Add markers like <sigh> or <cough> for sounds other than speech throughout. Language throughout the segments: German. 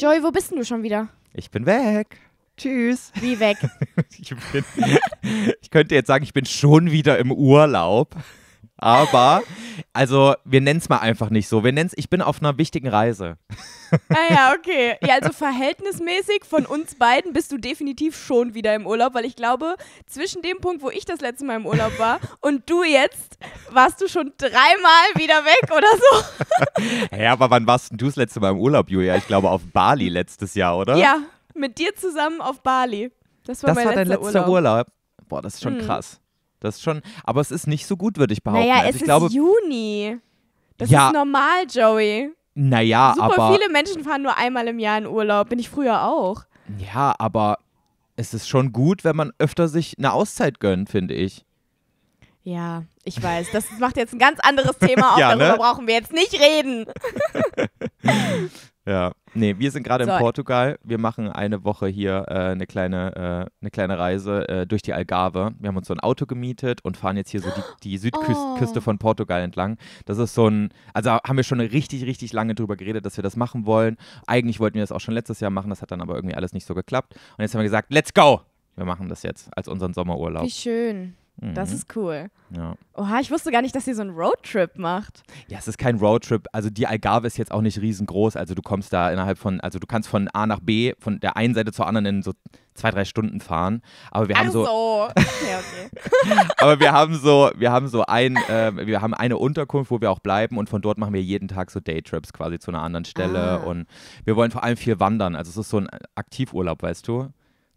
Joey, wo bist denn du schon wieder? Ich bin weg. Tschüss. Wie weg? <laughs> ich, bin, <laughs> ich könnte jetzt sagen, ich bin schon wieder im Urlaub. Aber, also, wir nennen es mal einfach nicht so. Wir nennen es, ich bin auf einer wichtigen Reise. Ah ja, okay. Ja, also verhältnismäßig von uns beiden bist du definitiv schon wieder im Urlaub, weil ich glaube, zwischen dem Punkt, wo ich das letzte Mal im Urlaub war <laughs> und du jetzt, warst du schon dreimal wieder weg oder so. Ja, aber wann warst denn du das letzte Mal im Urlaub, Julia? Ich glaube, auf Bali letztes Jahr, oder? Ja, mit dir zusammen auf Bali. Das war, das mein war letzter dein letzter Urlaub. Urlaub. Boah, das ist schon hm. krass. Das ist schon, aber es ist nicht so gut, würde ich behaupten. Naja, also es ist glaube, Juni. Das ja, ist normal, Joey. Naja, Super aber. Super viele Menschen fahren nur einmal im Jahr in Urlaub. Bin ich früher auch. Ja, aber es ist schon gut, wenn man öfter sich eine Auszeit gönnt, finde ich. Ja, ich weiß. Das <laughs> macht jetzt ein ganz anderes Thema auf. ja, Darüber ne? brauchen wir jetzt nicht reden. <laughs> ja. Nee, wir sind gerade so. in Portugal. Wir machen eine Woche hier äh, eine, kleine, äh, eine kleine Reise äh, durch die Algarve. Wir haben uns so ein Auto gemietet und fahren jetzt hier so die, die Südküste oh. von Portugal entlang. Das ist so ein, also haben wir schon richtig, richtig lange drüber geredet, dass wir das machen wollen. Eigentlich wollten wir das auch schon letztes Jahr machen, das hat dann aber irgendwie alles nicht so geklappt. Und jetzt haben wir gesagt, let's go! Wir machen das jetzt als unseren Sommerurlaub. Wie schön. Das mhm. ist cool. Ja. Oha, ich wusste gar nicht, dass sie so einen Roadtrip macht. Ja, es ist kein Roadtrip. Also die Algarve ist jetzt auch nicht riesengroß. Also du kommst da innerhalb von, also du kannst von A nach B, von der einen Seite zur anderen in so zwei, drei Stunden fahren. Aber wir haben Ach so. so. ja, okay. <laughs> aber wir haben so, wir haben so ein, äh, wir haben eine Unterkunft, wo wir auch bleiben und von dort machen wir jeden Tag so Daytrips quasi zu einer anderen Stelle. Ah. Und wir wollen vor allem viel wandern. Also es ist so ein Aktivurlaub, weißt du?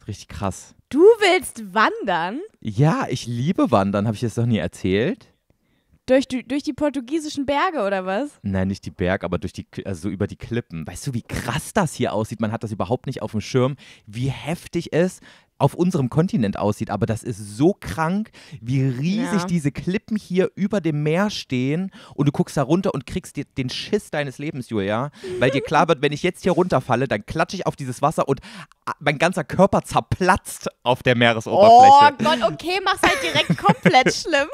Richtig krass. Du willst wandern? Ja, ich liebe Wandern. Habe ich das noch nie erzählt? Durch die, durch die portugiesischen Berge oder was? Nein, nicht die Berge, aber durch die, also über die Klippen. Weißt du, wie krass das hier aussieht? Man hat das überhaupt nicht auf dem Schirm, wie heftig es auf unserem Kontinent aussieht, aber das ist so krank, wie riesig ja. diese Klippen hier über dem Meer stehen und du guckst da runter und kriegst dir den Schiss deines Lebens, Julia, weil dir klar wird, wenn ich jetzt hier runterfalle, dann klatsche ich auf dieses Wasser und ah, mein ganzer Körper zerplatzt auf der Meeresoberfläche. Oh Gott, okay, mach's halt direkt komplett <laughs> schlimm.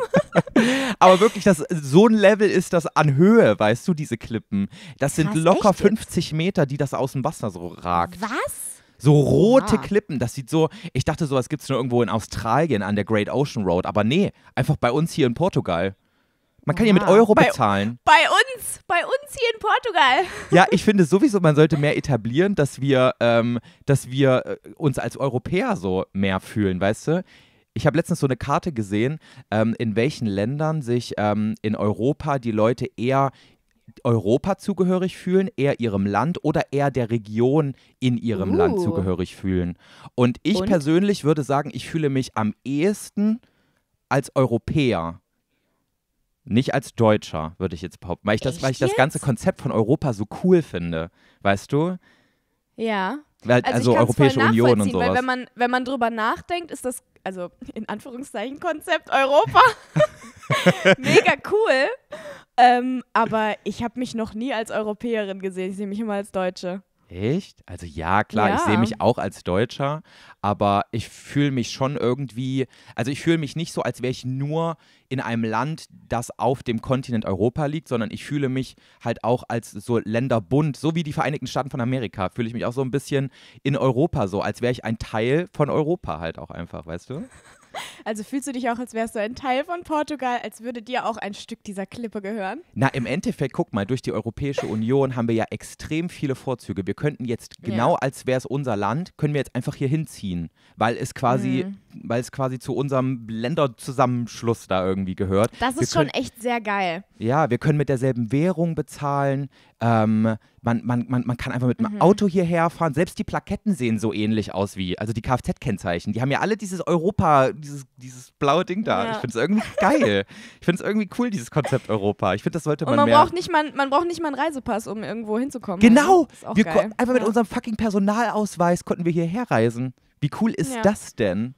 aber wirklich, das, so ein Level ist das an Höhe, weißt du, diese Klippen. Das sind Krass, locker 50 Meter, die das aus dem Wasser so ragt. Was? So rote Oha. Ah. Klippen, das sieht so, ich dachte, sowas gibt es nur irgendwo in Australien an der Great Ocean Road, aber nee, einfach bei uns hier in Portugal. Man kann ja mit Euro bei, bezahlen. Bei uns, bei uns hier in Portugal. <laughs> Ja, ich finde sowieso, man sollte mehr etablieren, dass wir, ähm, dass wir äh, uns als Europäer so mehr fühlen, weißt du? Ich habe letztens so eine Karte gesehen, ähm, in welchen Ländern sich ähm, in Europa die Leute eher Europa zugehörig fühlen, eher ihrem Land oder eher der Region in ihrem uh. Land zugehörig fühlen. Und ich Und? persönlich würde sagen, ich fühle mich am ehesten als Europäer. Nicht als Deutscher, würde ich jetzt behaupten. Weil ich, das, weil ich das ganze Konzept von Europa so cool finde. Weißt du? Ja. Weil, also, also Europäische Union und sowas. Weil wenn man, wenn man drüber nachdenkt, ist das, also in Anführungszeichen, Konzept Europa <laughs> mega cool. Ähm, aber ich habe mich noch nie als Europäerin gesehen. Ich sehe mich immer als Deutsche. Echt? Also ja, klar, ja. ich sehe mich auch als Deutscher, aber ich fühle mich schon irgendwie, also ich fühle mich nicht so, als wäre ich nur in einem Land, das auf dem Kontinent Europa liegt, sondern ich fühle mich halt auch als so Länderbund, so wie die Vereinigten Staaten von Amerika, fühle ich mich auch so ein bisschen in Europa so, als wäre ich ein Teil von Europa halt auch einfach, weißt du? Also fühlst du dich auch, als wärst du ein Teil von Portugal, als würde dir auch ein Stück dieser Klippe gehören? Na, im Endeffekt, guck mal, durch die Europäische Union haben wir ja extrem viele Vorzüge. Wir könnten jetzt, genau ja. als wäre es unser Land, können wir jetzt einfach hier hinziehen, weil es quasi, mhm. weil es quasi zu unserem Länderzusammenschluss da irgendwie gehört. Das ist können, schon echt sehr geil. Ja, wir können mit derselben Währung bezahlen, ähm, man, man, man, man kann einfach mit einem mhm. Auto hierher fahren. Selbst die Plaketten sehen so ähnlich aus wie, also die Kfz-Kennzeichen. Die haben ja alle dieses Europa, dieses, dieses blaue Ding da. Ja. Ich finde es irgendwie <laughs> geil. ich finde es irgendwie cool, dieses Konzept Europa. Ich finde, das sollte man, Und man mehr. Braucht nicht mal, man braucht nicht mal einen Reisepass, um irgendwo hinzukommen. Genau! Also, wir einfach ja. mit unserem fucking Personalausweis konnten wir hierher reisen. Wie cool ist ja. das denn?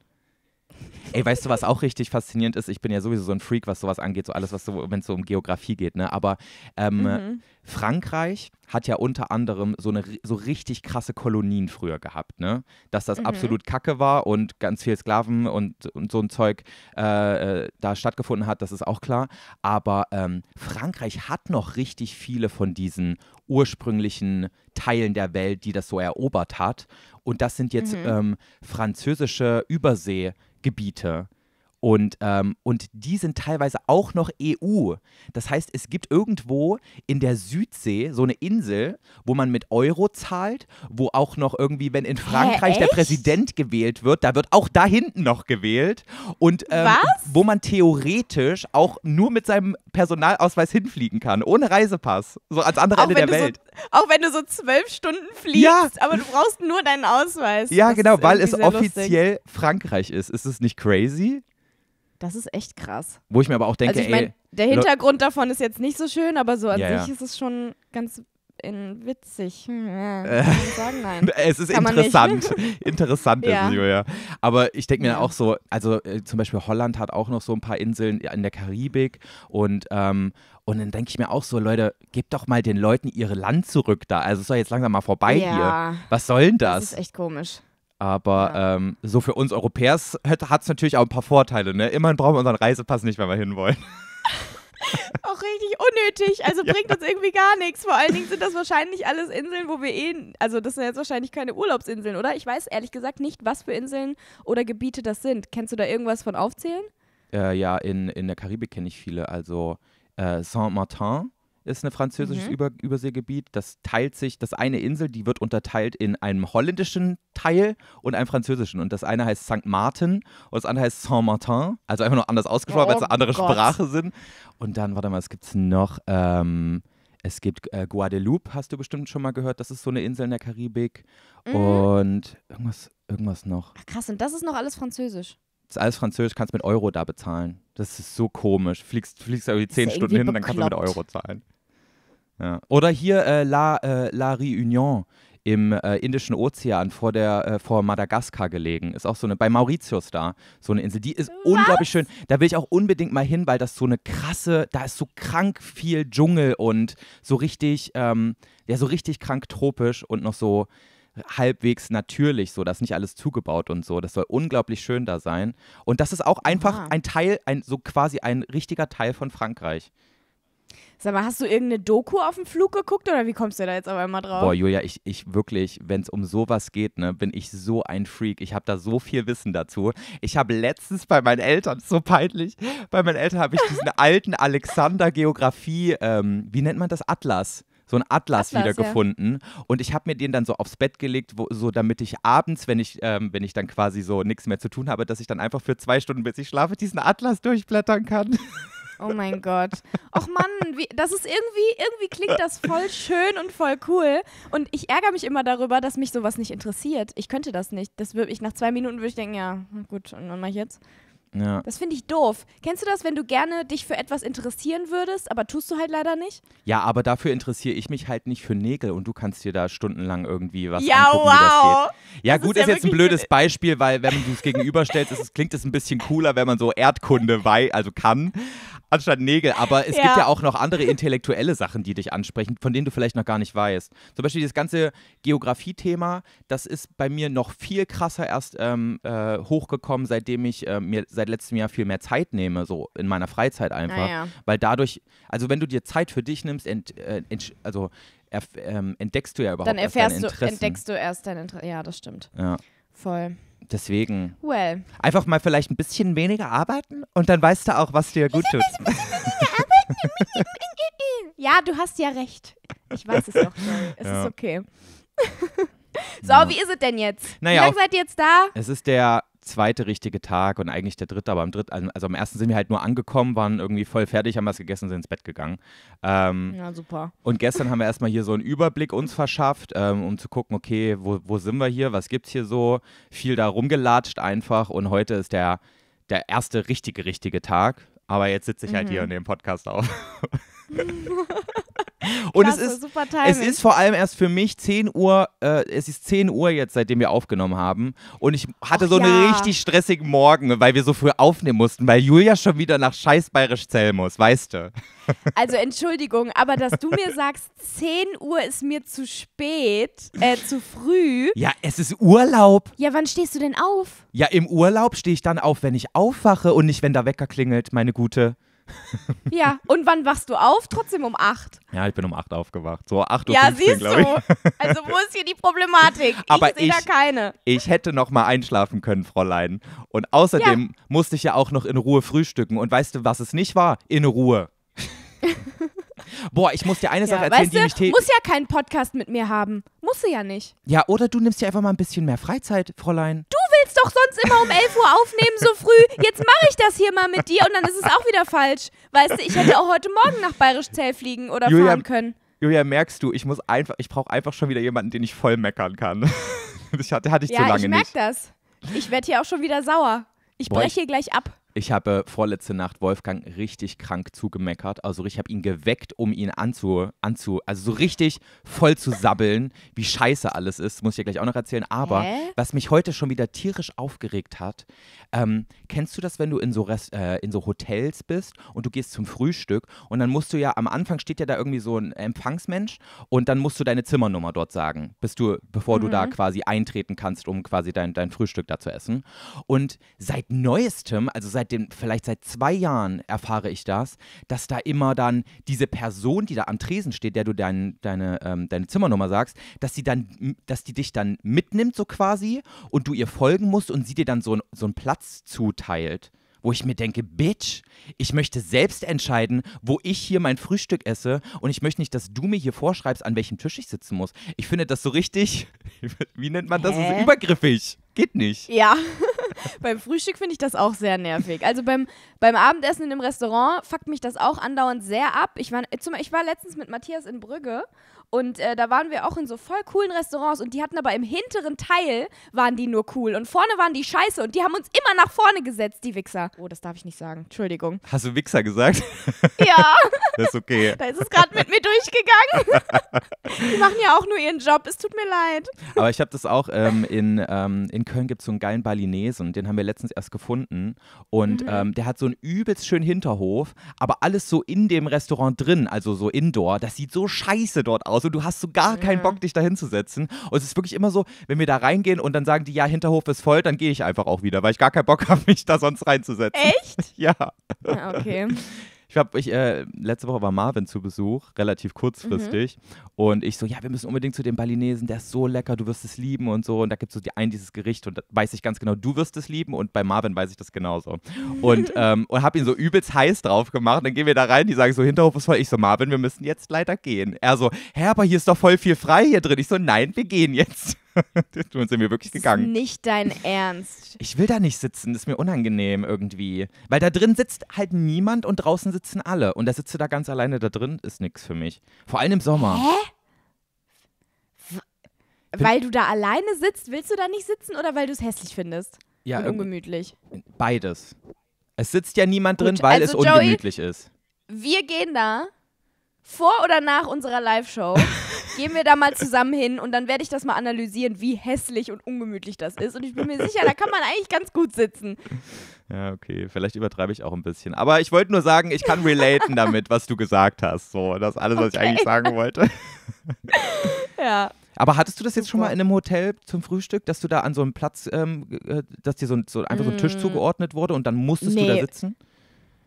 Ey, weißt du, was auch richtig faszinierend ist? Ich bin ja sowieso so ein Freak, was sowas angeht, so alles, was so, wenn es so um Geografie geht, ne? Aber ähm, mhm. Frankreich hat ja unter anderem so eine so richtig krasse Kolonien früher gehabt, ne? Dass das mhm. absolut Kacke war und ganz viel Sklaven und, und so ein Zeug äh, äh, da stattgefunden hat, das ist auch klar. Aber ähm, Frankreich hat noch richtig viele von diesen ursprünglichen Teilen der Welt, die das so erobert hat. Und das sind jetzt mhm. ähm, französische Übersee- Gebiete und, ähm, und die sind teilweise auch noch EU. Das heißt, es gibt irgendwo in der Südsee so eine Insel, wo man mit Euro zahlt, wo auch noch irgendwie, wenn in Frankreich Hä, der Präsident gewählt wird, da wird auch da hinten noch gewählt. Und ähm, wo man theoretisch auch nur mit seinem Personalausweis hinfliegen kann, ohne Reisepass, so als andere auch Ende der Welt. So, auch wenn du so zwölf Stunden fliegst, ja. aber du brauchst nur deinen Ausweis. Ja, das genau, weil es offiziell lustig. Frankreich ist. Ist es nicht crazy? Das ist echt krass. Wo ich mir aber auch denke, also ich mein, ey, Der Hintergrund davon ist jetzt nicht so schön, aber so an ja, sich ja. ist es schon ganz in witzig. Hm, ja. äh, <laughs> sagen, nein. <laughs> es ist Kann interessant. <laughs> interessant ist es, ja. Aber ich denke mir ja. auch so, also äh, zum Beispiel Holland hat auch noch so ein paar Inseln in der Karibik und, ähm, und dann denke ich mir auch so, Leute, gebt doch mal den Leuten ihr Land zurück da. Also es soll jetzt langsam mal vorbei hier. Was soll denn das? Das ist echt komisch. Aber ja. ähm, so für uns Europäers hat es natürlich auch ein paar Vorteile. Ne? Immerhin brauchen wir unseren Reisepass nicht, wenn wir hinwollen. <laughs> auch richtig unnötig. Also <laughs> bringt ja. uns irgendwie gar nichts. Vor allen Dingen sind das wahrscheinlich alles Inseln, wo wir eh. Also, das sind jetzt wahrscheinlich keine Urlaubsinseln, oder? Ich weiß ehrlich gesagt nicht, was für Inseln oder Gebiete das sind. Kennst du da irgendwas von aufzählen? Äh, ja, in, in der Karibik kenne ich viele. Also äh, Saint-Martin ist ein französisches mhm. Über Überseegebiet. Das teilt sich, das eine Insel, die wird unterteilt in einem holländischen Teil und einem französischen. Und das eine heißt St. Martin und das andere heißt Saint-Martin. Also einfach nur anders ausgesprochen, oh, weil es eine oh andere Gott. Sprache sind. Und dann, warte mal, es gibt es noch. Ähm, es gibt äh, Guadeloupe, hast du bestimmt schon mal gehört. Das ist so eine Insel in der Karibik. Mhm. Und irgendwas, irgendwas noch. Ach krass, und das ist noch alles Französisch. Das ist alles Französisch, kannst mit Euro da bezahlen. Das ist so komisch. Fliegst, fliegst irgendwie zehn Stunden hin, und dann kannst du mit Euro zahlen. Ja. Oder hier äh, La, äh, La Réunion im äh, Indischen Ozean vor der äh, vor Madagaskar gelegen. Ist auch so eine bei Mauritius da, so eine Insel, die ist Was? unglaublich schön. Da will ich auch unbedingt mal hin, weil das so eine krasse, da ist so krank viel Dschungel und so richtig ähm, ja so richtig krank tropisch und noch so halbwegs natürlich, so dass nicht alles zugebaut und so. Das soll unglaublich schön da sein und das ist auch einfach Aha. ein Teil, ein so quasi ein richtiger Teil von Frankreich. Sag mal, hast du irgendeine Doku auf dem Flug geguckt oder wie kommst du da jetzt aber immer drauf? Boah, Julia, ich, ich wirklich, wenn es um sowas geht, ne, bin ich so ein Freak. Ich habe da so viel Wissen dazu. Ich habe letztens bei meinen Eltern, so peinlich, bei meinen Eltern habe ich diesen <laughs> alten Alexander-Geografie, ähm, wie nennt man das? Atlas so einen Atlas, Atlas wiedergefunden. Ja. Und ich habe mir den dann so aufs Bett gelegt, wo, so damit ich abends, wenn ich, ähm, wenn ich dann quasi so nichts mehr zu tun habe, dass ich dann einfach für zwei Stunden, bis ich schlafe, diesen Atlas durchblättern kann. <laughs> Oh mein Gott. Och Mann, wie, das ist irgendwie, irgendwie klingt das voll schön und voll cool. Und ich ärgere mich immer darüber, dass mich sowas nicht interessiert. Ich könnte das nicht. Das würde ich nach zwei Minuten würde ich denken, ja, gut, und, und mach ich jetzt. Ja. Das finde ich doof. Kennst du das, wenn du gerne dich für etwas interessieren würdest, aber tust du halt leider nicht? Ja, aber dafür interessiere ich mich halt nicht für Nägel und du kannst dir da stundenlang irgendwie was ja, angucken, wow. Ja, das gut, ist, ja jetzt ein blödes Beispiel, weil wenn du es gegenüberstellst, ist, klingt es ein bisschen cooler, wenn man so Erdkunde wei also kann, anstatt Nägel. Aber es ja. gibt ja auch noch andere intellektuelle Sachen, die dich ansprechen, von denen du vielleicht noch gar nicht weißt. Zum Beispiel das ganze Geografie-Thema, das ist bei mir noch viel krasser erst ähm, äh, hochgekommen, seitdem ich äh, mir seit letztem Jahr viel mehr Zeit nehme, so in meiner Freizeit einfach. Naja. Ah, Weil dadurch, also wenn du dir Zeit für dich nimmst, ent, äh, ent, also erf, ähm, entdeckst du ja überhaupt Dann erfährst du, entdeckst du erst dein Interesse. Ja, das stimmt. Ja. Voll. Deswegen. Well. Einfach mal vielleicht ein bisschen weniger arbeiten und dann weißt du auch, was dir gut tut. <laughs> ja, du hast ja recht. Ich weiß es doch. Sorry. Es ja. ist okay. <laughs> so, ja. wie ist es denn jetzt? Naja, wie lange seid ihr jetzt da? Es ist der zweite richtige Tag und eigentlich der dritte, aber am dritten, also am ersten sind wir halt nur angekommen, waren irgendwie voll fertig, haben was gegessen, und sind ins Bett gegangen. Ähm, ja, super. Und gestern haben wir erstmal hier so einen Überblick uns verschafft, ähm, um zu gucken, okay, wo, wo sind wir hier, was gibt's hier so, viel da rumgelatscht einfach und heute ist der, der erste richtige, richtige Tag, aber jetzt sitze ich halt mhm. hier in dem Podcast auf. <laughs> <laughs> Und Klasse, es, ist, es ist vor allem erst für mich 10 Uhr, äh, es ist 10 Uhr jetzt, seitdem wir aufgenommen haben. Und ich hatte Och, so ja. einen richtig stressigen Morgen, weil wir so früh aufnehmen mussten, weil Julia schon wieder nach scheiß bayerisch zählen muss, weißt du. <laughs> Also Entschuldigung, aber dass du mir sagst, 10 Uhr ist mir zu spät, äh, zu früh. Ja, es ist Urlaub. Ja, wann stehst du denn auf? Ja, im Urlaub stehe ich dann auf, wenn ich aufwache und nicht, wenn der Wecker klingelt, meine Gute. <laughs> Ja, und wann wachst du auf? Trotzdem um 8. Ja, ich bin um 8 aufgewacht. So 8 Uhr. Ja, 15, siehst du. Ich. Also wo ist hier die Problematik? <laughs> Aber ich sehe da keine. Ich hätte noch mal einschlafen können, Fräulein. Und außerdem ja. musste ich ja auch noch in Ruhe frühstücken. Und weißt du, was es nicht war? In Ruhe. <laughs> Boah, ich muss dir eine Sache ja, erzählen, weißt du, die mich... Du musst ja keinen Podcast mit mir haben. Musst du ja nicht. Ja, oder du nimmst dir einfach mal ein bisschen mehr Freizeit, Fräulein. Du willst doch sonst immer um 11 Uhr aufnehmen, so früh. Jetzt mache ich das hier mal mit dir und dann ist es auch wieder falsch. Weißt du, ich hätte auch heute Morgen nach Bayerisch Zell fliegen oder Julia, fahren können. Julia, merkst du, ich muss einfach, ich brauche einfach schon wieder jemanden, den ich voll meckern kann. <laughs> das hatte, hatte ich ja, zu lange ich merk nicht. ich merke das. Ich werde hier auch schon wieder sauer. Ich breche hier gleich ab. Ich habe vorletzte Nacht Wolfgang richtig krank zugemeckert. Also ich habe ihn geweckt, um ihn anzu, anzu, also so richtig voll zu sabbeln, wie scheiße alles ist. Muss ich dir gleich auch noch erzählen. Aber Hä? was mich heute schon wieder tierisch aufgeregt hat, ähm, kennst du das, wenn du in so, Rest, äh, in so Hotels bist und du gehst zum Frühstück und dann musst du ja, am Anfang steht ja da irgendwie so ein Empfangsmensch und dann musst du deine Zimmernummer dort sagen, bis du, bevor mhm. du da mhm. quasi eintreten kannst, um quasi dein, dein Frühstück da zu essen. Und seit neuestem, also seit seit dem, vielleicht seit zwei Jahren erfahre ich das, dass da immer dann diese Person, die da am Tresen steht, der du dein, deine, ähm, deine Zimmernummer sagst, dass sie dann, dass die dich dann mitnimmt, so quasi, und du ihr folgen musst und sie dir dann so, so einen Platz zuteilt wo ich mir denke, Bitch, ich möchte selbst entscheiden, wo ich hier mein Frühstück esse und ich möchte nicht, dass du mir hier vorschreibst, an welchem Tisch ich sitzen muss. Ich finde das so richtig, <laughs> wie nennt man das? das übergriffig. Geht nicht. Ja. <laughs> beim Frühstück finde ich das auch sehr nervig. Also beim, beim Abendessen in dem Restaurant fuckt mich das auch andauernd sehr ab. Ich war, ich war letztens mit Matthias in Brügge und äh, da waren wir auch in so voll coolen Restaurants und die hatten aber im hinteren Teil waren die nur cool und vorne waren die scheiße und die haben uns immer nach vorne gesetzt, die Wichser. Oh, das darf ich nicht sagen. Entschuldigung. Hast du Wichser gesagt? <laughs> Ja. <laughs> Das ist okay. Da ist es gerade mit mir durchgegangen. die machen ja auch nur ihren Job. Es tut mir leid. Aber ich habe das auch ähm, in, ähm, in Köln gibt es so einen geilen Balinesen, den haben wir letztens erst gefunden. Und mhm. ähm, der hat so einen übelst schönen Hinterhof, aber alles so in dem Restaurant drin, also so indoor. Das sieht so scheiße dort aus aus und du hast so gar mhm. keinen Bock, dich da hinzusetzen. Und es ist wirklich immer so, wenn wir da reingehen und dann sagen die, ja, Hinterhof ist voll, dann gehe ich einfach auch wieder, weil ich gar keinen Bock <laughs> habe, mich da sonst reinzusetzen. Echt? <laughs> ja. ja okay. <laughs> Ich habe ich äh, letzte Woche war Marvin zu Besuch, relativ kurzfristig mhm. und ich so, ja, wir müssen unbedingt zu dem Balinesen, der ist so lecker, du wirst es lieben und so und da gibt es so die ein dieses Gericht und da weiß ich ganz genau, du wirst es lieben und bei Marvin weiß ich das genauso. Und <laughs> ähm, und habe ihn so übelst heiß drauf gemacht, dann gehen wir da rein, die sagen so Hinterhof ist voll, ich so Marvin, wir müssen jetzt leider gehen. Er so, hä, aber hier ist doch voll viel frei hier drin. Ich so, nein, wir gehen jetzt. <laughs> Nun sind mir wirklich das gegangen. Ist nicht dein Ernst. Ich will da nicht sitzen, das ist mir unangenehm irgendwie. Weil da drin sitzt halt niemand und draußen sitzen alle. Und da sitzt du da ganz alleine da drin, ist nichts für mich. Vor allem im Sommer. Hä? Weil du da alleine sitzt, willst du da nicht sitzen oder weil du es hässlich findest? Ja. Und äh, ungemütlich. Beides. Es sitzt ja niemand Gut, drin, weil also es Joey, ungemütlich ist. Wir gehen da vor oder nach unserer Live-Show gehen wir da mal zusammen hin und dann werde ich das mal analysieren, wie hässlich und ungemütlich das ist. Und ich bin mir sicher, da kann man eigentlich ganz gut sitzen. Ja, okay. Vielleicht übertreibe ich auch ein bisschen. Aber ich wollte nur sagen, ich kann relaten damit, was du gesagt hast. So, das ist alles, was okay. ich eigentlich sagen wollte. ja. Aber hattest du das jetzt Super. schon mal in einem Hotel zum Frühstück, dass du da an so einem Platz, ähm, äh, dass dir so, so einfach so ein Tisch mm. zugeordnet wurde und dann musstest nee. du da sitzen?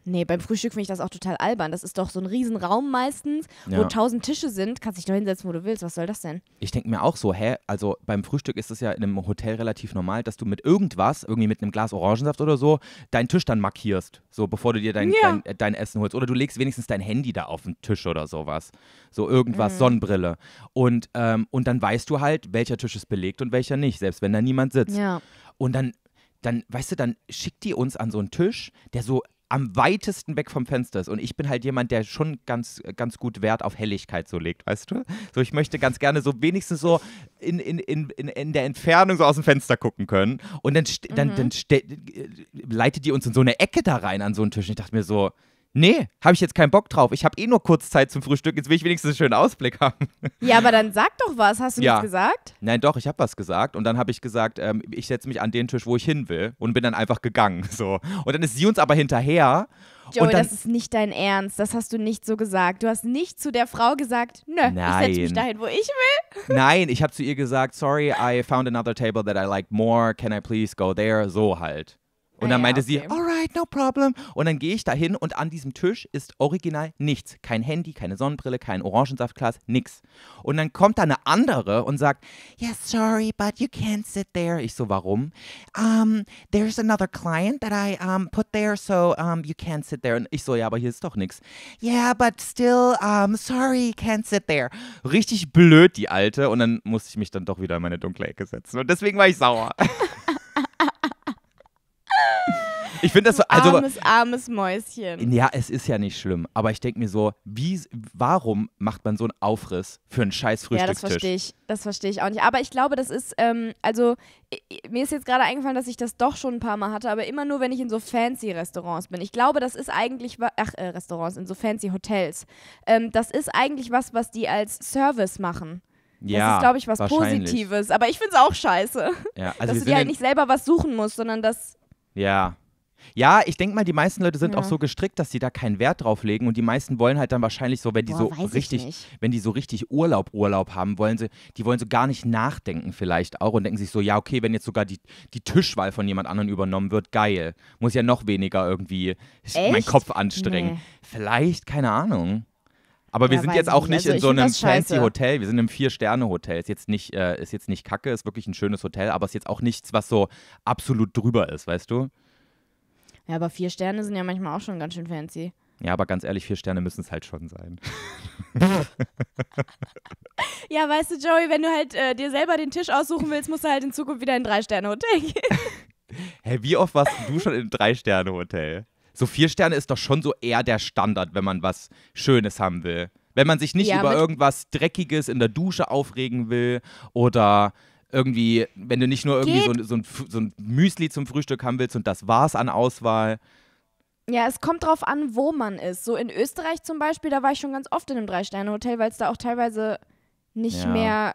Nee, beim Frühstück finde ich das auch total albern. Das ist doch so ein Riesenraum meistens, ja. wo tausend Tische sind. Kannst dich doch hinsetzen, wo du willst. Was soll das denn? Ich denke mir auch so, hä? Also beim Frühstück ist es ja in einem Hotel relativ normal, dass du mit irgendwas, irgendwie mit einem Glas Orangensaft oder so, deinen Tisch dann markierst. So, bevor du dir dein, ja. dein, äh, dein Essen holst. Oder du legst wenigstens dein Handy da auf den Tisch oder sowas. So irgendwas, mhm. Sonnenbrille. Und, ähm, und dann weißt du halt, welcher Tisch ist belegt und welcher nicht, selbst wenn da niemand sitzt. Ja. Und dann dann, weißt du, dann schickt die uns an so einen Tisch, der so am weitesten weg vom Fenster ist. Und ich bin halt jemand, der schon ganz, ganz gut Wert auf Helligkeit so legt, weißt du? So, ich möchte ganz gerne so wenigstens so in, in, in, in, der Entfernung so aus dem Fenster gucken können. Und dann, dann, mhm. dann leitet die uns in so eine Ecke da rein an so einen Tisch. Und ich dachte mir so, Nee, habe ich jetzt keinen Bock drauf. Ich habe eh nur kurz Zeit zum Frühstück. Jetzt will ich wenigstens einen schönen Ausblick haben. <laughs> Ja, aber dann sag doch was. Hast du ja. nichts gesagt? Nein, doch, ich habe was gesagt. Und dann habe ich gesagt, ähm, ich setze mich an den Tisch, wo ich hin will. Und bin dann einfach gegangen. <laughs> So. Und dann ist sie uns aber hinterher. Joey, dann, das ist nicht dein Ernst. Das hast du nicht so gesagt. Du hast nicht zu der Frau gesagt, nö, nein. ich setze mich dahin, wo ich will. <laughs> Nein, ich habe zu ihr gesagt, sorry, I found another table that I like more. Can I please go there? So halt. Und dann meinte ja, okay. sie, alright, no problem. Und dann gehe ich da hin und an diesem Tisch ist original nichts. Kein Handy, keine Sonnenbrille, kein Orangensaftglas, nix. Und dann kommt da eine andere und sagt, yeah, sorry, but you can't sit there. Ich so, warum? Um, there's another client that I um, put there, so um, you can't sit there. Und ich so, ja, aber hier ist doch nichts. Yeah, but still, um, sorry, can't sit there. Richtig blöd, die Alte. Und dann musste ich mich dann doch wieder in meine dunkle Ecke setzen. Und deswegen war ich sauer. <laughs> Ich finde das so. Also, armes, armes Mäuschen. Ja, es ist ja nicht schlimm. Aber ich denke mir so, wie, warum macht man so einen Aufriss für einen scheiß Frühstückstisch? Ja, das verstehe ich. Das verstehe ich auch nicht. Aber ich glaube, das ist, ähm, also mir ist jetzt gerade eingefallen, dass ich das doch schon ein paar Mal hatte, aber immer nur, wenn ich in so fancy Restaurants bin. Ich glaube, das ist eigentlich, ach, äh, Restaurants, in so fancy Hotels. Ähm, das ist eigentlich was, was die als Service machen. Ja, das ist, glaube ich, was Positives. Aber ich finde es auch scheiße. Ja, also dass du dir halt nicht selber was suchen musst, sondern dass. Ja, ja, ich denke mal, die meisten Leute sind ja. auch so gestrickt, dass sie da keinen Wert drauf legen und die meisten wollen halt dann wahrscheinlich so, wenn die Boah, so richtig, wenn die so richtig Urlaub Urlaub haben, wollen sie, die wollen so gar nicht nachdenken vielleicht auch und denken sich so, ja, okay, wenn jetzt sogar die, die Tischwahl von jemand anderem übernommen wird, geil. Muss ja noch weniger irgendwie Echt? meinen Kopf anstrengen. Nee. Vielleicht, keine Ahnung. Aber wir ja, sind jetzt auch nicht also in so einem fancy Hotel. Wir sind im Vier-Sterne-Hotel. Ist jetzt nicht, äh, ist jetzt nicht kacke, ist wirklich ein schönes Hotel, aber ist jetzt auch nichts, was so absolut drüber ist, weißt du? Ja, aber vier Sterne sind ja manchmal auch schon ganz schön fancy. Ja, aber ganz ehrlich, vier Sterne müssen es halt schon sein. <laughs> ja, weißt du, Joey, wenn du halt äh, dir selber den Tisch aussuchen willst, musst du halt in Zukunft wieder in ein Drei-Sterne-Hotel gehen. hey, <laughs> wie oft warst du schon in ein Drei-Sterne-Hotel? So vier Sterne ist doch schon so eher der Standard, wenn man was Schönes haben will. Wenn man sich nicht ja, über irgendwas Dreckiges in der Dusche aufregen will oder irgendwie, wenn du nicht nur irgendwie so, so, ein, so ein Müsli zum Frühstück haben willst und das war's an Auswahl. Ja, es kommt drauf an, wo man ist. So in Österreich zum Beispiel, da war ich schon ganz oft in einem Drei-Sterne-Hotel, weil es da auch teilweise nicht ja. mehr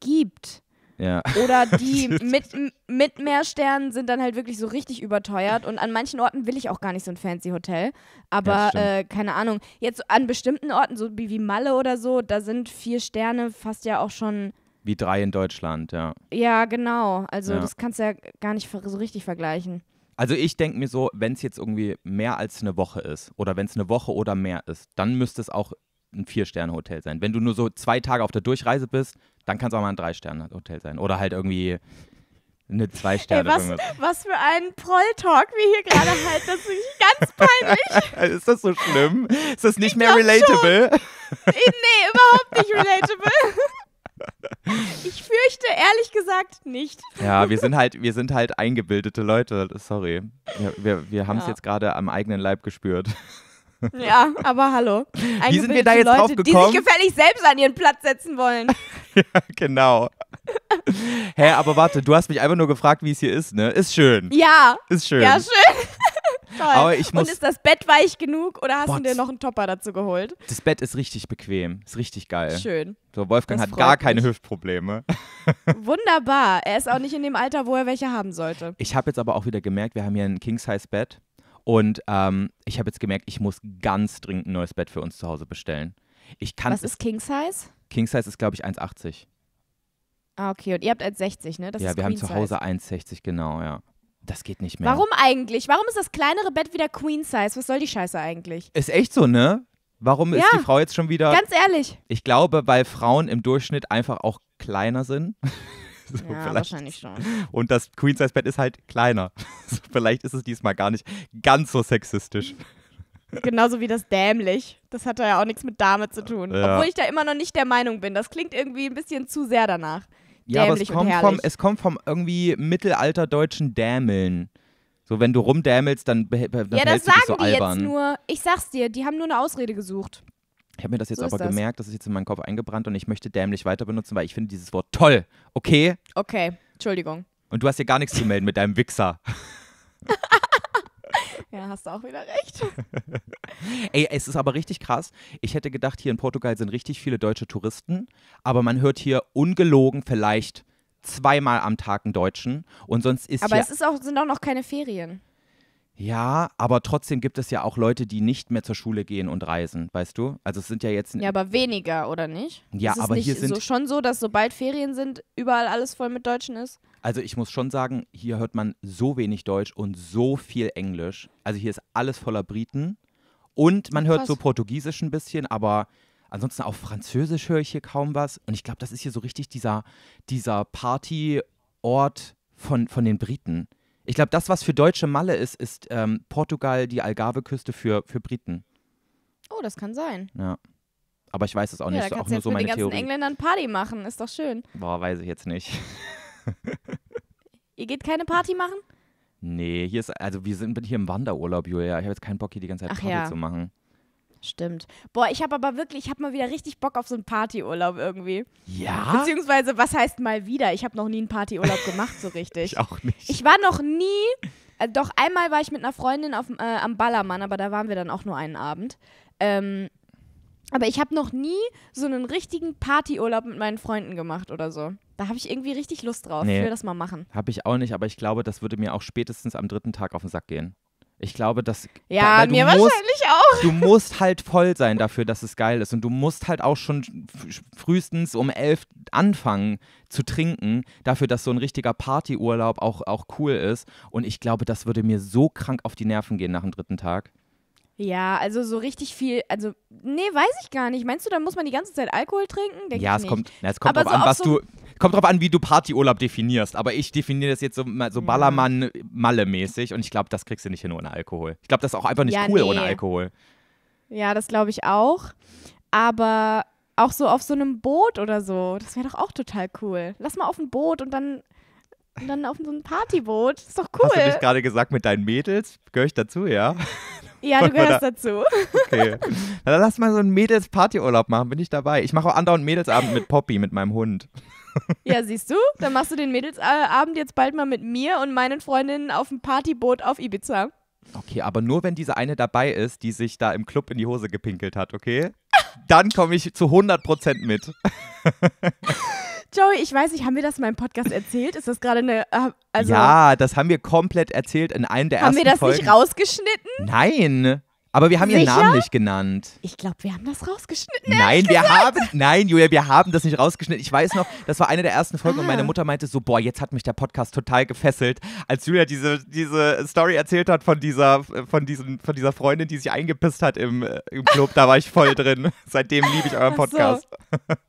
gibt. Ja. Oder <laughs> die mit, mit mehr Sternen sind dann halt wirklich so richtig überteuert. Und an manchen Orten will ich auch gar nicht so ein fancy Hotel. Aber ja, äh, keine Ahnung. Jetzt an bestimmten Orten, so wie, wie Malle oder so, da sind vier Sterne fast ja auch schon wie drei in Deutschland, ja. Ja, genau. Also ja. das kannst du ja gar nicht so richtig vergleichen. Also ich denke mir so, wenn es jetzt irgendwie mehr als eine Woche ist oder wenn es eine Woche oder mehr ist, dann müsste es auch ein Vier-Sterne-Hotel sein. Wenn du nur so zwei Tage auf der Durchreise bist, dann kann es auch mal ein Drei-Sterne-Hotel sein. Oder halt irgendwie eine zwei Sterne. Ey, was, was für ein Proll-Talk wir hier gerade halten. Das ist ganz peinlich. <laughs> ist das so schlimm? Ist das nicht ich mehr relatable? Schon. Äh, nee, überhaupt nicht relatable. <laughs> Ich fürchte ehrlich gesagt nicht. Ja, wir sind halt, wir sind halt eingebildete Leute, sorry. Wir, wir, wir haben es ja. jetzt gerade am eigenen Leib gespürt. Ja, aber hallo. Wie sind wir da jetzt Leute, Die sich gefällig selbst an ihren Platz setzen wollen. <laughs> ja, genau. Hä, aber warte, du hast mich einfach nur gefragt, wie es hier ist, ne? Ist schön. Ja. Ist schön. Ja, schön. Toll. Aber ich muss, Und ist das Bett weich genug oder hast What? du dir noch einen Topper dazu geholt? Das Bett ist richtig bequem, ist richtig geil. Schön. So, Wolfgang das hat gar mich. keine Hüftprobleme. <laughs> Wunderbar. Er ist auch nicht in dem Alter, wo er welche haben sollte. Ich habe jetzt aber auch wieder gemerkt, wir haben hier ein King-Size-Bett. Und ähm, ich habe jetzt gemerkt, ich muss ganz dringend ein neues Bett für uns zu Hause bestellen. Ich kann Was ist King Size? King Size ist, glaube ich, 1,80. Ah, okay. Und ihr habt 1,60, ne? Das ja, wir haben zu Hause 1,60, genau, ja. Das geht nicht mehr. Warum eigentlich? Warum ist das kleinere Bett wieder Queen Size? Was soll die Scheiße eigentlich? Ist echt so, ne? Warum ja, ist die Frau jetzt schon wieder. Ganz ehrlich. Ich glaube, weil Frauen im Durchschnitt einfach auch kleiner sind. <laughs> So, ja, wahrscheinlich schon. Und das Queen-Size-Bett ist halt kleiner. <laughs> So, vielleicht ist es diesmal gar nicht ganz so sexistisch. <laughs> Genauso wie das dämlich. Das hat da ja auch nichts mit Dame zu tun. Ja. Obwohl ich da immer noch nicht der Meinung bin. Das klingt irgendwie ein bisschen zu sehr danach. Ja, aber es kommt, vom, es kommt vom irgendwie mittelalterdeutschen Dämeln. So, wenn du rumdämelst, dann, dann Ja, das sagen so die albern. jetzt nur. Ich sag's dir, die haben nur eine Ausrede gesucht. Ich habe mir das jetzt so aber das. gemerkt, das ist jetzt in meinen Kopf eingebrannt und ich möchte dämlich weiter benutzen, weil ich finde dieses Wort toll. Okay? Okay, Entschuldigung. Und du hast hier gar nichts zu melden mit deinem Wichser. <laughs> Ja, hast du auch wieder recht. <laughs> Ey, es ist aber richtig krass. Ich hätte gedacht, hier in Portugal sind richtig viele deutsche Touristen, aber man hört hier ungelogen vielleicht zweimal am Tag einen Deutschen und sonst ist Aber es ist auch, sind auch noch keine Ferien. Ja, aber trotzdem gibt es ja auch Leute, die nicht mehr zur Schule gehen und reisen, weißt du? Also es sind ja jetzt Ja, aber weniger oder nicht? Ja, ist aber nicht hier sind so schon so, dass sobald Ferien sind, überall alles voll mit Deutschen ist. Also ich muss schon sagen, hier hört man so wenig Deutsch und so viel Englisch. Also hier ist alles voller Briten und man hört Krass. so Portugiesisch ein bisschen, aber ansonsten auch Französisch höre ich hier kaum was und ich glaube, das ist hier so richtig dieser dieser Partyort von von den Briten. Ich glaube, das, was für Deutsche Malle ist, ist ähm, Portugal die Algarve-Küste für, für Briten. Oh, das kann sein. Ja. Aber ich weiß es auch ja, nicht. Da so, auch nur jetzt so meine mit den ganzen Theorie. Engländern Party machen, ist doch schön. Boah, weiß ich jetzt nicht. Ihr geht keine Party machen? Nee, hier ist, also wir sind hier im Wanderurlaub, Julia. Ich habe jetzt keinen Bock, hier die ganze Zeit Ach Party ja. zu machen. Stimmt. Boah, ich habe aber wirklich, ich habe mal wieder richtig Bock auf so einen Partyurlaub irgendwie. Ja. Beziehungsweise, was heißt mal wieder? Ich habe noch nie einen Partyurlaub gemacht, so richtig. <laughs> ich auch nicht. Ich war noch nie, äh, doch einmal war ich mit einer Freundin auf, äh, am Ballermann, aber da waren wir dann auch nur einen Abend. Ähm, aber ich habe noch nie so einen richtigen Partyurlaub mit meinen Freunden gemacht oder so. Da habe ich irgendwie richtig Lust drauf. Nee, ich will das mal machen. Habe ich auch nicht, aber ich glaube, das würde mir auch spätestens am dritten Tag auf den Sack gehen. Ich glaube, dass. Ja, da, mir musst, wahrscheinlich auch. Du musst halt voll sein dafür, dass es geil ist. Und du musst halt auch schon frühestens um elf anfangen zu trinken, dafür, dass so ein richtiger Partyurlaub auch, auch cool ist. Und ich glaube, das würde mir so krank auf die Nerven gehen nach dem dritten Tag. Ja, also so richtig viel, also nee, weiß ich gar nicht. Meinst du, dann muss man die ganze Zeit Alkohol trinken? Denk ja, es nicht. kommt, na, es kommt Aber drauf so an, was so du kommt drauf an, wie du Partyurlaub definierst, aber ich definiere das jetzt so, so Ballermann-Malle-mäßig und ich glaube, das kriegst du nicht hin ohne Alkohol. Ich glaube, das ist auch einfach nicht ja, cool nee. ohne Alkohol. Ja, das glaube ich auch. Aber auch so auf so einem Boot oder so, das wäre doch auch total cool. Lass mal auf ein Boot und dann, und dann auf so ein Partyboot. Das ist doch cool. Hast du nicht gerade gesagt, mit deinen Mädels? Gehöre ich dazu, ja? <laughs> Ja, du gehörst dazu. Okay. dann lass mal so einen Mädels-Partyurlaub machen, bin ich dabei. Ich mache auch andauernd Mädelsabend mit Poppy, mit meinem Hund. Ja, siehst du? Dann machst du den Mädelsabend jetzt bald mal mit mir und meinen Freundinnen auf dem Partyboot auf Ibiza. Okay, aber nur wenn diese eine dabei ist, die sich da im Club in die Hose gepinkelt hat, okay? Dann komme ich zu 100% mit. <laughs> Joey, ich weiß nicht, haben wir das in meinem Podcast erzählt? Ist das gerade eine. Äh, also ja, das haben wir komplett erzählt in einem der haben ersten Folgen. Haben wir das Folgen. nicht rausgeschnitten? Nein. Aber wir haben Sicher? ihren Namen nicht genannt. Ich glaube, wir haben das rausgeschnitten. Nein, wir haben, nein, Julia, wir haben das nicht rausgeschnitten. Ich weiß noch, das war eine der ersten Folgen ah. und meine Mutter meinte so, boah, jetzt hat mich der Podcast total gefesselt, als Julia diese, diese Story erzählt hat von dieser, von, diesen, von dieser Freundin, die sich eingepisst hat im, äh, im Club. Da war ich voll drin. <laughs> Seitdem liebe ich euren Podcast. <laughs>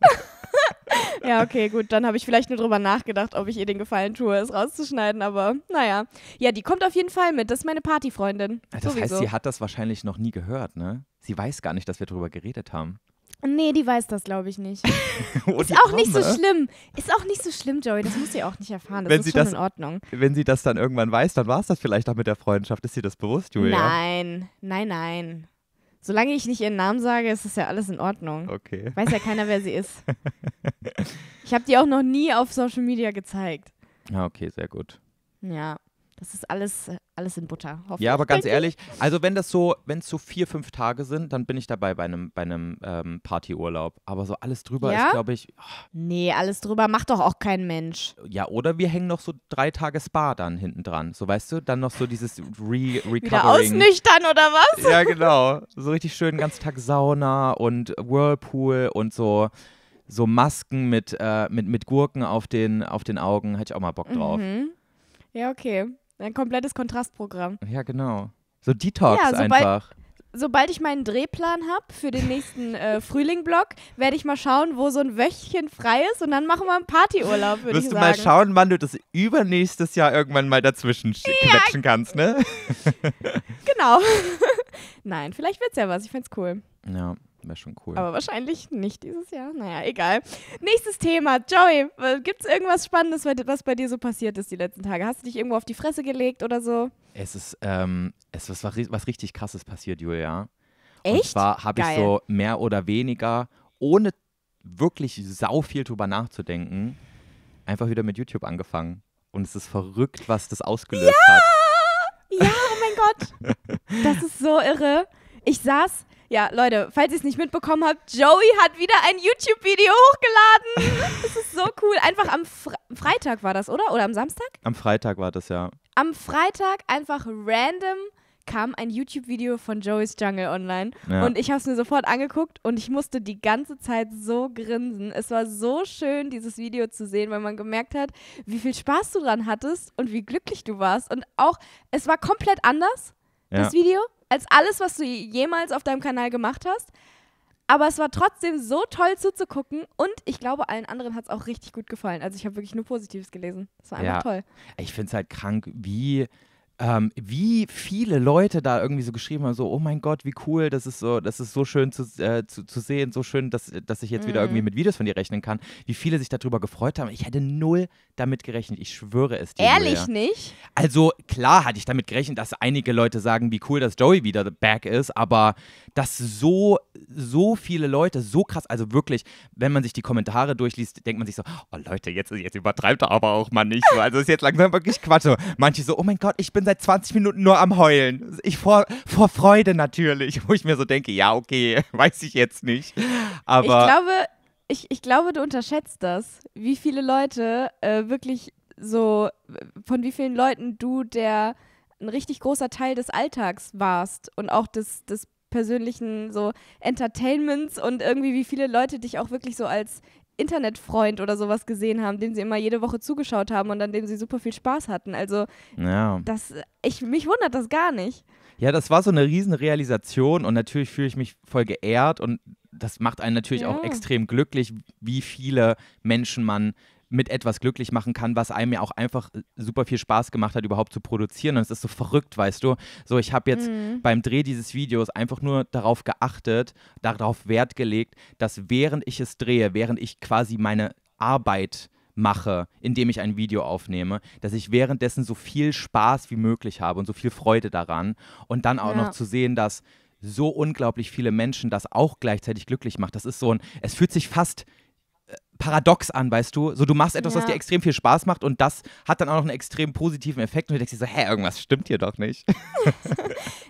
<laughs> ja, okay, gut. Dann habe ich vielleicht nur drüber nachgedacht, ob ich ihr den Gefallen tue, es rauszuschneiden, aber naja. Ja, die kommt auf jeden Fall mit. Das ist meine Partyfreundin. Also das sowieso. heißt, sie hat das wahrscheinlich noch nie gehört, ne? Sie weiß gar nicht, dass wir drüber geredet haben. Nee, die weiß das, glaube ich, nicht. <laughs> oh, ist auch Arme. nicht so schlimm. Ist auch nicht so schlimm, Joey. Das muss sie auch nicht erfahren. Das wenn ist sie schon das, in Ordnung. Wenn sie das dann irgendwann weiß, dann war es das vielleicht auch mit der Freundschaft. Ist sie das bewusst, Julia? Nein, nein, nein. Solange ich nicht ihren Namen sage, ist das ja alles in Ordnung. Okay. Weiß ja keiner, wer sie <laughs> ist. ich habe die auch noch nie auf Social Media gezeigt. Ja, ah, okay, sehr gut. Ja. Das ist alles, äh, alles in Butter. Ja, aber ganz <laughs> ehrlich, also wenn das so, wenn es so vier, fünf Tage sind, dann bin ich dabei bei einem, bei einem ähm, Partyurlaub. Aber so alles drüber ja? ist, glaube ich. Oh. Nee, alles drüber macht doch auch kein Mensch. Ja, oder wir hängen noch so drei Tage Spa dann hinten dran. So weißt du, dann noch so dieses Re Recovery. Wieder ausnüchtern oder was? Ja, genau. So richtig schön, den ganzen Tag Sauna und Whirlpool und so so Masken mit, äh, mit, mit Gurken auf den, auf den Augen. Hätte ich auch mal Bock drauf. Mhm. Ja, okay. Ein komplettes Kontrastprogramm. Ja, genau. So Detox ja, sobald, einfach. Sobald ich meinen Drehplan habe für den nächsten äh, <laughs> frühling blog werde ich mal schauen, wo so ein Wöchchen frei ist und dann machen wir einen Partyurlaub, würde ich sagen. du mal schauen, wann du das übernächstes Jahr irgendwann mal dazwischen ja. quetschen kannst, ne? <laughs> genau. <laughs> Nein, vielleicht wird es ja was. Ich find's cool. Ja. Wäre schon cool. Aber wahrscheinlich nicht dieses Jahr. Naja, egal. Nächstes Thema. Joey, äh, gibt es irgendwas Spannendes, was bei dir so passiert ist die letzten Tage? Hast du dich irgendwo auf die Fresse gelegt oder so? Es ist, ähm, es ist was, was richtig krasses passiert, Julia. Echt? Und zwar habe ich so mehr oder weniger, ohne wirklich sau viel drüber nachzudenken, einfach wieder mit YouTube angefangen. Und es ist verrückt, was das ausgelöst ja! hat. Ja, oh mein Gott. <laughs> Das ist so irre. Ich saß, ja, Leute, falls ihr es nicht mitbekommen habt, Joey hat wieder ein YouTube-Video hochgeladen. <laughs> das ist so cool. Einfach am Fre Freitag war das, oder? Oder am Samstag? Am Freitag war das, ja. Am Freitag einfach random kam ein YouTube-Video von Joey's Jungle online ja. und ich habe es mir sofort angeguckt und ich musste die ganze Zeit so grinsen. Es war so schön, dieses Video zu sehen, weil man gemerkt hat, wie viel Spaß du dran hattest und wie glücklich du warst. Und auch, es war komplett anders, ja. das Video, als alles, was du jemals auf deinem Kanal gemacht hast. Aber es war trotzdem so toll zuzugucken und ich glaube, allen anderen hat es auch richtig gut gefallen. Also ich habe wirklich nur Positives gelesen. Es war einfach ja. toll. Ich finde es halt krank, wie ähm, wie viele Leute da irgendwie so geschrieben haben, so, oh mein Gott, wie cool, das ist so, das ist so schön zu, äh, zu, zu, sehen, so schön, dass, dass ich jetzt mhm. wieder irgendwie mhm. mit Videos von dir rechnen kann, wie viele sich darüber gefreut haben. Ich hätte null damit gerechnet, ich schwöre es dir. Ehrlich Julia. nicht? Also klar hatte ich damit gerechnet, dass einige Leute sagen, wie cool, dass Joey wieder back ist, aber dass so, so viele Leute, so krass, also wirklich, wenn man sich die Kommentare durchliest, denkt man sich so, oh Leute, jetzt, jetzt übertreibt er aber auch mal nicht. So. Also ist jetzt langsam wirklich Quatsch. Manche so, oh mein Gott, ich bin bin seit 20 Minuten nur am Heulen. Ich vor, vor Freude natürlich, <laughs> wo ich mir so denke, ja, okay, <laughs> weiß ich jetzt nicht. Aber ich glaube, ich, ich glaube, du unterschätzt das, wie viele Leute äh, wirklich so, von wie vielen Leuten du der ein richtig großer Teil des Alltags warst und auch des, des persönlichen so Entertainments und irgendwie wie viele Leute dich auch wirklich so als Internetfreund oder sowas gesehen haben, dem sie immer jede Woche zugeschaut haben und an dem sie super viel Spaß hatten. Also ja. das, ich, mich wundert das gar nicht. Ja, das war so eine riesen Realisation und natürlich fühle ich mich voll geehrt und das macht einen natürlich ja. auch extrem glücklich, wie viele Menschen man mit etwas glücklich machen kann, was einem ja auch einfach äh, super viel Spaß gemacht hat, überhaupt zu produzieren. Und es ist so verrückt, weißt du. So, ich habe jetzt mhm. beim Dreh dieses Videos einfach nur darauf geachtet, darauf Wert gelegt, dass während ich es drehe, während ich quasi meine Arbeit mache, indem ich ein Video aufnehme, dass ich währenddessen so viel Spaß wie möglich habe und so viel Freude daran. Und dann auch ja. noch zu sehen, dass so unglaublich viele Menschen das auch gleichzeitig glücklich macht. Das ist so ein, es fühlt sich fast paradox an, weißt du? So, du machst etwas, ja. was dir extrem viel Spaß macht und das hat dann auch noch einen extrem positiven Effekt und du denkst dir so, hä, irgendwas stimmt hier doch nicht. <laughs> <laughs>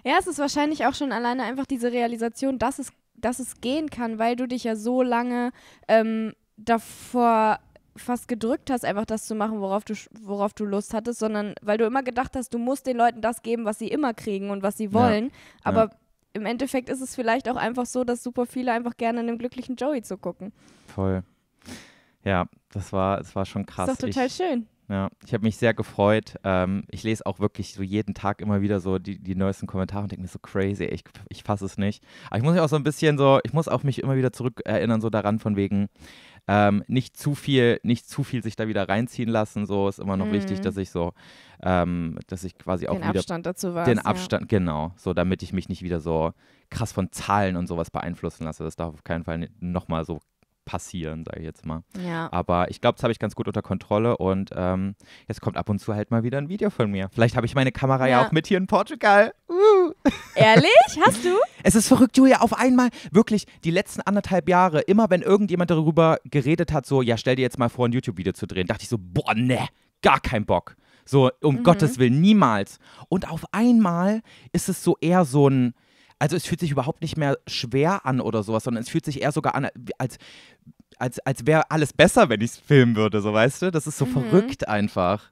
ja, es ist wahrscheinlich auch schon alleine einfach diese Realisation, dass es, dass es gehen kann, weil du dich ja so lange ähm, davor fast gedrückt hast, einfach das zu machen, worauf du, worauf du Lust hattest, sondern weil du immer gedacht hast, du musst den Leuten das geben, was sie immer kriegen und was sie wollen. Ja. Aber ja im Endeffekt ist es vielleicht auch einfach so, dass super viele einfach gerne einem glücklichen Joey zugucken. Voll. Ja, das war, das war schon krass. Das ist doch total ich, schön. Ja, ich habe mich sehr gefreut. Ähm, ich lese auch wirklich so jeden Tag immer wieder so die, die neuesten Kommentare und denke mir so crazy, ich, ich fasse es nicht. Aber ich muss mich auch so ein bisschen so, ich muss auch mich immer wieder zurückerinnern, so daran von wegen, ähm, nicht zu viel, nicht zu viel sich da wieder reinziehen lassen. So ist immer noch mhm. wichtig, dass ich so, ähm, dass ich quasi auch den wieder Abstand dazu war. Den ja. Abstand, genau, so damit ich mich nicht wieder so krass von Zahlen und sowas beeinflussen lasse. Das darf auf keinen Fall nochmal so passieren, sage ich jetzt mal. Ja. Aber ich glaube, das habe ich ganz gut unter Kontrolle und ähm, jetzt kommt ab und zu halt mal wieder ein Video von mir. Vielleicht habe ich meine Kamera ja. ja. auch mit hier in Portugal. Uh. <laughs> Ehrlich? Hast du? Es ist verrückt, Julia. Auf einmal, wirklich, die letzten anderthalb Jahre, immer wenn irgendjemand darüber geredet hat, so, ja, stell dir jetzt mal vor, ein YouTube-Video zu drehen, dachte ich so, boah, ne, gar kein Bock. So, um mhm. Gottes Willen, niemals. Und auf einmal ist es so eher so ein also es fühlt sich überhaupt nicht mehr schwer an oder sowas, sondern es fühlt sich eher sogar an, als, als, als wäre alles besser, wenn ich es filmen würde, so weißt du? Das ist so mhm. verrückt einfach.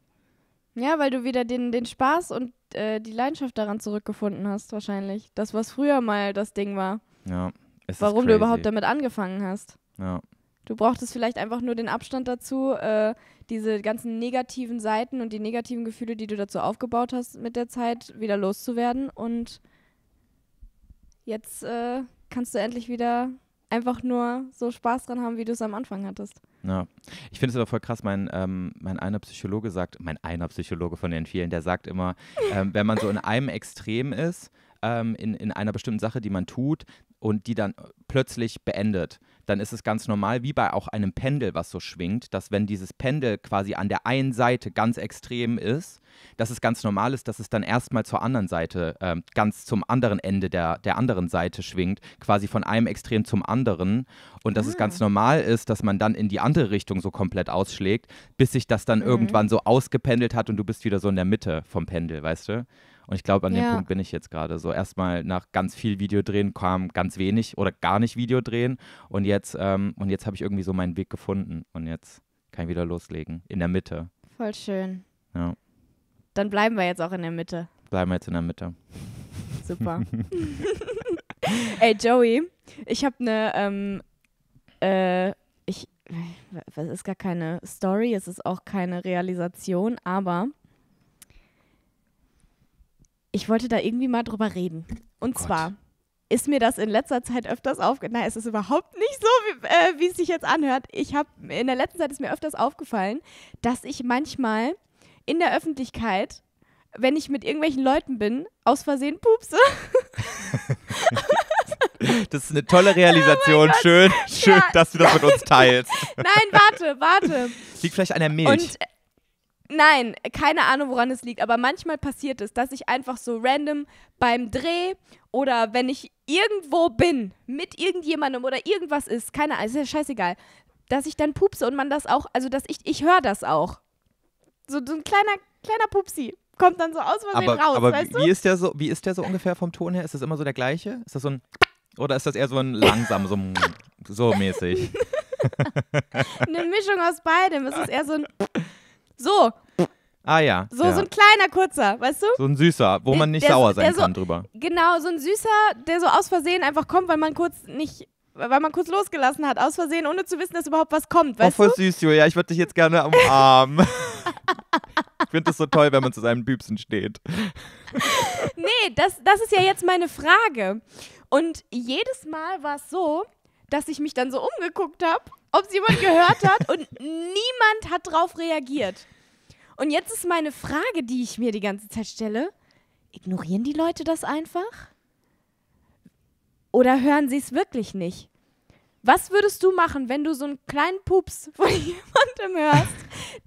Ja, weil du wieder den, den Spaß und äh, die Leidenschaft daran zurückgefunden hast, wahrscheinlich. Das, was früher mal das Ding war. Ja. Warum du überhaupt damit angefangen hast. Ja. Du brauchtest vielleicht einfach nur den Abstand dazu, äh, diese ganzen negativen Seiten und die negativen Gefühle, die du dazu aufgebaut hast, mit der Zeit wieder loszuwerden und jetzt äh, kannst du endlich wieder einfach nur so Spaß dran haben, wie du es am Anfang hattest. Ja. Ich finde es aber voll krass, mein, ähm, mein einer Psychologe sagt, mein einer Psychologe von den vielen, der sagt immer, ähm, wenn man so in einem Extrem ist, ähm, in, in einer bestimmten Sache, die man tut und die dann plötzlich beendet, dann ist es ganz normal, wie bei auch einem Pendel, was so schwingt, dass wenn dieses Pendel quasi an der einen Seite ganz extrem ist, dass es ganz normal ist, dass es dann erstmal zur anderen Seite, äh, ganz zum anderen Ende der, der anderen Seite schwingt, quasi von einem Extrem zum anderen. Und dass ah. es ganz ah. normal ist, dass man dann in die andere Richtung so komplett ausschlägt, bis sich das dann mhm. irgendwann so ausgependelt hat und du bist wieder so in der Mitte vom Pendel, weißt du? Und ich glaube, an ja. dem Punkt bin ich jetzt gerade so. Erstmal nach ganz viel Videodrehen kam ganz wenig oder gar nicht Videodrehen. Und jetzt, ähm, und jetzt habe ich irgendwie so meinen Weg gefunden. Und jetzt kann ich wieder loslegen. In der Mitte. Voll schön. Ja. Dann bleiben wir jetzt auch in der Mitte. Bleiben wir jetzt in der Mitte. Super. <laughs> <laughs> Ey, Joey, ich habe eine, ähm, äh, ich, es ist gar keine Story, es ist auch keine Realisation, aber ich wollte da irgendwie mal drüber reden. Oh Und oh zwar ist mir das in letzter Zeit öfters aufgefallen. Nein, es ist überhaupt nicht so, wie, äh, es sich jetzt anhört. Ich habe in der letzten Zeit ist mir öfters aufgefallen, dass ich manchmal in der Öffentlichkeit, wenn ich mit irgendwelchen Leuten bin, aus Versehen pupse. <laughs> Das ist eine tolle Realisation. Oh schön, schön, ja. dass du das mit uns teilst. Nein, warte, warte. Liegt vielleicht an der Milch. Und Nein, keine Ahnung, woran es liegt, aber manchmal passiert es, dass ich einfach so random beim Dreh oder wenn ich irgendwo bin mit irgendjemandem oder irgendwas ist, keine Ahnung, ist ja scheißegal, dass ich dann pupse und man das auch, also dass ich, ich höre das auch. So, so ein kleiner, kleiner Pupsi kommt dann so aus Versehen aber, raus, aber weißt wie, du? ist, der so, wie ist der so ungefähr vom Ton her? Ist das immer so der gleiche? Ist das so ein, oder ist das eher so ein langsam, so, so mäßig? <laughs> Eine Mischung aus beidem. Es ist eher so ein <laughs> So. Ah ja. So, ja. so ein kleiner, kurzer, weißt du? So ein süßer, wo man nicht der, sauer sein kann drüber. Genau, so ein süßer, der so aus Versehen einfach kommt, weil man kurz nicht weil man kurz losgelassen hat, aus Versehen, ohne zu wissen, dass überhaupt was kommt, oh, weißt oh, voll du? süß, Julia, ich würde dich jetzt gerne umarmen. <laughs> ich finde das so toll, wenn man zu seinem Bübsen steht. nee, das, das ist ja jetzt meine Frage. Und jedes Mal war es so, dass ich mich dann so umgeguckt habe ob es jemand gehört hat und niemand hat drauf reagiert. Und jetzt ist meine Frage, die ich mir die ganze Zeit stelle, ignorieren die Leute das einfach? Oder hören sie es wirklich nicht? Was würdest du machen, wenn du so einen kleinen Pups von <laughs> jemandem hörst,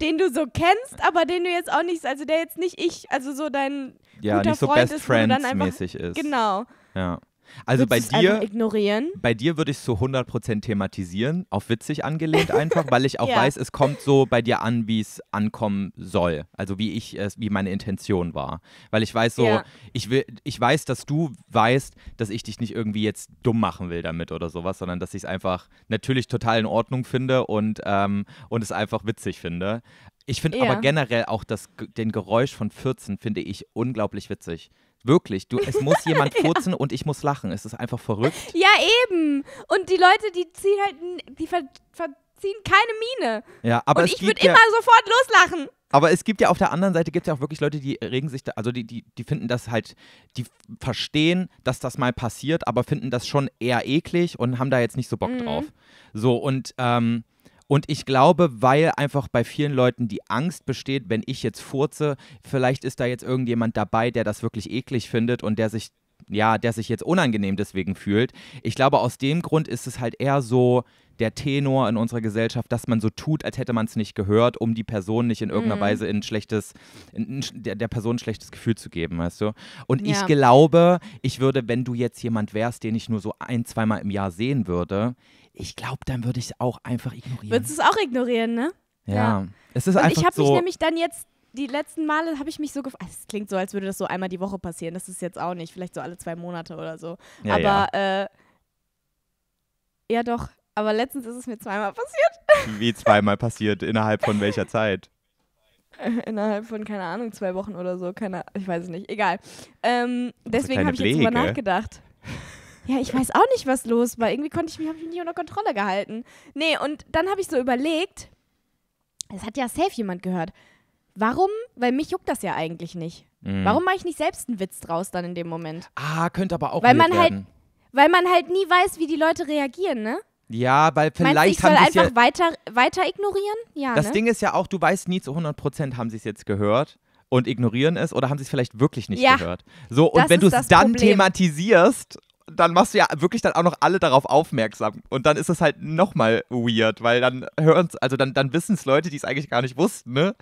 den du so kennst, aber den du jetzt auch nicht, also der jetzt nicht ich, also so dein ja, guter nicht so Freund Best ist, Friends mäßig ist. Genau. Ja. Also bei dir, ignorieren? bei dir würde ich es zu 100% thematisieren, auf witzig angelehnt einfach, weil ich auch <laughs> ja. weiß, es kommt so bei dir an, wie es ankommen soll. Also wie ich es, wie meine Intention war. Weil ich weiß so, ja. ich will, ich weiß, dass du weißt, dass ich dich nicht irgendwie jetzt dumm machen will damit oder sowas, sondern dass ich es einfach natürlich total in Ordnung finde und, ähm, und es einfach witzig finde. Ich finde ja. aber generell auch das, den Geräusch von 14 finde ich unglaublich witzig. Wirklich, du, es muss jemand <laughs> furzen ja. und ich muss lachen. Es ist einfach verrückt. Ja, eben. Und die Leute, die ziehen halt, die ver verziehen keine Miene. Ja, aber und ich würde ja, immer sofort loslachen. Aber es gibt ja auf der anderen Seite gibt es ja auch wirklich Leute, die regen sich, da, also die, die, die finden das halt, die verstehen, dass das mal passiert, aber finden das schon eher eklig und haben da jetzt nicht so Bock mhm. drauf. So, und ähm, und ich glaube, weil einfach bei vielen Leuten die Angst besteht, wenn ich jetzt furze, vielleicht ist da jetzt irgendjemand dabei, der das wirklich eklig findet und der sich, ja, der sich jetzt unangenehm deswegen fühlt. Ich glaube, aus dem Grund ist es halt eher so, der Tenor in unserer Gesellschaft, dass man so tut, als hätte man es nicht gehört, um die Person nicht in irgendeiner mhm. Weise in ein schlechtes, in, in, der, der, Person ein schlechtes Gefühl zu geben, weißt du? Und ja. ich glaube, ich würde, wenn du jetzt jemand wärst, den ich nur so ein, zweimal im Jahr sehen würde, ich glaube, dann würde ich es auch einfach ignorieren. Würdest du es auch ignorieren, ne? Ja. ja. Es ist Und einfach ich habe so mich nämlich dann jetzt die letzten Male habe ich mich so gefragt, es klingt so, als würde das so einmal die Woche passieren, das ist jetzt auch nicht, vielleicht so alle zwei Monate oder so. Ja, aber ja. Äh, ja doch, aber letztens ist es mir zweimal passiert. Wie zweimal passiert? Innerhalb von welcher Zeit? <laughs> Innerhalb von, keine Ahnung, zwei Wochen oder so, keine, ich weiß es nicht, egal. Ähm, deswegen habe ich jetzt drüber nachgedacht. Ja, ich weiß auch nicht, was los war. Irgendwie konnte ich mich, ich mich nie unter Kontrolle gehalten. Nee, und dann habe ich so überlegt, das hat ja safe jemand gehört. Warum? Weil mich juckt das ja eigentlich nicht. Mhm. Warum mache ich nicht selbst einen Witz draus dann in dem Moment? Ah, könnte aber auch weil man halt, Weil man halt nie weiß, wie die Leute reagieren, ne? Ja, weil vielleicht Meinst, ich haben sie es einfach ja weiter, weiter ignorieren? Ja, das ne? Ding ist ja auch, du weißt nie zu 100% Prozent, haben sie es jetzt gehört und ignorieren es oder haben sie es vielleicht wirklich nicht ja, gehört. So, und wenn du es dann Problem. thematisierst dann machst du ja wirklich dann auch noch alle darauf aufmerksam. Und dann ist es halt nochmal weird, weil dann hören es, also dann, dann wissen es Leute, die es eigentlich gar nicht wussten, ne?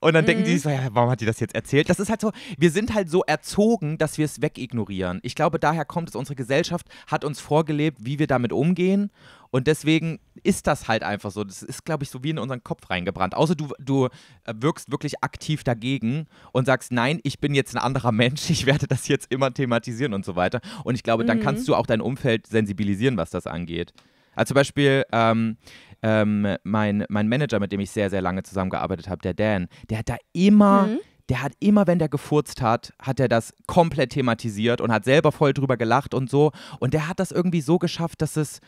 Und dann mhm. denken die mhm. so, ja, warum hat die das jetzt erzählt? Das ist halt so, wir sind halt so erzogen, dass wir es wegignorieren. Ich glaube, daher kommt es, unsere Gesellschaft hat uns vorgelebt, wie wir damit umgehen. Und deswegen ist das halt einfach so. Das ist, glaube ich, so wie in unseren Kopf reingebrannt. Außer du, du äh, wirkst wirklich aktiv dagegen und sagst, nein, ich bin jetzt ein anderer <laughs> Mensch, ich werde das jetzt immer thematisieren und so weiter. Und ich glaube, mhm. dann kannst du auch dein Umfeld sensibilisieren, was das angeht. Also zum Beispiel ähm, ähm, mein, mein Manager, mit dem ich sehr, sehr lange zusammengearbeitet habe, der Dan, der hat da immer... Mhm der hat immer, wenn der gefurzt hat, hat er das komplett thematisiert und hat selber voll drüber gelacht und so. Und der hat das irgendwie so geschafft, dass es,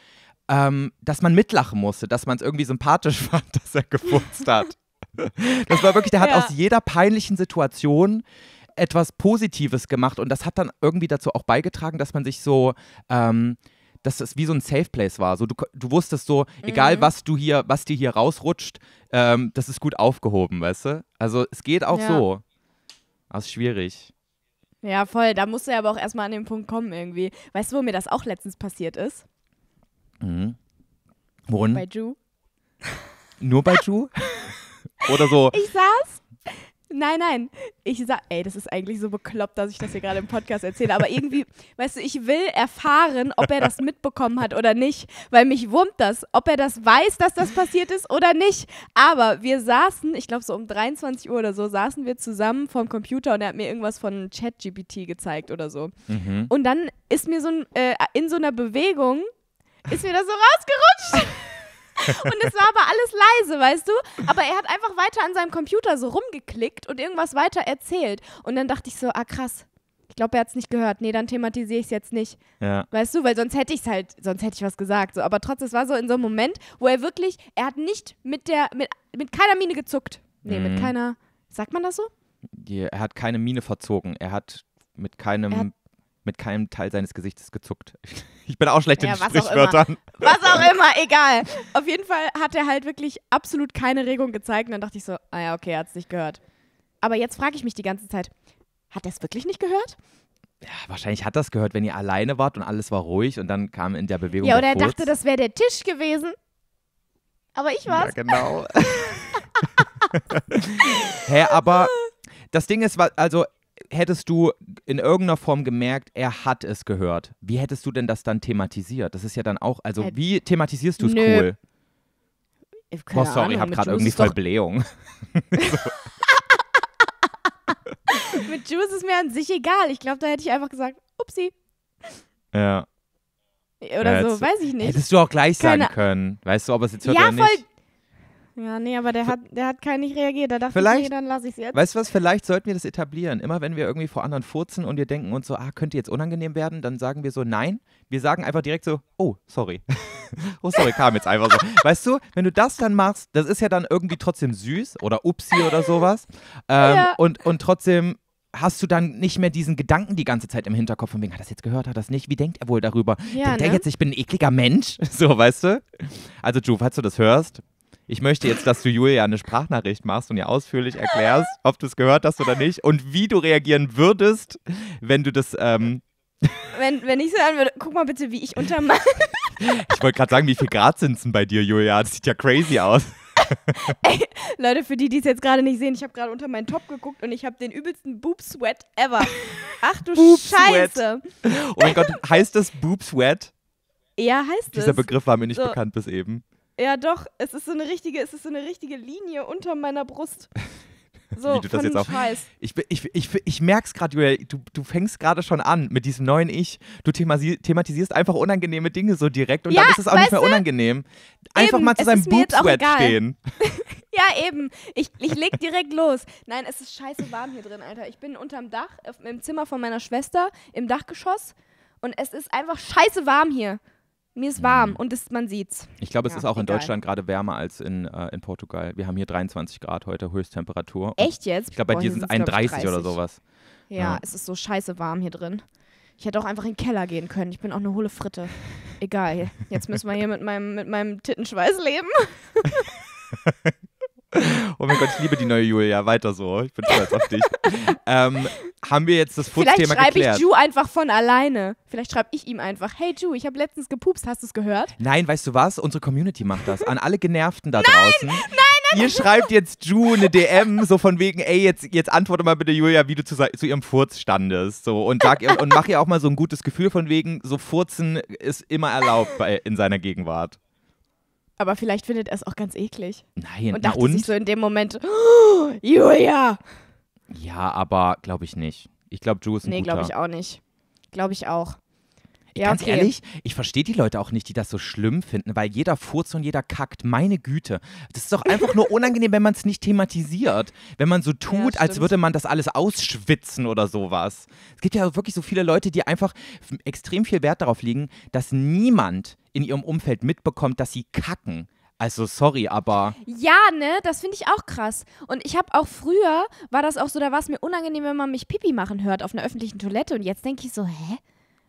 ähm, dass man mitlachen musste, dass man es irgendwie sympathisch <laughs> fand, dass er gefurzt hat. das war wirklich, der hat ja. aus jeder peinlichen Situation etwas Positives gemacht und das hat dann irgendwie dazu auch beigetragen, dass man sich so, ähm, dass es wie so ein Safe Place war. So, du, du wusstest so, mhm. egal was du hier, was dir hier rausrutscht, ähm, das ist gut aufgehoben, weißt du? Also es geht auch ja. so. Das ist schwierig. Ja, voll. Da musst du ja aber auch erstmal an den Punkt kommen irgendwie. Weißt du, wo mir das auch letztens passiert ist? Mhm. Worin? Bei Ju. Nur bei Ju? <laughs> Oder so. Ich saß. Nein, nein. Ich sag, ey, das ist eigentlich so bekloppt, dass ich das hier gerade im Podcast erzähle. Aber irgendwie, <laughs> weißt du, ich will erfahren, ob er das mitbekommen hat oder nicht, weil mich wurmt das, ob er das weiß, dass das passiert ist oder nicht. Aber wir saßen, ich glaube so um 23 Uhr oder so, saßen wir zusammen vorm Computer und er hat mir irgendwas von ChatGPT gezeigt oder so. Mhm. Und dann ist mir so ein, äh, in so einer Bewegung ist mir das so rausgerutscht. <laughs> und es war aber alles leise, weißt du? Aber er hat einfach weiter an seinem Computer so rumgeklickt und irgendwas weiter erzählt. Und dann dachte ich so, ah krass, ich glaube, er hat es nicht gehört. Nee, dann thematisiere ich es jetzt nicht. Ja. Weißt du, weil sonst hätte ich es halt, sonst hätte ich was gesagt. So. Aber trotzdem, es war so in so einem Moment, wo er wirklich, er hat nicht mit der, mit, mit keiner Miene gezuckt. Nee, mhm. mit keiner, sagt man das so? er hat keine Miene verzogen. Er hat mit keinem mit keinem Teil seines Gesichtes gezuckt. <laughs> Ich bin auch schlecht ja, in was Sprichwörtern. was auch <laughs> immer, egal. Auf jeden Fall hat er halt wirklich absolut keine Regung gezeigt. Und dann dachte ich so, ah ja, okay, er hat es nicht gehört. Aber jetzt frage ich mich die ganze Zeit, hat er es wirklich nicht gehört? Ja, wahrscheinlich hat das gehört, wenn ihr alleine wart und alles war ruhig und dann kam in der Bewegung. Ja, oder er dachte, das wäre der Tisch gewesen. Aber ich war's. Ja, genau. <laughs> Hä, aber das Ding ist, also hättest du in irgendeiner Form gemerkt, er hat es gehört, wie hättest du denn das dann thematisiert? Das ist ja dann auch, also äh, wie thematisierst du es cool? Keine oh, sorry, ich habe gerade irgendwie Verblähung. <laughs> mit Juice ist mir an sich egal. Ich glaube, da hätte ich einfach gesagt, upsi. Ja. Oder ja, so, weiß ich nicht. Hättest du auch gleich sagen können. Weißt du, ob es jetzt hört ja, oder nicht. voll ja, nee, aber der hat, der hat kein nicht reagiert. Da dachte ich, nee, dann lasse ich es jetzt. Weißt du was, vielleicht sollten wir das etablieren. Immer wenn wir irgendwie vor anderen furzen und wir denken uns so, ah, könnte jetzt unangenehm werden, dann sagen wir so, nein. Wir sagen einfach direkt so, oh, sorry. <laughs> oh, sorry, kam jetzt einfach so. <laughs> Weißt du, wenn du das dann machst, das ist ja dann irgendwie trotzdem süß oder upsi oder sowas. <laughs> Ähm, ja. und, und trotzdem hast du dann nicht mehr diesen Gedanken die ganze Zeit im Hinterkopf von wegen, hat das jetzt gehört, hat das nicht, wie denkt er wohl darüber? Ja, denkt ne? er jetzt, ich bin ein ekliger Mensch? So, weißt du? Also, Ju, falls du das hörst, ich möchte jetzt, dass du Julia eine Sprachnachricht machst und ihr ausführlich erklärst, <laughs> ob du es gehört hast oder nicht und wie du reagieren würdest, wenn du das. Ähm wenn, wenn ich sagen würde, guck mal bitte, wie ich unter untermache. <laughs> ich wollte gerade sagen, wie viel Grad sind es denn bei dir, Julia? Das sieht ja crazy aus. <laughs> Ey, Leute, für die, die es jetzt gerade nicht sehen, ich habe gerade unter meinen Top geguckt und ich habe den übelsten Boob-Sweat ever. Ach du Boob Scheiße. Oh mein Gott, heißt das Boob-Sweat? Ja, heißt Dieser es. Dieser Begriff war mir nicht so. bekannt bis eben. Ja, doch, es ist so eine richtige, es ist so eine richtige Linie unter meiner Brust. <laughs> So, Wie du das jetzt auch. Scheiß. Ich, ich, ich, ich merke es gerade, Julia, du, du fängst gerade schon an mit diesem neuen Ich. Du thematisierst einfach unangenehme Dinge so direkt und ja, dann ist es auch nicht mehr du? unangenehm. Einfach eben, mal zu seinem Boobswet stehen. <laughs> ja, eben. Ich, ich leg direkt los. Nein, es ist scheiße warm hier drin, Alter. Ich bin unterm Dach, äh, im Zimmer von meiner Schwester, im Dachgeschoss und es ist einfach scheiße warm hier. Mir ist warm mhm. und es, man sieht's. Ich glaube, es ja, ist auch in Deutschland gerade wärmer als in, äh, in Portugal. Wir haben hier 23 Grad heute, Höchsttemperatur. Echt jetzt? Ich glaube, bei dir sind es 31 oder sowas. Ja, ja, es ist so scheiße warm hier drin. Ich hätte auch einfach in den Keller gehen können. Ich bin auch eine hohle Fritte. Egal. Jetzt müssen wir hier mit meinem, mit meinem Tittenschweiß leben. <laughs> <laughs> Oh mein Gott, ich liebe die neue Julia. Weiter so. Ich bin stolz auf dich. Ähm, haben wir jetzt das Furzthema geklärt? Vielleicht schreibe ich Ju einfach von alleine. Vielleicht schreibe ich ihm einfach, hey Ju, ich habe letztens gepupst. Hast du es gehört? Nein, weißt du was? Unsere Community macht das. An alle Genervten da draußen. Nein, nein ihr schreibt jetzt Ju eine DM, so von wegen, ey, jetzt, jetzt antworte mal bitte Julia, wie du zu, zu ihrem Furz standest. So, und, sag ihr, und mach ihr auch mal so ein gutes Gefühl von wegen, so Furzen ist immer erlaubt bei, in seiner Gegenwart. Aber vielleicht findet er es auch ganz eklig. Nein, und dachte na und? sich so in dem Moment, oh, Julia! Ja, aber glaube ich nicht. Ich glaube, Ju ist ein Nee, guter. glaube ich auch nicht. Glaube ich auch. Ja, Ganz okay. ehrlich, ich verstehe die Leute auch nicht, die das so schlimm finden, weil jeder furzt und jeder kackt. Meine Güte. Das ist doch einfach nur <laughs> unangenehm, wenn man es nicht thematisiert. Wenn man so tut, ja, als würde man das alles ausschwitzen oder sowas. Es gibt ja wirklich so viele Leute, die einfach extrem viel Wert darauf legen, dass niemand in ihrem Umfeld mitbekommt, dass sie kacken. Also sorry, aber. Ja, ne, das finde ich auch krass. Und ich habe auch früher, war das auch so, da war es mir unangenehm, wenn man mich Pipi machen hört auf einer öffentlichen Toilette. Und jetzt denke ich so, hä?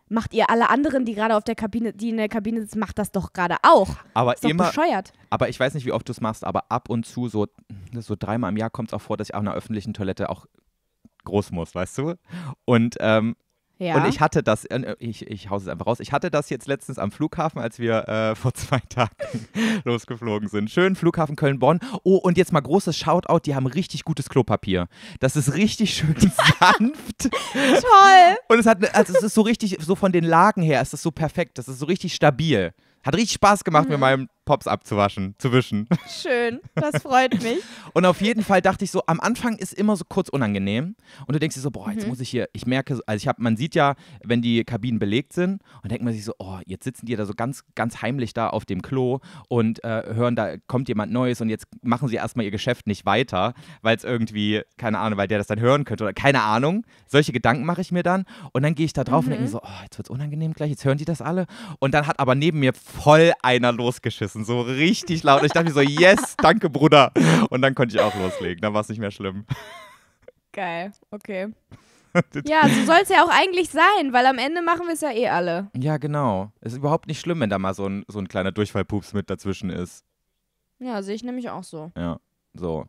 Macht ihr alle anderen, die gerade auf der Kabine, die in der Kabine sitzen, macht das doch gerade auch. Aber ist immer. bescheuert. Aber ich weiß nicht, wie oft du es machst, aber ab und zu, so, so dreimal im Jahr kommt es auch vor, dass ich auf einer öffentlichen Toilette auch groß muss, weißt du? Und ähm, ja. Und ich hatte das, äh, ich, ich hause es einfach raus, ich hatte das jetzt letztens am Flughafen, als wir äh, <laughs> vor zwei Tagen <laughs> losgeflogen sind. Schön, Flughafen Köln-Bonn. Oh, und jetzt mal großes Shoutout, die haben richtig gutes Klopapier. Das ist richtig schön <laughs> sanft. Toll. Und es hat, ne, also es ist so richtig, so von den Lagen her, es ist so perfekt, das ist so richtig stabil. Hat richtig Spaß gemacht, mhm. mit meinem Pops abzuwaschen, zu wischen. Schön, das freut <laughs> mich. und auf jeden Fall dachte ich so, am Anfang ist immer so kurz unangenehm und du denkst dir so, boah, jetzt mhm. muss ich hier, ich merke, also ich habe, man sieht ja, wenn die Kabinen belegt sind und denkt man sich so, oh, jetzt sitzen die da so ganz, ganz heimlich da auf dem Klo und äh, hören, da kommt jemand Neues und jetzt machen sie erstmal ihr Geschäft nicht weiter, weil es irgendwie, keine Ahnung, weil der das dann hören könnte oder keine Ahnung. Solche Gedanken mache ich mir dann und dann gehe ich da drauf mhm. und denke mir so, oh, jetzt wird es unangenehm gleich, jetzt hören die das alle und dann hat aber neben mir voll einer losgeschissen. Herzen, so richtig laut. Und ich dachte mir so, yes, danke, Bruder. Und dann konnte ich auch loslegen. Dann war es nicht mehr schlimm. Geil, okay. <laughs> ja, so soll es ja auch eigentlich sein, weil am Ende machen wir es ja eh alle. Ja, genau. Ist überhaupt nicht schlimm, wenn da mal so ein, so ein kleiner Durchfallpups mit dazwischen ist. Ja, sehe ich nämlich auch so. Ja, so.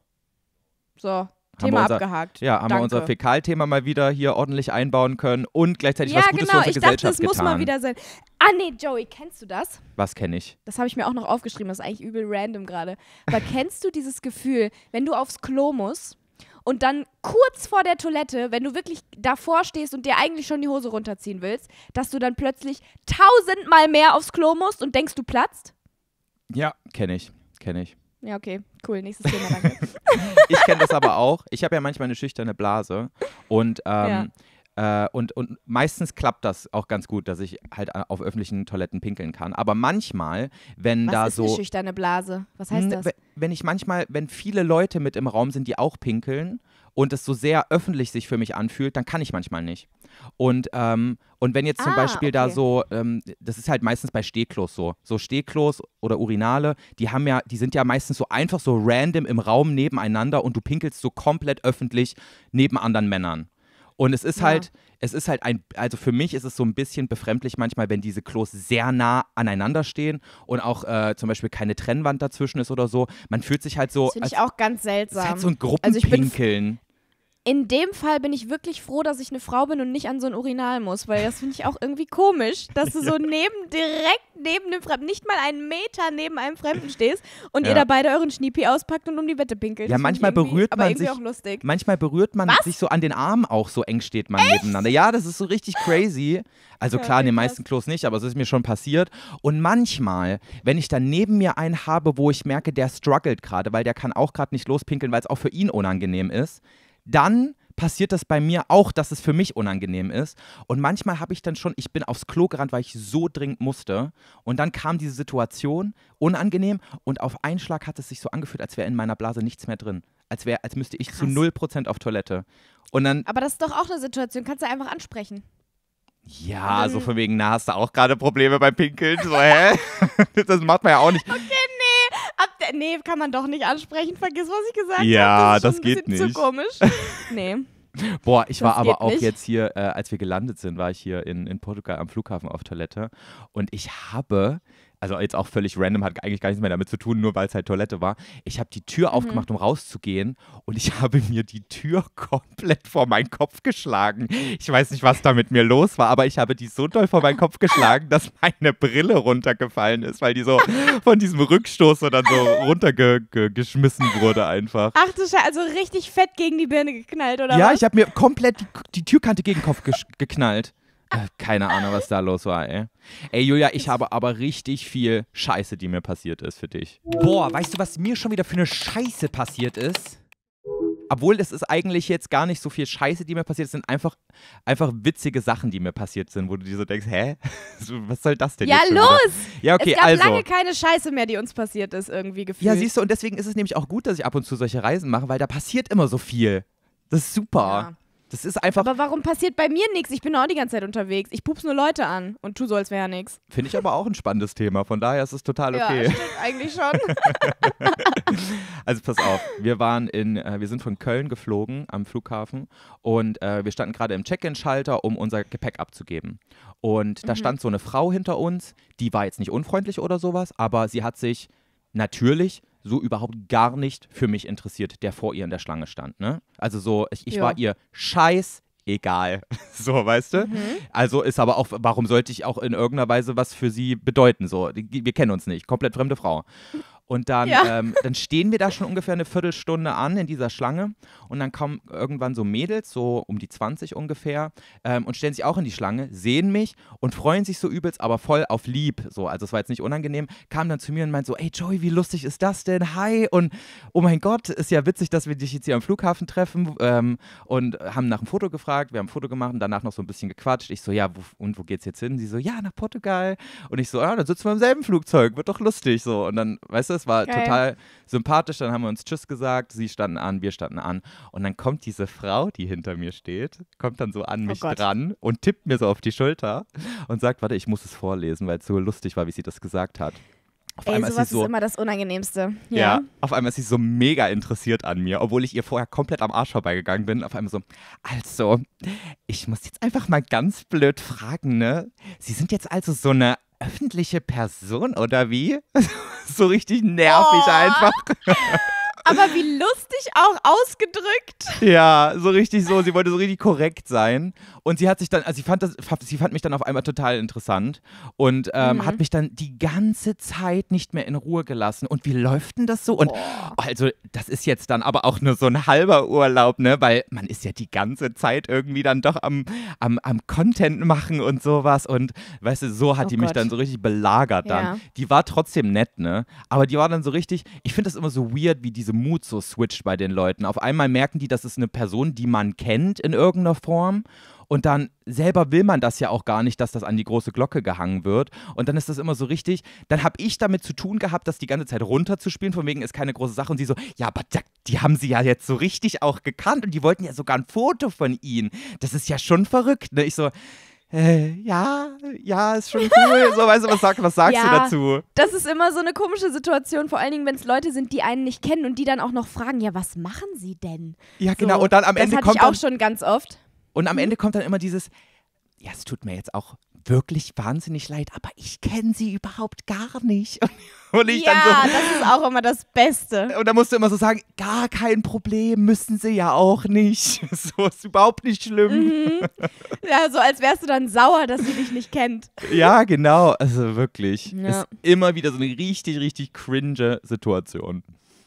So, Thema unser, abgehakt. Ja, haben Danke. wir unser Fäkalthema mal wieder hier ordentlich einbauen können und gleichzeitig ja, was Gutes genau. für unsere ich Gesellschaft dachte, das getan. muss mal wieder sein. Ah nee, Joey, kennst du das? Was kenne ich? Das habe ich mir auch noch aufgeschrieben, das ist eigentlich übel random gerade. Aber kennst du dieses Gefühl, wenn du aufs Klo musst und dann kurz vor der Toilette, wenn du wirklich davor stehst und dir eigentlich schon die Hose runterziehen willst, dass du dann plötzlich tausendmal mehr aufs Klo musst und denkst, du platzt? Ja, kenne ich, kenne ich. Ja, okay, cool. Nächstes Thema, danke. <laughs> ich kenne das aber auch. Ich habe ja manchmal eine schüchterne Blase. Und, ähm, ja. äh, und, und meistens klappt das auch ganz gut, dass ich halt auf öffentlichen Toiletten pinkeln kann. Aber manchmal, wenn Was da ist so. Eine schüchterne Blase. Was heißt das? Wenn ich manchmal, wenn viele Leute mit im Raum sind, die auch pinkeln und es so sehr öffentlich sich für mich anfühlt, dann kann ich manchmal nicht. Und, ähm, und wenn jetzt zum ah, Beispiel okay. da so, ähm, das ist halt meistens bei Stehklos so, so Stehklos oder Urinale, die haben ja, die sind ja meistens so einfach so random im Raum nebeneinander und du pinkelst so komplett öffentlich neben anderen Männern. Und es ist ja. halt, es ist halt ein, also für mich ist es so ein bisschen befremdlich manchmal, wenn diese Klos sehr nah aneinander stehen und auch äh, zum Beispiel keine Trennwand dazwischen ist oder so. Man fühlt sich halt so. finde ich auch ganz seltsam. Es ist halt so ein also Gruppenpinkeln. Also in dem Fall bin ich wirklich froh, dass ich eine Frau bin und nicht an so ein Urinal muss, weil das finde ich auch irgendwie komisch, dass du so <laughs> neben, direkt neben einem Fremden, nicht mal einen Meter neben einem Fremden stehst und ja. ihr da beide euren Schniepi auspackt und um die Wette pinkelt. Ja, das manchmal berührt man sich, manchmal berührt man Was? sich so an den Armen auch, so eng steht man Echt? nebeneinander. Ja, das ist so richtig crazy. Also ja, klar, in den meisten Klos nicht, aber es ist mir schon passiert. Und manchmal, wenn ich dann neben mir einen habe, wo ich merke, der struggelt gerade, weil der kann auch gerade nicht lospinkeln, weil es auch für ihn unangenehm ist, dann passiert das bei mir auch, dass es für mich unangenehm ist. Und manchmal habe ich dann schon, ich bin aufs Klo gerannt, weil ich so dringend musste. Und dann kam diese Situation, unangenehm, und auf einen Schlag hat es sich so angefühlt, als wäre in meiner Blase nichts mehr drin. Als, wär, als müsste ich Krass. zu 0% auf Toilette. Und dann, Aber das ist doch auch eine Situation, kannst du einfach ansprechen. Ja, so von wegen, na, hast du auch gerade Probleme beim Pinkeln? So, hä? <laughs> das macht man ja auch nicht. Okay. Ab der, nee, kann man doch nicht ansprechen. Vergiss, was ich gesagt habe. Ja, das, hab. das, das geht nicht. Zu komisch. <laughs> Nee. Boah, ich das war aber auch nicht. jetzt hier, äh, als wir gelandet sind, war ich hier in, in Portugal am Flughafen auf Toilette und ich habe also jetzt auch völlig random, hat eigentlich gar nichts mehr damit zu tun, nur weil es halt Toilette war. Ich habe die Tür mhm. aufgemacht, um rauszugehen und ich <laughs> habe mir die Tür komplett vor meinen Kopf geschlagen. Ich weiß nicht, was da mit mir los war, aber ich habe die so doll vor meinen Kopf <laughs> geschlagen, dass meine Brille runtergefallen ist, weil die so von diesem Rückstoß dann so runtergeschmissen ge wurde einfach. Ach du Scheiße, also richtig fett gegen die Birne geknallt, oder? Ja, was? ich habe mir komplett die, die Türkante gegen den Kopf geknallt. Äh, keine Ahnung, was da los war, ey. Ey, Julia, ich habe aber richtig viel Scheiße, die mir passiert ist für dich. Boah, weißt du, was mir schon wieder für eine Scheiße passiert ist? Obwohl, es ist eigentlich jetzt gar nicht so viel Scheiße, die mir passiert ist, sind einfach, einfach witzige Sachen, die mir passiert sind, wo du dir so denkst, hä? <laughs> Was soll das denn? Ja, jetzt los! Ja, okay, es gab also. lange keine Scheiße mehr, die uns passiert ist, irgendwie gefühlt. Ja, siehst du, und deswegen ist es nämlich auch gut, dass ich ab und zu solche Reisen mache, weil da passiert immer so viel. Das ist super. Ja. Das ist einfach. Aber warum passiert bei mir nichts? Ich bin auch die ganze Zeit unterwegs. Ich pups nur Leute an und tu so, als wäre nichts. Finde ich aber auch ein spannendes Thema. Von daher ist es total okay. Ja, eigentlich schon. <laughs> also pass auf, wir waren in, äh, wir sind von Köln geflogen am Flughafen und äh, wir standen gerade im Check-in-Schalter, um unser Gepäck abzugeben. Und da mhm. stand so eine Frau hinter uns, die war jetzt nicht unfreundlich oder sowas, aber sie hat sich natürlich so überhaupt gar nicht für mich interessiert, der vor ihr in der Schlange stand. Ne? Also so, ich, ich ja. war ihr scheiß egal. <laughs> So, weißt du? Mhm. Also ist aber auch, warum sollte ich auch in irgendeiner Weise was für sie bedeuten? So, wir kennen uns nicht, komplett fremde Frau. Und dann, ja. ähm, dann stehen wir da schon ungefähr eine Viertelstunde an in dieser Schlange. Und dann kommen irgendwann so Mädels, so um die 20 ungefähr, ähm, und stellen sich auch in die Schlange, sehen mich und freuen sich so übelst, aber voll auf lieb. So, also es war jetzt nicht unangenehm. Kamen dann zu mir und meinten so, ey Joey, wie lustig ist das denn? Hi und oh mein Gott, ist ja witzig, dass wir dich jetzt hier am Flughafen treffen. Ähm, und haben nach einem Foto gefragt, wir haben ein Foto gemacht und danach noch so ein bisschen gequatscht. Ich so, ja, wo, und wo geht's jetzt hin? Sie so, ja, nach Portugal. Und ich so, ja, ah, dann sitzen wir im selben Flugzeug, wird doch lustig. So, und dann, weißt du, alles, war Geil. total sympathisch. Dann haben wir uns Tschüss gesagt, sie standen an, wir standen an. Und dann kommt diese Frau, die hinter mir steht, kommt dann so an oh mich oh dran und tippt mir so auf die Schulter und sagt, warte, ich muss es vorlesen, weil es so lustig war, wie sie das gesagt hat. Auf Ey, einmal sowas ist, so, ist immer das Unangenehmste. Ja. ja. auf einmal ist sie so mega interessiert an mir, obwohl ich ihr vorher komplett am Arsch vorbeigegangen bin. Auf einmal so, also, ich muss jetzt einfach mal ganz blöd fragen, ne? Sie sind jetzt also so eine öffentliche Person oder wie? <laughs> so richtig nervig oh. einfach. <laughs> aber wie lustig auch ausgedrückt. Ja, so richtig so. Sie wollte so richtig korrekt sein. Und sie hat sich dann, also sie fand, das, sie fand mich dann auf einmal total interessant und ähm, mhm. hat mich dann die ganze Zeit nicht mehr in Ruhe gelassen. Und wie läuft denn das so? Und Boah. also, das ist jetzt dann aber auch nur so ein halber Urlaub, ne? Weil man ist ja die ganze Zeit irgendwie dann doch am, am, am Content machen und sowas. Und weißt du, so hat oh die Gott. mich dann so richtig belagert dann. Ja. Die war trotzdem nett, ne? Aber die war dann so richtig, ich finde das immer so weird, wie diese Mut so switcht bei den Leuten. Auf einmal merken die, das ist eine Person, die man kennt in irgendeiner Form. Und dann selber will man das ja auch gar nicht, dass das an die große Glocke gehangen wird. Und dann ist das immer so richtig. Dann habe ich damit zu tun gehabt, das die ganze Zeit runterzuspielen, von wegen ist keine große Sache. Und sie so, ja, aber da, die haben sie ja jetzt so richtig auch gekannt und die wollten ja sogar ein Foto von ihnen. Das ist ja schon verrückt. Ne? Ich so, äh, ja, ja, ist schon cool. So, weißt du, was, sag, was sagst ja, du dazu? Das ist immer so eine komische Situation, vor allen Dingen, wenn es Leute sind, die einen nicht kennen und die dann auch noch fragen, ja, was machen sie denn? Ja, genau. so, genau. Und dann am Ende kommt. Das hatte ich auch schon ganz oft. Und am Ende kommt dann immer dieses, ja, es tut mir jetzt auch wirklich wahnsinnig leid, aber ich kenne sie überhaupt gar nicht. <laughs> Und ich ja, dann so, das ist auch immer das Beste. Und da musst du immer so sagen, gar kein Problem, müssen sie ja auch nicht. <laughs> So ist überhaupt nicht schlimm. Mhm. Ja, so als wärst du dann sauer, dass sie dich nicht kennt. Ja, genau. Also wirklich. Ja. Ist immer wieder so eine richtig, richtig cringe Situation.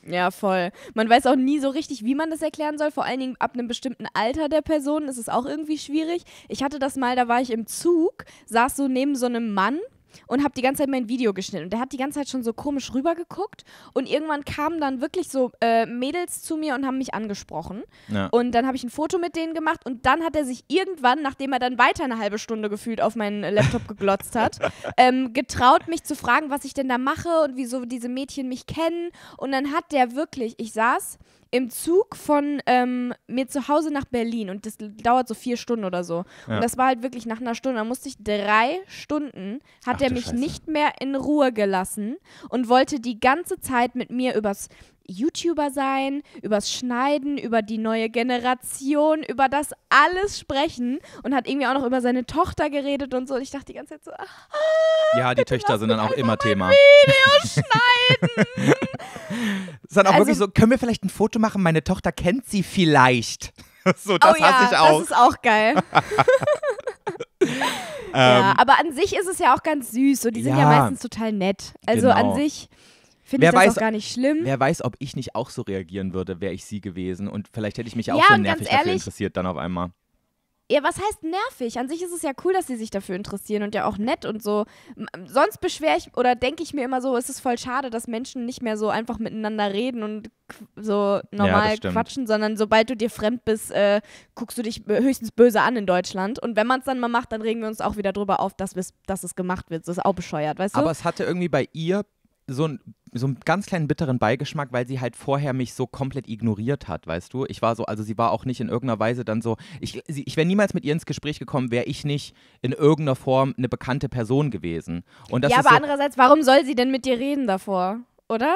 Ja, voll. Man weiß auch nie so richtig, wie man das erklären soll. Vor allen Dingen ab einem bestimmten Alter der Person ist es auch irgendwie schwierig. Ich hatte das mal, da war ich im Zug, saß so neben so einem Mann und habe die ganze Zeit mein Video geschnitten. Und der hat die ganze Zeit schon so komisch rübergeguckt. Und irgendwann kamen dann wirklich so äh, Mädels zu mir und haben mich angesprochen. Ja. Und dann habe ich ein Foto mit denen gemacht. Und dann hat er sich irgendwann, nachdem er dann weiter eine halbe Stunde gefühlt auf meinen Laptop geglotzt hat, <laughs> ähm, getraut, mich zu fragen, was ich denn da mache und wieso diese Mädchen mich kennen. Und dann hat der wirklich, ich saß im Zug von ähm, mir zu Hause nach Berlin und das dauert so vier Stunden oder so. Ja. Und das war halt wirklich nach einer Stunde. Da musste ich drei Stunden, hat Ach, er mich Scheiße. nicht mehr in Ruhe gelassen und wollte die ganze Zeit mit mir übers YouTuber sein, übers Schneiden, über die neue Generation, über das alles sprechen und hat irgendwie auch noch über seine Tochter geredet und so. Und ich dachte die ganze Zeit so, ah, ja, die Töchter sind dann auch immer Thema. Videos <laughs> schneiden. ist dann auch also, wirklich so, können wir vielleicht ein Foto machen? Meine Tochter kennt sie vielleicht. <laughs> so, das oh ja, ich auch. Das ist auch geil. <laughs> ja, ähm, aber an sich ist es ja auch ganz süß. So, die sind ja, ja meistens total nett. Also genau. an sich finde ich das weiß, auch gar nicht schlimm. Wer weiß, ob ich nicht auch so reagieren würde, wäre ich sie gewesen. Und vielleicht hätte ich mich auch ja, so nervig ehrlich, dafür interessiert dann auf einmal. Ja, was heißt nervig? An sich ist es ja cool, dass sie sich dafür interessieren und ja auch nett und so. Sonst beschwere ich oder denke ich mir immer so, es ist voll schade, dass Menschen nicht mehr so einfach miteinander reden und so normal ja, quatschen, sondern sobald du dir fremd bist, äh, guckst du dich höchstens böse an in Deutschland. Und wenn man es dann mal macht, dann regen wir uns auch wieder drüber auf, dass, dass es gemacht wird. Das ist auch bescheuert, weißt du? Aber es hatte irgendwie bei ihr so, ein, so einen ganz kleinen bitteren Beigeschmack, weil sie halt vorher mich so komplett ignoriert hat, weißt du? Ich war so, also sie war auch nicht in irgendeiner Weise dann so, ich, ich wäre niemals mit ihr ins Gespräch gekommen, wäre ich nicht in irgendeiner Form eine bekannte Person gewesen. Und das ja, aber so, andererseits, warum soll sie denn mit dir reden davor, oder?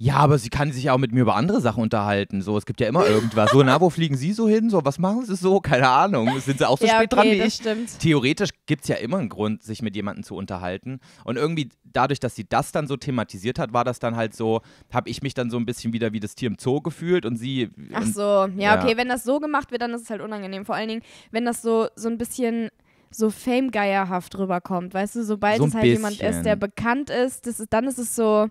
Ja, aber sie kann sich auch mit mir über andere Sachen unterhalten. So, es gibt ja immer irgendwas. So, na, wo fliegen Sie so hin? So, was machen Sie so? Keine Ahnung. Sind Sie auch so ja, spät okay, dran wie ich? Stimmt. Theoretisch gibt es ja immer einen Grund, sich mit jemandem zu unterhalten. Und irgendwie dadurch, dass sie das dann so thematisiert hat, war das dann halt so, habe ich mich dann so ein bisschen wieder wie das Tier im Zoo gefühlt und sie. Ach so, ja, ja, okay. Wenn das so gemacht wird, dann ist es halt unangenehm. Vor allen Dingen, wenn das so, so ein bisschen so famegeierhaft rüberkommt. Weißt du, sobald so es halt bisschen. jemand ist, der bekannt ist, das ist dann ist es so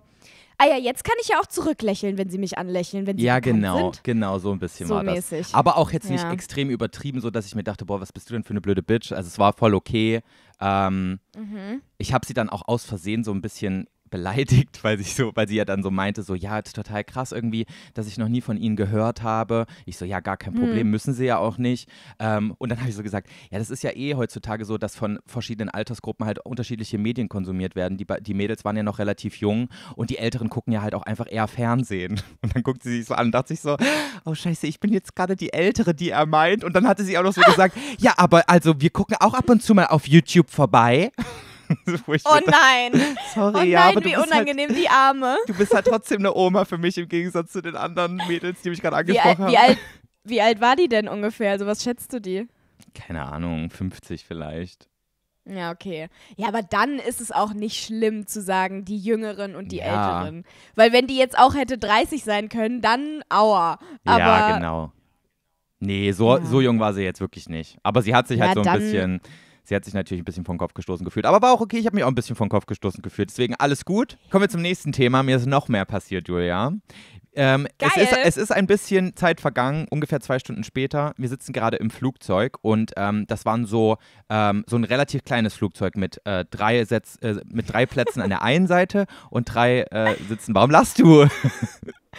ah ja, jetzt kann ich ja auch zurücklächeln, wenn sie mich anlächeln, wenn sie Ja, genau, sind. genau, so ein bisschen so war mäßig. das. Aber auch jetzt nicht ja. extrem übertrieben, so dass ich mir dachte, boah, was bist du denn für eine blöde Bitch? Also es war voll okay. Ähm, mhm. Ich habe sie dann auch aus Versehen so ein bisschen beleidigt, weil, ich so, weil sie ja dann so meinte, so ja, total krass irgendwie, dass ich noch nie von ihnen gehört habe. Ich so, ja, gar kein mhm. Problem, mhm. müssen sie ja auch nicht. Ähm, und dann habe ich so gesagt, ja, das ist ja eh heutzutage so, dass von verschiedenen Altersgruppen halt unterschiedliche Medien konsumiert werden. Die, die Mädels waren ja noch relativ jung und die Älteren gucken ja halt auch einfach eher Fernsehen. <laughs> Und dann guckt sie sich so an und dachte sich so, oh scheiße, ich bin jetzt gerade die Ältere, die er meint. Und dann hatte sie auch noch so <laughs> gesagt, ja, aber also wir gucken auch ab und zu mal auf YouTube vorbei. <laughs> oh nein. <laughs> Sorry, oh nein, ja, wie halt unangenehm halt, die Arme. <laughs> Du bist halt trotzdem eine Oma für mich im Gegensatz zu den anderen Mädels, die mich gerade angesprochen haben. Wie, alt, wie alt war die denn ungefähr? Also was schätzt du die? Keine Ahnung, 50 vielleicht. Ja, okay. Ja, aber dann ist es auch nicht schlimm zu sagen, die Jüngeren und die ja. Älteren. Weil wenn die jetzt auch hätte 30 sein können, dann aua. Aber ja, genau. Nee, so, ja. so jung war sie jetzt wirklich nicht. Aber sie hat sich ja, halt so ein bisschen Sie hat sich natürlich ein bisschen vom Kopf gestoßen gefühlt. Aber war auch okay, ich habe mich auch ein bisschen vom Kopf gestoßen gefühlt. Deswegen alles gut. Kommen wir zum nächsten Thema. Mir ist noch mehr passiert, Julia. Ähm, es, ist, es, ist, ein bisschen Zeit vergangen, ungefähr zwei Stunden später. Wir sitzen gerade im Flugzeug und ähm, das war so, ähm, so ein relativ kleines Flugzeug mit, äh, drei, Setz, äh, mit drei Plätzen an der einen Seite und drei äh, Sitzen. Warum lachst du? <laughs>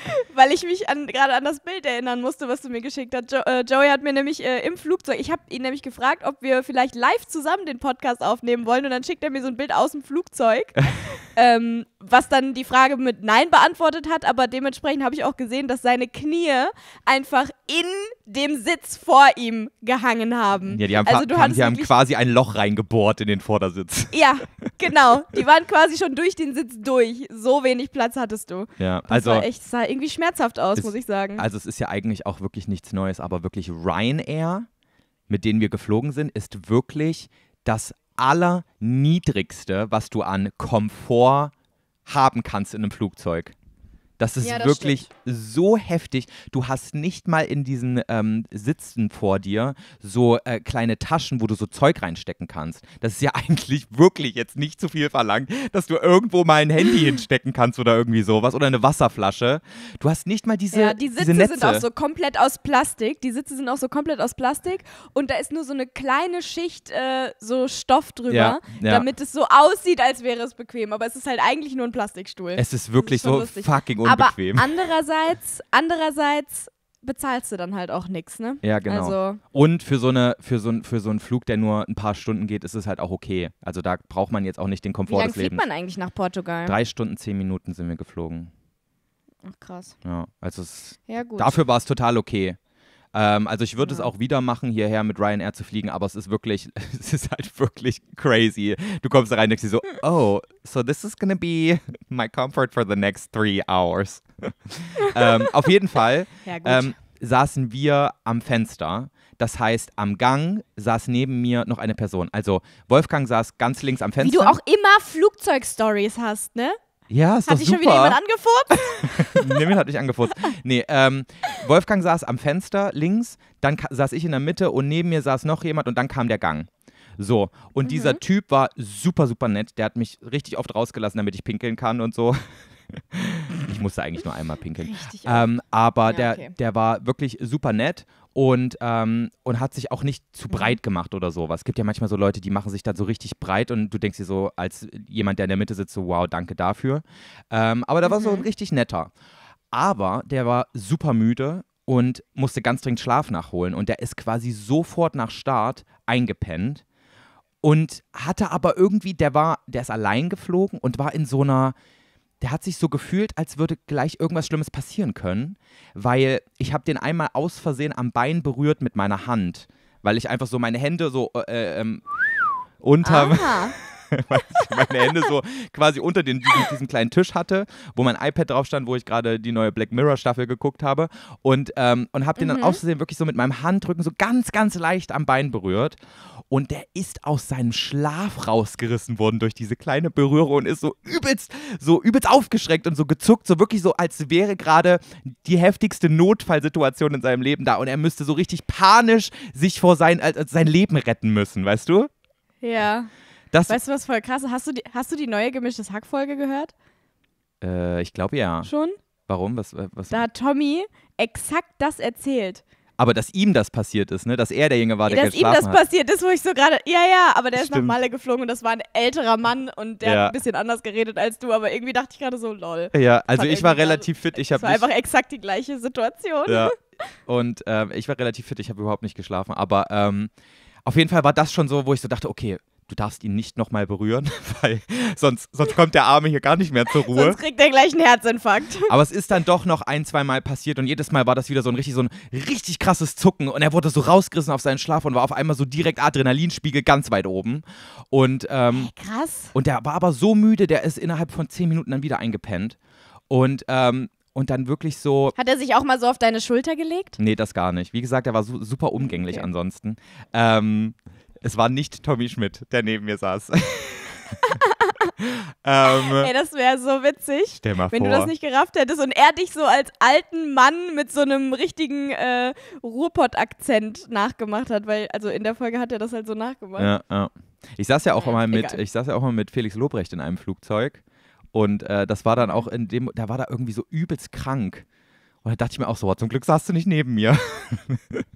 <laughs> weil ich mich an, gerade an das Bild erinnern musste, was du mir geschickt hast. Jo äh, Joey hat mir nämlich äh, im Flugzeug, ich habe ihn nämlich gefragt, ob wir vielleicht live zusammen den Podcast aufnehmen wollen und dann schickt er mir so ein Bild aus dem Flugzeug. <laughs> ähm, was dann die Frage mit Nein beantwortet hat, aber dementsprechend habe ich auch gesehen, dass seine Knie einfach in dem Sitz vor ihm gehangen haben. Ja, die haben, also, du haben, die haben quasi ein Loch reingebohrt in den Vordersitz. Ja, <laughs> genau. Die waren quasi schon durch den Sitz durch. So wenig Platz hattest du. Ja, das also War echt, sah irgendwie schmerzhaft aus, ist, muss ich sagen. Also, es ist ja eigentlich auch wirklich nichts Neues, aber wirklich Ryanair, mit denen wir geflogen sind, ist wirklich das allerniedrigste, was du an Komfort haben kannst in einem Flugzeug. Das ist ja, das wirklich stimmt. so heftig. Du hast nicht mal in diesen ähm, Sitzen vor dir so äh, kleine Taschen, wo du so Zeug reinstecken kannst. Das ist ja <laughs> eigentlich wirklich jetzt nicht zu viel verlangt, dass du irgendwo mal ein Handy hinstecken kannst oder irgendwie sowas oder eine Wasserflasche. Du hast nicht mal diese Ja, die Sitze sind auch so komplett aus Plastik. Die Sitze sind auch so komplett aus Plastik und da ist nur so eine kleine Schicht äh, so Stoff drüber, ja, ja. damit es so aussieht, als wäre es bequem. Aber es ist halt eigentlich nur ein Plastikstuhl. Es ist wirklich ist so lustig. fucking unbequem. Aber <laughs> andererseits, andererseits bezahlst du dann halt auch nichts, ne? Ja, genau. Also und für so, eine, für, so, für so einen Flug, der nur ein paar Stunden geht, ist es halt auch okay. Also da braucht man jetzt auch nicht den Komfort Wie des Lebens. Wie fliegt man eigentlich nach Portugal? Drei Stunden, zehn Minuten sind wir geflogen. Ach krass. Ja, also es, ja, dafür war es total okay. Ähm, also ich würde ja. es auch wieder machen, hierher mit Ryanair zu fliegen, aber es ist wirklich, <laughs> es ist halt wirklich crazy. Du kommst da rein und denkst dir so, oh, so this is gonna be my comfort for the next three hours. <laughs> ähm, auf jeden Fall <laughs> ja, ähm, saßen wir am Fenster. Das heißt, am Gang saß neben mir noch eine Person. Also Wolfgang saß ganz links am Fenster. Wie du auch immer Flugzeugstories hast, ne? Ja, ist Hat doch dich schon wieder jemand angefurzt? <laughs> Niemand hat dich angefurzt. Nee, ähm, Wolfgang saß am Fenster links, dann saß ich in der Mitte und neben mir saß noch jemand und dann kam der Gang. So, und mhm. dieser Typ war super, super nett. Der hat mich richtig oft rausgelassen, damit ich pinkeln kann und so. Ich musste eigentlich nur einmal pinkeln. Richtig, ähm, aber ja, der, okay. der war wirklich super nett und, ähm, und hat sich auch nicht zu mhm. breit gemacht oder sowas. Es gibt ja manchmal so Leute, die machen sich dann so richtig breit und du denkst dir so, als jemand, der in der Mitte sitzt, so, wow, danke dafür. Ähm, aber da war mhm. so ein richtig netter. Aber der war super müde und musste ganz dringend Schlaf nachholen. Und der ist quasi sofort nach Start eingepennt und hatte aber irgendwie, der war, der ist allein geflogen und war in so einer der hat sich so gefühlt, als würde gleich irgendwas Schlimmes passieren können, weil ich habe den einmal aus Versehen am Bein berührt mit meiner Hand, weil ich einfach so meine Hände so äh, äh ähm, unter ah. <laughs> meine Hände so quasi unter den, diesen, kleinen Tisch hatte, wo mein iPad drauf stand, wo ich gerade die neue Black Mirror Staffel geguckt habe und ähm, und habe den mhm. dann aus Versehen wirklich so mit meinem Handrücken so ganz ganz leicht am Bein berührt und der ist aus seinem Schlaf rausgerissen worden durch diese kleine Berührung und ist so übelst, so übelst aufgeschreckt und so gezuckt, so wirklich so, als wäre gerade die heftigste Notfallsituation in seinem Leben da und er müsste so richtig panisch sich vor sein, als, als sein Leben retten müssen, weißt du? Ja. Das weißt du, was voll krass ist? Hast du die, hast du die neue gemischtes Hack-Folge gehört? Äh, ich glaube ja. Schon? Warum? Was, was? Da hat Tommy exakt das erzählt. Aber dass ihm das passiert ist, ne? dass er der Junge war, der dass geschlafen hat. Dass ihm das hat. passiert ist, wo ich so gerade, ja, ja, aber der Stimmt. ist nach Malle geflogen und das war ein älterer Mann und der ja. hat ein bisschen anders geredet als du, aber irgendwie dachte ich gerade so, lol. Ja, also ich war relativ fit. Ich das war einfach exakt die gleiche Situation. Ja. <laughs> Und ähm, ich war relativ fit, ich habe überhaupt nicht geschlafen, aber ähm, auf jeden Fall war das schon so, wo ich so dachte, okay, du darfst ihn nicht nochmal berühren, <laughs> weil sonst, sonst kommt der Arme hier gar nicht mehr zur Ruhe. sonst kriegt er gleich einen Herzinfarkt. <laughs> Aber es ist dann doch noch ein, zwei Mal passiert und jedes Mal war das wieder so ein richtig, so ein richtig krasses Zucken und er wurde so rausgerissen auf seinen Schlaf und war auf einmal so direkt Adrenalinspiegel ganz weit oben. Und, ähm, Krass. Und der war aber so müde, der ist innerhalb von zehn Minuten dann wieder eingepennt. Und ähm, und dann wirklich so. Hat er sich auch mal so auf deine Schulter gelegt? Nee, das gar nicht. Wie gesagt, er war su super umgänglich okay. ansonsten. Ähm, es war nicht Tommy Schmidt, der neben mir saß. <laughs> <laughs> ähm, Ey, das wäre so witzig, stell mal wenn vor. du das nicht gerafft hättest und er dich so als alten Mann mit so einem richtigen äh, Ruhrpott-Akzent nachgemacht hat, weil also in der Folge hat er das halt so nachgemacht. Ja, ja. Ich saß ja auch mal mit, egal. ich saß ja auch mal mit Felix Lobrecht in einem Flugzeug und äh, das war dann auch in dem, da war da irgendwie so übelst krank. Und da dachte ich mir auch so, zum Glück saß du nicht neben mir.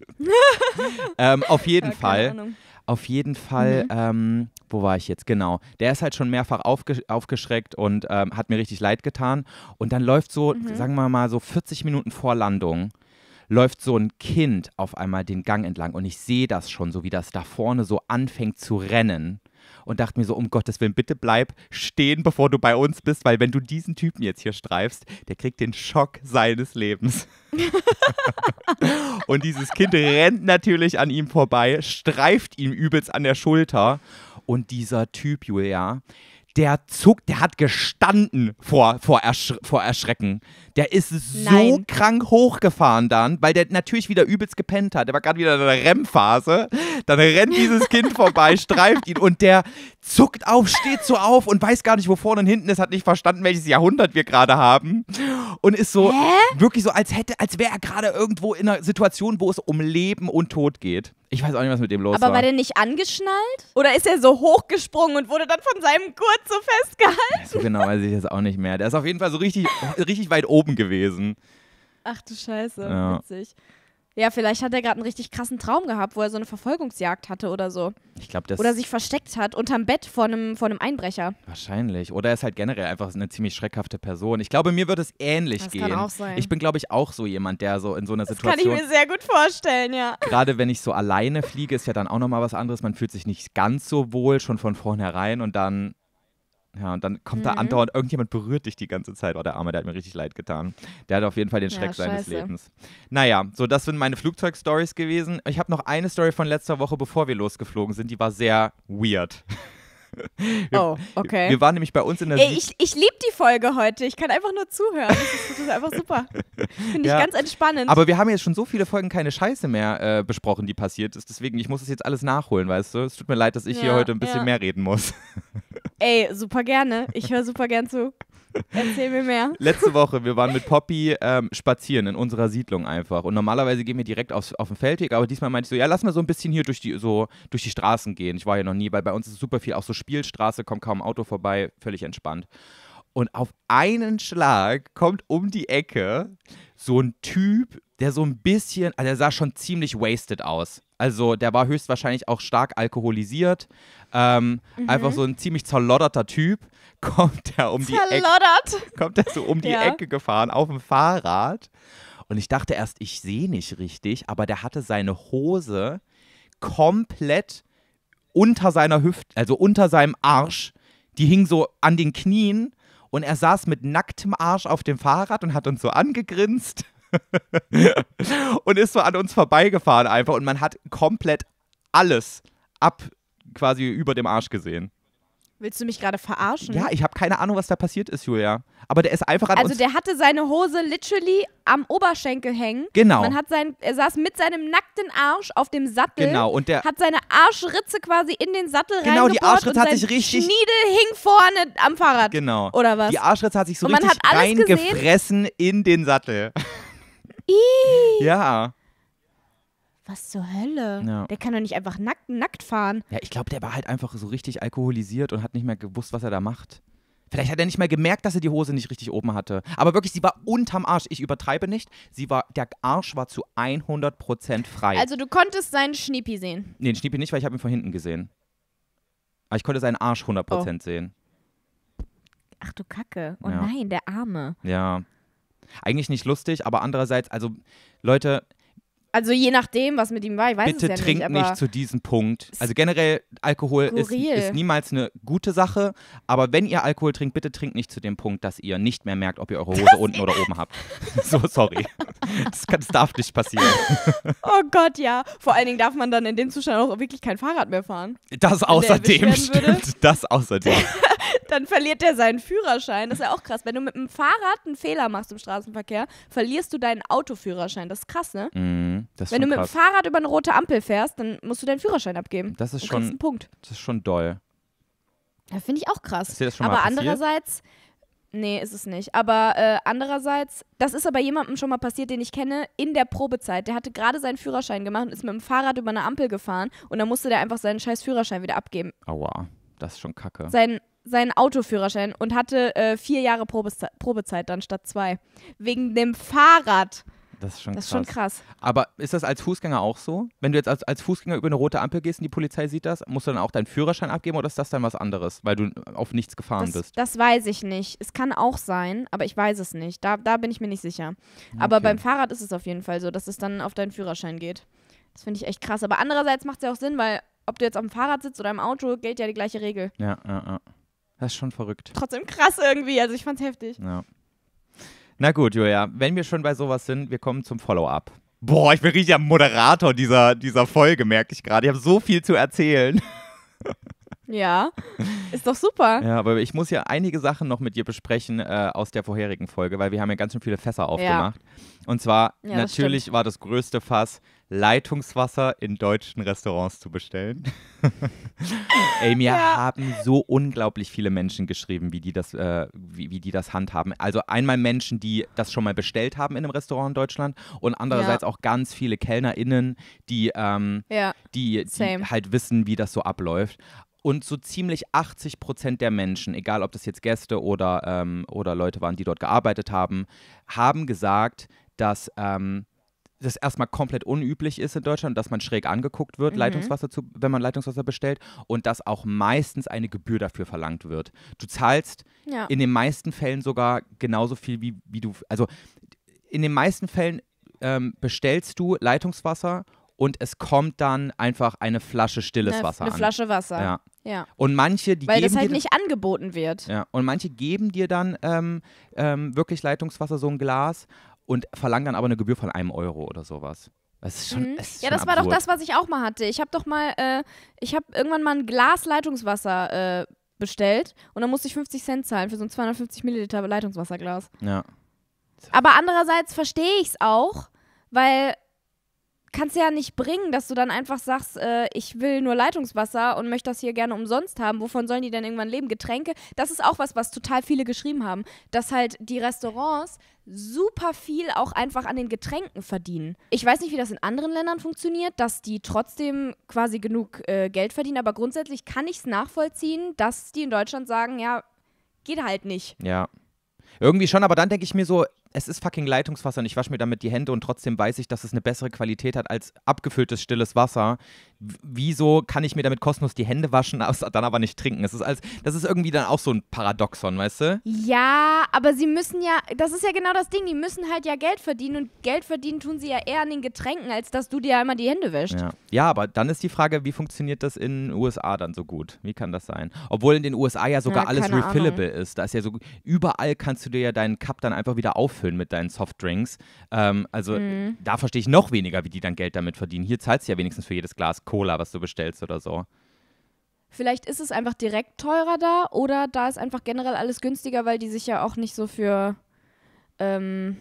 <laughs> ähm, auf jeden ja, Fall auf jeden Fall, mhm. ähm, wo war ich jetzt? Genau. Der ist halt schon mehrfach aufge aufgeschreckt und ähm, hat mir richtig leid getan. Und dann läuft so, mhm. sagen wir mal, so 40 Minuten vor Landung läuft so ein Kind auf einmal den Gang entlang und ich sehe das schon, so wie das da vorne so anfängt zu rennen und dachte mir so, um Gottes Willen, bitte bleib stehen, bevor du bei uns bist, weil wenn du diesen Typen jetzt hier streifst, der kriegt den Schock seines Lebens. <laughs> und dieses Kind rennt natürlich an ihm vorbei, streift ihm übelst an der Schulter. Und dieser Typ, Julia, der Zug, der hat gestanden vor, vor, Ersch vor Erschrecken. Der ist so Nein. krank hochgefahren dann, weil der natürlich wieder übelst gepennt hat. Der war gerade wieder in der REM-Phase. Dann rennt dieses Kind <laughs> vorbei, streift ihn und der zuckt auf, steht so auf und weiß gar nicht, wo vorne und hinten ist, hat nicht verstanden, welches Jahrhundert wir gerade haben. Und ist so Hä? wirklich so, als hätte, als wäre er gerade irgendwo in einer Situation, wo es um Leben und Tod geht. Ich weiß auch nicht, was mit dem los Aber war. Aber war der nicht angeschnallt? Oder ist er so hochgesprungen und wurde dann von seinem Gurt so festgehalten? So genau weiß ich das auch nicht mehr. Der ist auf jeden Fall so richtig, richtig weit oben gewesen. Ach du Scheiße, ja. witzig. Ja, vielleicht hat er gerade einen richtig krassen Traum gehabt, wo er so eine Verfolgungsjagd hatte oder so. Ich glaube, das. Oder sich versteckt hat unterm Bett vor einem, vor einem Einbrecher. Wahrscheinlich. Oder er ist halt generell einfach eine ziemlich schreckhafte Person. Ich glaube, mir wird es ähnlich das gehen. Kann auch sein. Ich bin, glaube ich, auch so jemand, der so in so einer Situation. Das kann ich mir sehr gut vorstellen, ja. Gerade wenn ich so alleine fliege, ist ja dann auch nochmal was anderes. Man fühlt sich nicht ganz so wohl schon von vornherein und dann ja, und dann kommt mhm. da andauernd irgendjemand berührt dich die ganze Zeit. Oh, der Arme, der hat mir richtig leid getan. Der hat auf jeden Fall den Schreck ja, seines Lebens. Naja, so das sind meine Flugzeugstories gewesen. Ich habe noch eine Story von letzter Woche, bevor wir losgeflogen sind, die war sehr weird. <laughs> oh, okay. Wir waren nämlich bei uns in der. Ey, ich, ich liebe die Folge heute. Ich kann einfach nur zuhören. Das ist, das ist einfach super. Finde ja. ich ganz entspannend. Aber wir haben jetzt schon so viele Folgen keine Scheiße mehr äh, besprochen, die passiert ist. Deswegen, ich muss das jetzt alles nachholen, weißt du? Es tut mir leid, dass ich ja, hier heute ein bisschen ja. mehr reden muss. Ey, super gerne. Ich höre super gern zu. Erzähl mir mehr. <laughs> Letzte Woche, wir waren mit Poppy ähm, spazieren in unserer Siedlung einfach. Und normalerweise gehen wir direkt aufs, auf den Feldweg, aber diesmal meinte ich so, ja, lass mal so ein bisschen hier durch die, so, durch die Straßen gehen. Ich war ja noch nie, weil bei uns ist super viel, auch so Spielstraße, kommt kaum Auto vorbei, völlig entspannt. Und auf einen Schlag kommt um die Ecke so ein Typ, der so ein bisschen, also der sah schon ziemlich wasted aus. Also der war höchstwahrscheinlich auch stark alkoholisiert. Ähm, mhm. Einfach so ein ziemlich zerlodderter Typ. <laughs> Kommt er um Zerloddert. die Ecke. Kommt er so um die ja. Ecke gefahren auf dem Fahrrad. Und ich dachte erst, ich sehe nicht richtig, aber der hatte seine Hose komplett unter seiner Hüfte, also unter seinem Arsch. Die hing so an den Knien und er saß mit nacktem Arsch auf dem Fahrrad und hat uns so angegrinst. <laughs> und ist so an uns vorbeigefahren einfach und man hat komplett alles ab quasi über dem Arsch gesehen. Willst du mich gerade verarschen? Ja, ich habe keine Ahnung, was da passiert ist, Julia. Aber der ist einfach an Also der hatte seine Hose literally am Oberschenkel hängen. Genau. Man hat sein, er saß mit seinem nackten Arsch auf dem Sattel. Genau. Und der hat seine Arschritze quasi in den Sattel Genau, die Arschritze hat sich richtig. Schniedel hing vorne am Fahrrad. Genau. Oder was? Die Arschritze hat sich so richtig reingefressen in den Sattel. Ii. Ja. Was zur Hölle? Ja. Der kann doch nicht einfach nack nackt fahren. Ja, ich glaube, der war halt einfach so richtig alkoholisiert und hat nicht mehr gewusst, was er da macht. Vielleicht hat er nicht mal gemerkt, dass er die Hose nicht richtig oben hatte. Aber wirklich, sie war unterm Arsch. Ich übertreibe nicht. Sie war, der Arsch war zu 100% frei. Also du konntest seinen Schniepi sehen? Nee, den Schniepi nicht, weil ich habe ihn von hinten gesehen. Aber ich konnte seinen Arsch 100% oh. sehen. Ach du Kacke. Oh ja. nein, der Arme. Ja eigentlich nicht lustig, aber andererseits, also Leute, also je nachdem, was mit ihm war, ich weiß Bitte es ja trink nicht. Bitte nicht zu diesem Punkt. Also generell, Alkohol ist, ist, niemals eine gute Sache. Aber wenn ihr Alkohol trinkt, bitte trinkt nicht zu dem Punkt, dass ihr nicht mehr merkt, ob ihr eure Hose unten oder oben habt. <laughs> so, sorry. Das, kann, das darf nicht passieren. <laughs> Oh Gott, ja. Vor allen Dingen darf man dann in dem Zustand auch wirklich kein Fahrrad mehr fahren. Das außerdem, stimmt. Das außerdem. <laughs> dann verliert er seinen Führerschein. Das ist ja auch krass. Wenn du mit dem Fahrrad einen Fehler machst im Straßenverkehr, verlierst du deinen Autoführerschein. Das ist krass, ne? Mm, das ist Wenn du mit dem Fahrrad über eine rote Ampel fährst, dann musst du deinen Führerschein abgeben. Das ist schon. Ein Punkt. Das ist schon doll. Ja, finde ich auch krass. aber andererseits, nee, ist es nicht. Aber äh, andererseits, das ist aber jemandem schon mal passiert, den ich kenne, in der Probezeit. Der hatte gerade seinen Führerschein gemacht und ist mit dem Fahrrad über eine Ampel gefahren und dann musste der einfach seinen scheiß Führerschein wieder abgeben. Aua, das ist schon kacke. Sein, seinen Autoführerschein und hatte äh, vier Jahre Probezei Probezeit dann statt zwei. Wegen dem Fahrrad. Das ist, schon, das ist krass. schon krass. Aber ist das als Fußgänger auch so? Wenn du jetzt als, als Fußgänger über eine rote Ampel gehst und die Polizei sieht das, musst du dann auch deinen Führerschein abgeben oder ist das dann was anderes, weil du äh, auf nichts gefahren das, bist? Das weiß ich nicht. Es kann auch sein, aber ich weiß es nicht. Da, da bin ich mir nicht sicher. Okay. Aber beim Fahrrad ist es auf jeden Fall so, dass es dann auf deinen Führerschein geht. Das finde ich echt krass. Aber andererseits macht es ja auch Sinn, weil ob du jetzt auf dem Fahrrad sitzt oder im Auto, gilt ja die gleiche Regel. Ja, ja, ja. Das ist schon verrückt. Trotzdem krass irgendwie. Also ich fand's heftig. Ja. Na gut, Julia, wenn wir schon bei sowas sind, wir kommen zum Follow-up. Boah, ich bin richtig am Moderator dieser, dieser Folge, merke ich gerade. Ich habe so viel zu erzählen. <laughs> Ja, ist doch super. Ja, aber ich muss ja einige Sachen noch mit dir besprechen äh, aus der vorherigen Folge, weil wir haben ja ganz schön viele Fässer aufgemacht. Ja. Und zwar, ja, natürlich das war das größte Fass Leitungswasser in deutschen Restaurants zu bestellen. <laughs> Ey, mir ja. haben so unglaublich viele Menschen geschrieben, wie die, das, äh, wie, wie, die das handhaben. Also einmal Menschen, die das schon mal bestellt haben in einem Restaurant in Deutschland und andererseits ja. auch ganz viele KellnerInnen, die, ähm, ja. die, die halt wissen, wie das so abläuft. Und so ziemlich 80 Prozent der Menschen, egal ob das jetzt Gäste oder, ähm, oder Leute waren, die dort gearbeitet haben, haben gesagt, dass ähm, das erstmal komplett unüblich ist in Deutschland, dass man schräg angeguckt wird, mhm. Leitungswasser zu, wenn man Leitungswasser bestellt und dass auch meistens eine Gebühr dafür verlangt wird. Du zahlst ja. in den meisten Fällen sogar genauso viel wie, wie du, also in den meisten Fällen ähm, bestellst du Leitungswasser und es kommt dann einfach eine Flasche stilles eine, Wasser. Eine an. Flasche Wasser. Ja. ja. Und manche, die Weil geben das halt dir, nicht angeboten wird. Ja. Und manche geben dir dann ähm, ähm, wirklich Leitungswasser so ein Glas und verlangen dann aber eine Gebühr von einem Euro oder sowas. Das ist schon, mhm. das ja, das absurd. war doch das, was ich auch mal hatte. Ich habe doch mal, äh, ich habe irgendwann mal ein Glas Leitungswasser äh, bestellt und dann musste ich 50 Cent zahlen für so ein 250 Milliliter Leitungswasserglas. Ja. Aber andererseits verstehe ich es auch, weil kannst du ja nicht bringen, dass du dann einfach sagst, äh, ich will nur Leitungswasser und möchte das hier gerne umsonst haben. Wovon sollen die denn irgendwann leben? Getränke, das ist auch was, was total viele geschrieben haben, dass halt die Restaurants super viel auch einfach an den Getränken verdienen. Ich weiß nicht, wie das in anderen Ländern funktioniert, dass die trotzdem quasi genug äh, Geld verdienen, aber grundsätzlich kann ich es nachvollziehen, dass die in Deutschland sagen, ja, geht halt nicht. Ja. Irgendwie schon, aber dann denke ich mir so, es ist fucking Leitungswasser und ich wasche mir damit die Hände und trotzdem weiß ich, dass es eine bessere Qualität hat als abgefülltes stilles Wasser wieso kann ich mir damit kostenlos die Hände waschen, dann aber nicht trinken? Das ist, als, das ist irgendwie dann auch so ein Paradoxon, weißt du? Ja, aber sie müssen ja, das ist ja genau das Ding, die müssen halt ja Geld verdienen und Geld verdienen tun sie ja eher an den Getränken, als dass du dir ja immer die Hände wäschst. Ja. ja, aber dann ist die Frage, wie funktioniert das in den USA dann so gut? Wie kann das sein? Obwohl in den USA ja sogar ja, alles refillable Ahnung. ist. Da ist ja so, überall kannst du dir ja deinen Cup dann einfach wieder auffüllen mit deinen Softdrinks. Ähm, also mhm. da verstehe ich noch weniger, wie die dann Geld damit verdienen. Hier zahlst du ja wenigstens für jedes Glas Cola, was du bestellst oder so. Vielleicht ist es einfach direkt teurer da oder da ist einfach generell alles günstiger, weil die sich ja auch nicht so für. Ähm,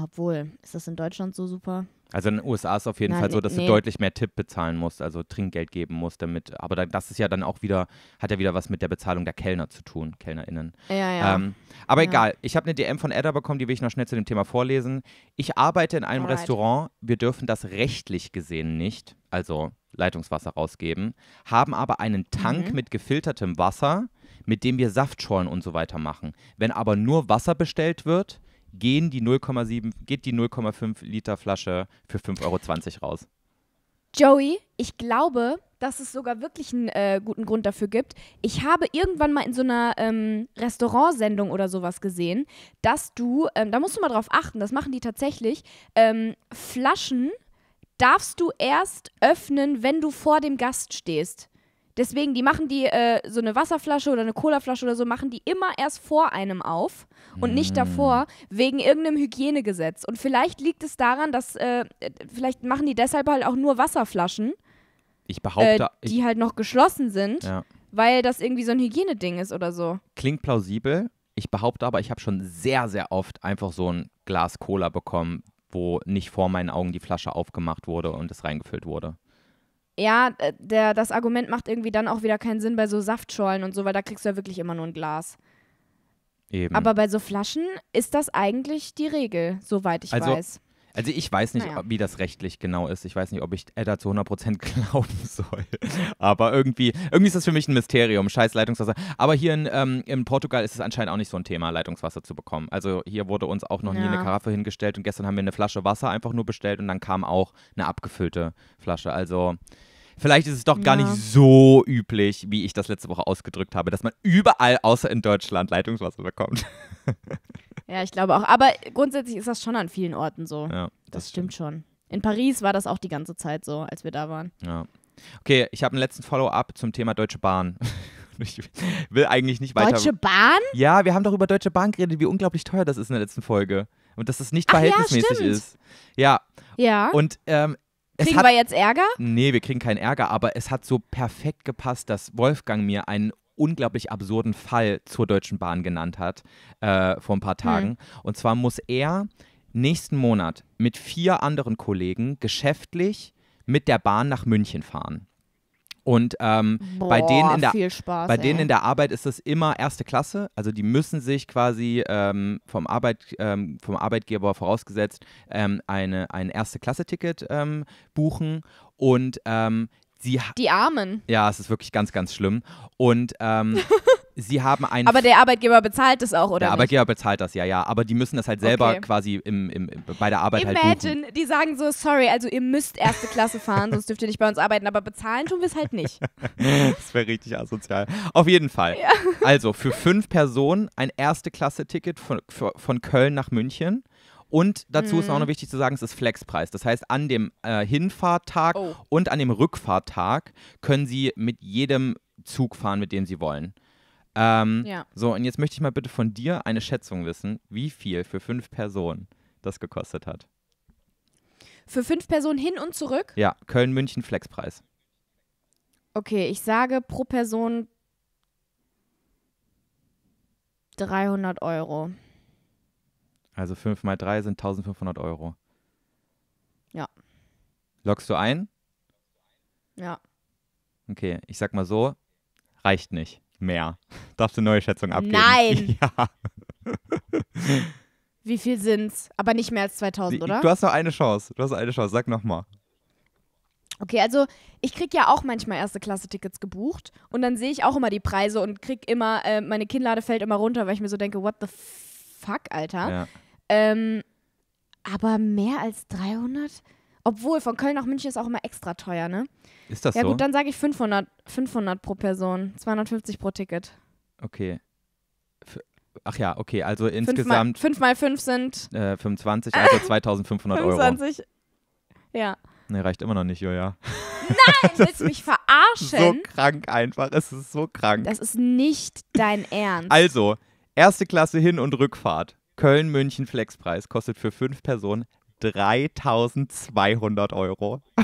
obwohl, ist das in Deutschland so super? Also in den USA ist es auf jeden Nein, Fall so, dass nee. du deutlich mehr Tipp bezahlen musst, also Trinkgeld geben musst, damit. Aber das ist ja dann auch wieder, hat ja wieder was mit der Bezahlung der Kellner zu tun, KellnerInnen. Ja, ja. Ähm, aber ja. egal, ich habe eine DM von Edda bekommen, die will ich noch schnell zu dem Thema vorlesen. Ich arbeite in einem Alright. Restaurant, wir dürfen das rechtlich gesehen nicht also Leitungswasser rausgeben, haben aber einen Tank mhm. mit gefiltertem Wasser, mit dem wir Saftschorlen und so weiter machen. Wenn aber nur Wasser bestellt wird, gehen die 0,7, geht die 0,5 Liter Flasche für 5,20 Euro raus. Joey, ich glaube, dass es sogar wirklich einen äh, guten Grund dafür gibt. Ich habe irgendwann mal in so einer ähm, Restaurantsendung oder sowas gesehen, dass du, ähm, da musst du mal drauf achten, das machen die tatsächlich, ähm, Flaschen darfst du erst öffnen, wenn du vor dem Gast stehst. Deswegen, die machen die äh, so eine Wasserflasche oder eine Colaflasche oder so, machen die immer erst vor einem auf und nicht hm. davor, wegen irgendeinem Hygienegesetz. Und vielleicht liegt es daran, dass, äh, vielleicht machen die deshalb halt auch nur Wasserflaschen, Ich behaupte, äh, ich, die halt noch geschlossen sind, ja. weil das irgendwie so ein Hygieneding ist oder so. klingt plausibel. Ich behaupte aber, ich habe schon sehr, sehr oft einfach so ein Glas Cola bekommen, wo nicht vor meinen Augen die Flasche aufgemacht wurde und es reingefüllt wurde. Ja, äh, der, das Argument macht irgendwie dann auch wieder keinen Sinn bei so Saftschollen und so, weil da kriegst du ja wirklich immer nur ein Glas. Eben. Aber bei so Flaschen ist das eigentlich die Regel, soweit ich also, weiß. Also ich weiß nicht, naja. wie das rechtlich genau ist. Ich weiß nicht, ob ich Edda zu 100% <laughs> glauben soll. Aber irgendwie, irgendwie ist das für mich ein Mysterium, scheiß Leitungswasser. Aber hier in, ähm, in Portugal ist es anscheinend auch nicht so ein Thema, Leitungswasser zu bekommen. Also hier wurde uns auch noch ja. nie eine Karaffe hingestellt und gestern haben wir eine Flasche Wasser einfach nur bestellt und dann kam auch eine abgefüllte Flasche. Also vielleicht ist es doch gar ja. nicht so üblich, wie ich das letzte Woche ausgedrückt habe, dass man überall außer in Deutschland Leitungswasser bekommt. ja, ich glaube auch. Aber grundsätzlich ist das schon an vielen Orten so. Ja, das, das stimmt, schon. In Paris war das auch die ganze Zeit so, als wir da waren. Ja. Okay, ich habe einen letzten Follow-up zum Thema Deutsche Bahn. <laughs> Ich will eigentlich nicht weiter. Deutsche Bahn? Ja, wir haben doch über Deutsche Bahn geredet, wie unglaublich teuer das ist in der letzten Folge. Und dass das nicht Ach verhältnismäßig ja, ist. Ja. Ja. Und ähm, Kriegen hat, wir jetzt Ärger? Nee, wir kriegen keinen Ärger, aber es hat so perfekt gepasst, dass Wolfgang mir einen unglaublich absurden Fall zur Deutschen Bahn genannt hat äh, vor ein paar hm. Tagen. Hm. Und zwar muss er nächsten Monat mit vier anderen Kollegen geschäftlich mit der Bahn nach München fahren. Und ähm, Boah, bei, denen in, der, Spaß, bei denen in der Arbeit ist das immer erste Klasse. Also die müssen sich quasi ähm, vom, Arbeit, ähm, vom Arbeitgeber vorausgesetzt ähm, eine, ein Erste-Klasse-Ticket ähm, buchen. Und ähm, sie die Armen. Ja, es ist wirklich ganz, ganz schlimm. Und <laughs> sie haben einen. Aber der Arbeitgeber bezahlt das auch, oder? Der nicht? Arbeitgeber bezahlt das, ja, ja. Aber die müssen das halt selber okay. quasi im, im, bei der Arbeit Imagine, halt buchen. die sagen so, sorry, also ihr müsst erste Klasse fahren, sonst dürft ihr nicht bei uns arbeiten, aber bezahlen tun wir es halt nicht. <laughs> das wäre richtig asozial. Auf jeden Fall. Ja. Also für fünf Personen ein erste Klasse-Ticket von, von Köln nach München. Und dazu hm. ist auch mhm. noch wichtig zu sagen, es ist Flexpreis. Das heißt, an dem äh, Hinfahrttag oh. und an dem Rückfahrttag können Sie mit jedem Zug fahren, mit dem Sie wollen. Ähm, ja. So, und jetzt möchte ich mal bitte von dir eine Schätzung wissen, wie viel für fünf Personen das gekostet hat. Für fünf Personen hin und zurück? Ja, Köln-München Flexpreis. Okay, ich sage pro Person 300 Euro. Also 5 mal 3 sind 1500 Euro. Ja. Lockst du ein? Ja. Okay, ich sag mal so, reicht nicht. Mehr. Darfst du neue Schätzung abgeben? Nein! <laughs> Ja. Wie viel sind's? Aber nicht mehr als 2000, oder? Du hast noch eine Chance. Du hast eine Chance. Sag nochmal. Okay, also ich kriege ja auch manchmal erste Klasse-Tickets gebucht und dann sehe ich auch immer die Preise und krieg immer, äh, meine Kinnlade fällt immer runter, weil ich mir so denke, what the fuck, Alter. Ja. Ähm, aber mehr als 300? Obwohl, von Köln nach München ist auch immer extra teuer, ne? Ist das ja, so? Ja gut, dann sage ich 500, 500 pro Person, 250 pro Ticket. Okay. F Ach ja, okay, also insgesamt. 5 mal 5 sind. Äh, 25, also 2500 <laughs> Euro. 25, ja. Ne, reicht immer noch nicht, Joja. Nein, willst du mich <laughs> verarschen? So krank einfach, es ist so krank. Das ist nicht dein <laughs> Ernst. Also, erste Klasse Hin- und Rückfahrt. Köln-München Flexpreis kostet für fünf Personen 3200 Euro. <laughs>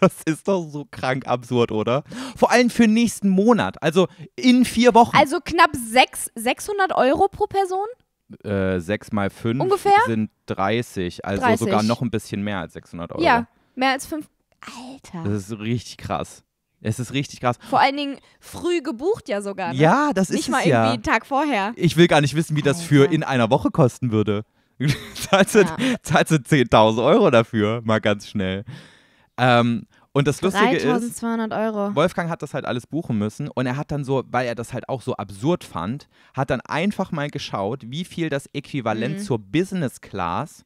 Das ist doch so krank absurd, oder? Vor allem für nächsten Monat, also in vier Wochen. Also knapp 6, 600 Euro pro Person? Äh, 6 mal 5 Ungefähr? sind 30, also 30. sogar noch ein bisschen mehr als 600 Euro. Ja, mehr als 5. Alter. Das ist richtig krass. Es ist richtig krass. Vor allen Dingen früh gebucht ja sogar. Ne? Ja, das ist Nicht es mal irgendwie einen Tag vorher. Ich will gar nicht wissen, wie das Alter. für in einer Woche kosten würde. <laughs> zahlst, du, zahlst du 10.000 Euro dafür, mal ganz schnell. Ähm, und das Lustige ist, Euro. Wolfgang hat das halt alles buchen müssen und er hat dann so, weil er das halt auch so absurd fand, hat dann einfach mal geschaut, wie viel das Äquivalent mhm. zur Business Class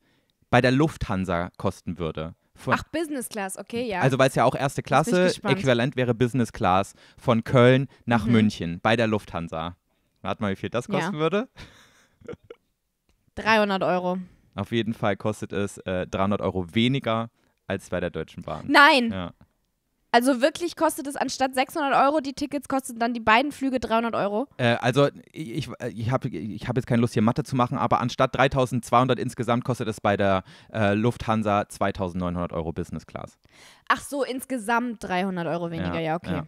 bei der Lufthansa kosten würde. Von, Ach, Business Class, okay, ja. Also weil es ja auch erste Klasse, Äquivalent wäre Business Class von Köln nach mhm. München bei der Lufthansa. Rat mal, wie viel das kosten ja. würde. 300 Euro. Auf jeden Fall kostet es äh, 300 Euro weniger als bei der Deutschen Bahn. Nein. Ja. Also wirklich kostet es anstatt 600 Euro die Tickets, kosten dann die beiden Flüge 300 Euro? Äh, also ich, ich habe ich hab jetzt keine Lust hier Mathe zu machen, aber anstatt 3200 insgesamt kostet es bei der äh, Lufthansa 2900 Euro Business Class. Ach so, insgesamt 300 Euro weniger, ja, ja okay. Ja.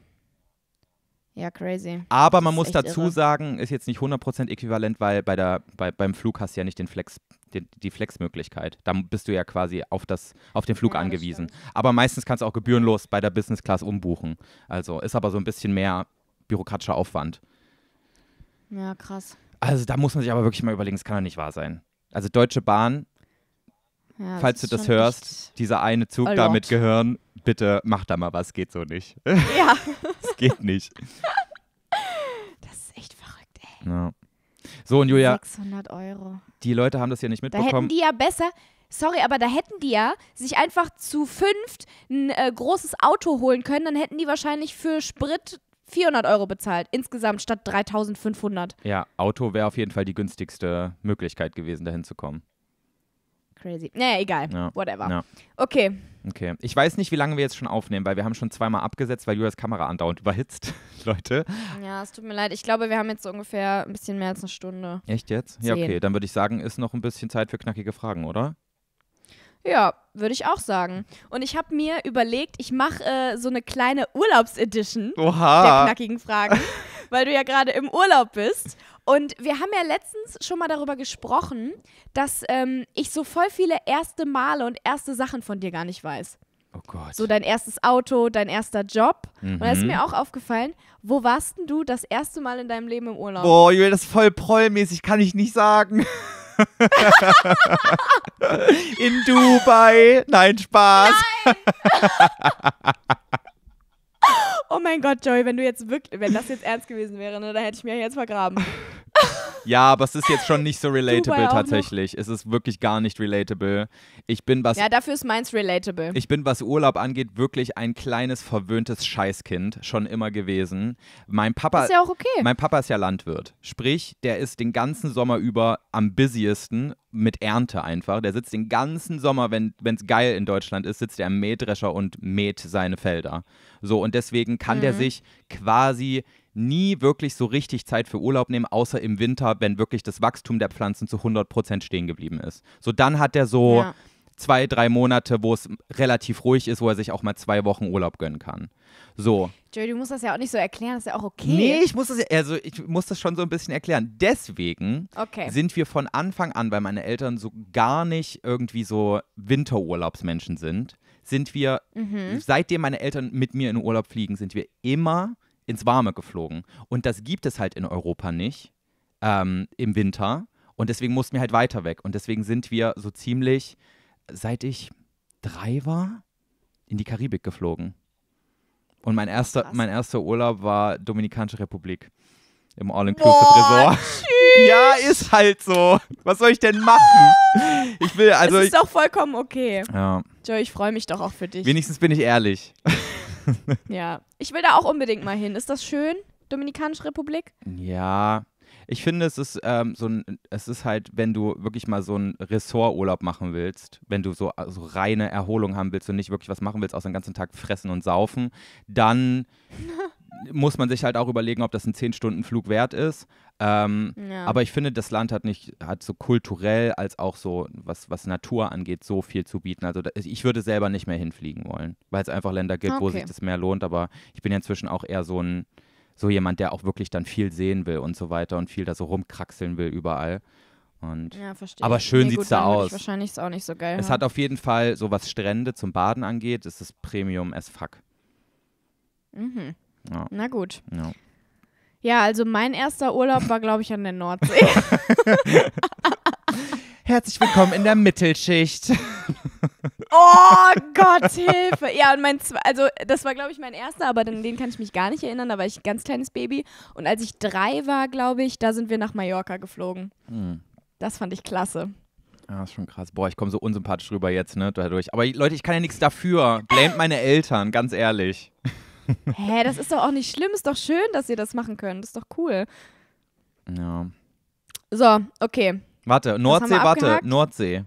Ja, crazy. Aber das man muss dazu irre. sagen, ist jetzt nicht 100% äquivalent, weil bei der, bei, beim Flug hast du ja nicht den Flex, die, die flex Da bist du ja quasi auf, das, auf den Flug ja, angewiesen. Aber meistens kannst du auch gebührenlos bei der Business Class umbuchen. Also ist aber so ein bisschen mehr bürokratischer Aufwand. Ja, krass. Also da muss man sich aber wirklich mal überlegen, es kann doch nicht wahr sein. Also Deutsche Bahn, ja, falls du das hörst, dieser eine Zug da mit Gehirn, bitte mach da mal was, geht so nicht. <laughs> Ja. Es geht nicht. Das ist echt verrückt, ey. Ja. So, und Julia. 600 Euro. Die Leute haben das ja nicht mitbekommen. Da hätten die ja besser, sorry, aber da hätten die ja sich einfach zu fünft ein äh, großes Auto holen können, dann hätten die wahrscheinlich für Sprit 400 Euro bezahlt, insgesamt statt 3500. Ja, Auto wäre auf jeden Fall die günstigste Möglichkeit gewesen, da hinzukommen. Crazy. Naja, egal. Ja. Whatever. Ja. Okay. Okay. Ich weiß nicht, wie lange wir jetzt schon aufnehmen, weil wir haben schon zweimal abgesetzt, weil Julias Kamera andauernd überhitzt, <laughs> Leute. Ja, es tut mir leid. Ich glaube, wir haben jetzt so ungefähr ein bisschen mehr als eine Stunde. Echt jetzt? Zehn. Ja, okay. Dann würde ich sagen, ist noch ein bisschen Zeit für knackige Fragen, oder? Ja, würde ich auch sagen. Und ich habe mir überlegt, ich mache äh, so eine kleine Urlaubsedition der knackigen Fragen. <laughs> weil du ja gerade im Urlaub bist. Und wir haben ja letztens schon mal darüber gesprochen, dass ähm, ich so voll viele erste Male und erste Sachen von dir gar nicht weiß. Oh Gott. So dein erstes Auto, dein erster Job. Mhm. Und da ist mhm. mir auch aufgefallen, wo warst denn du das erste Mal in deinem Leben im Urlaub? Boah, Julia, das ist voll prollmäßig, kann ich nicht sagen. <laughs> in Dubai. Nein, Spaß. Nein. <laughs> Oh mein Gott, Joey, wenn du jetzt wirklich, wenn das jetzt ernst gewesen wäre, ne, da hätte ich mir jetzt vergraben. <laughs> Ja, aber es ist jetzt schon nicht so relatable tatsächlich. Es ist wirklich gar nicht relatable. Ich bin was. Ja, dafür ist meins relatable. Ich bin, was Urlaub angeht, wirklich ein kleines, verwöhntes Scheißkind. Schon immer gewesen. Mein Papa. Ist ja auch okay. Mein Papa ist ja Landwirt. Sprich, der ist den ganzen Sommer über am busiesten mit Ernte einfach. Der sitzt den ganzen Sommer, wenn es geil in Deutschland ist, sitzt er am Mähdrescher und mäht seine Felder. So, und deswegen kann mhm. der sich quasi nie wirklich so richtig Zeit für Urlaub nehmen, außer im Winter, wenn wirklich das Wachstum der Pflanzen zu 100% stehen geblieben ist. So dann hat er so ja. zwei, drei Monate, wo es relativ ruhig ist, wo er sich auch mal zwei Wochen Urlaub gönnen kann. So. Joey, du musst das ja auch nicht so erklären, das ist ja auch okay. Nee, ich muss das, also ich muss das schon so ein bisschen erklären. Deswegen okay. sind wir von Anfang an, weil meine Eltern so gar nicht irgendwie so Winterurlaubsmenschen sind, sind wir, mhm. seitdem meine Eltern mit mir in den Urlaub fliegen, sind wir immer ins Warme geflogen. Und das gibt es halt in Europa nicht ähm, im Winter. Und deswegen mussten wir halt weiter weg. Und deswegen sind wir so ziemlich, seit ich drei war, in die Karibik geflogen. Und mein erster, mein erster Urlaub war Dominikanische Republik im All-Inclusive-Resort. Ja, ist halt so. Was soll ich denn machen? Ich will also. Das ist auch vollkommen okay. Ja. Joe, ich freue mich doch auch für dich. Wenigstens bin ich ehrlich. <laughs> ja. Ich will da auch unbedingt mal hin. Ist das schön? Dominikanische Republik? Ja. Ich finde, es ist ähm, so ein, es ist halt, wenn du wirklich mal so einen Ressorturlaub machen willst, wenn du so also reine Erholung haben willst und nicht wirklich was machen willst, außer den ganzen Tag fressen und saufen, dann <laughs> muss man sich halt auch überlegen, ob das ein 10-Stunden-Flug wert ist. Ähm, ja. Aber ich finde, das Land hat nicht, hat so kulturell als auch so, was, was Natur angeht, so viel zu bieten. Also ich würde selber nicht mehr hinfliegen wollen, weil es einfach Länder gibt, okay. wo sich das mehr lohnt. Aber ich bin ja inzwischen auch eher so ein, so jemand, der auch wirklich dann viel sehen will und so weiter und viel da so rumkraxeln will überall. Und ja, verstehe. Aber schön nee, sieht es da aus. Wahrscheinlich ist auch nicht so geil. Es haben. hat auf jeden Fall, so was Strände zum Baden angeht, ist es Premium as fuck. Mhm. Ja. Na gut. Ja. ja, also mein erster Urlaub war, glaube ich, an der Nordsee. <laughs> Herzlich willkommen in der Mittelschicht. Oh Gott, Hilfe. Ja, und mein, also das war, glaube ich, mein erster, aber an den kann ich mich gar nicht erinnern. Da war ich ein ganz kleines Baby. Und als ich drei war, glaube ich, da sind wir nach Mallorca geflogen. Hm. Das fand ich klasse. Ja, ist schon krass. Boah, ich komme so unsympathisch rüber jetzt, ne, dadurch. Aber Leute, ich kann ja nichts dafür. Blamed meine Eltern, ganz ehrlich. Hä, das ist doch auch nicht schlimm. Ist doch schön, dass ihr das machen könnt. Ist doch cool. Ja. So, okay. Warte, Nordsee, warte, Nordsee.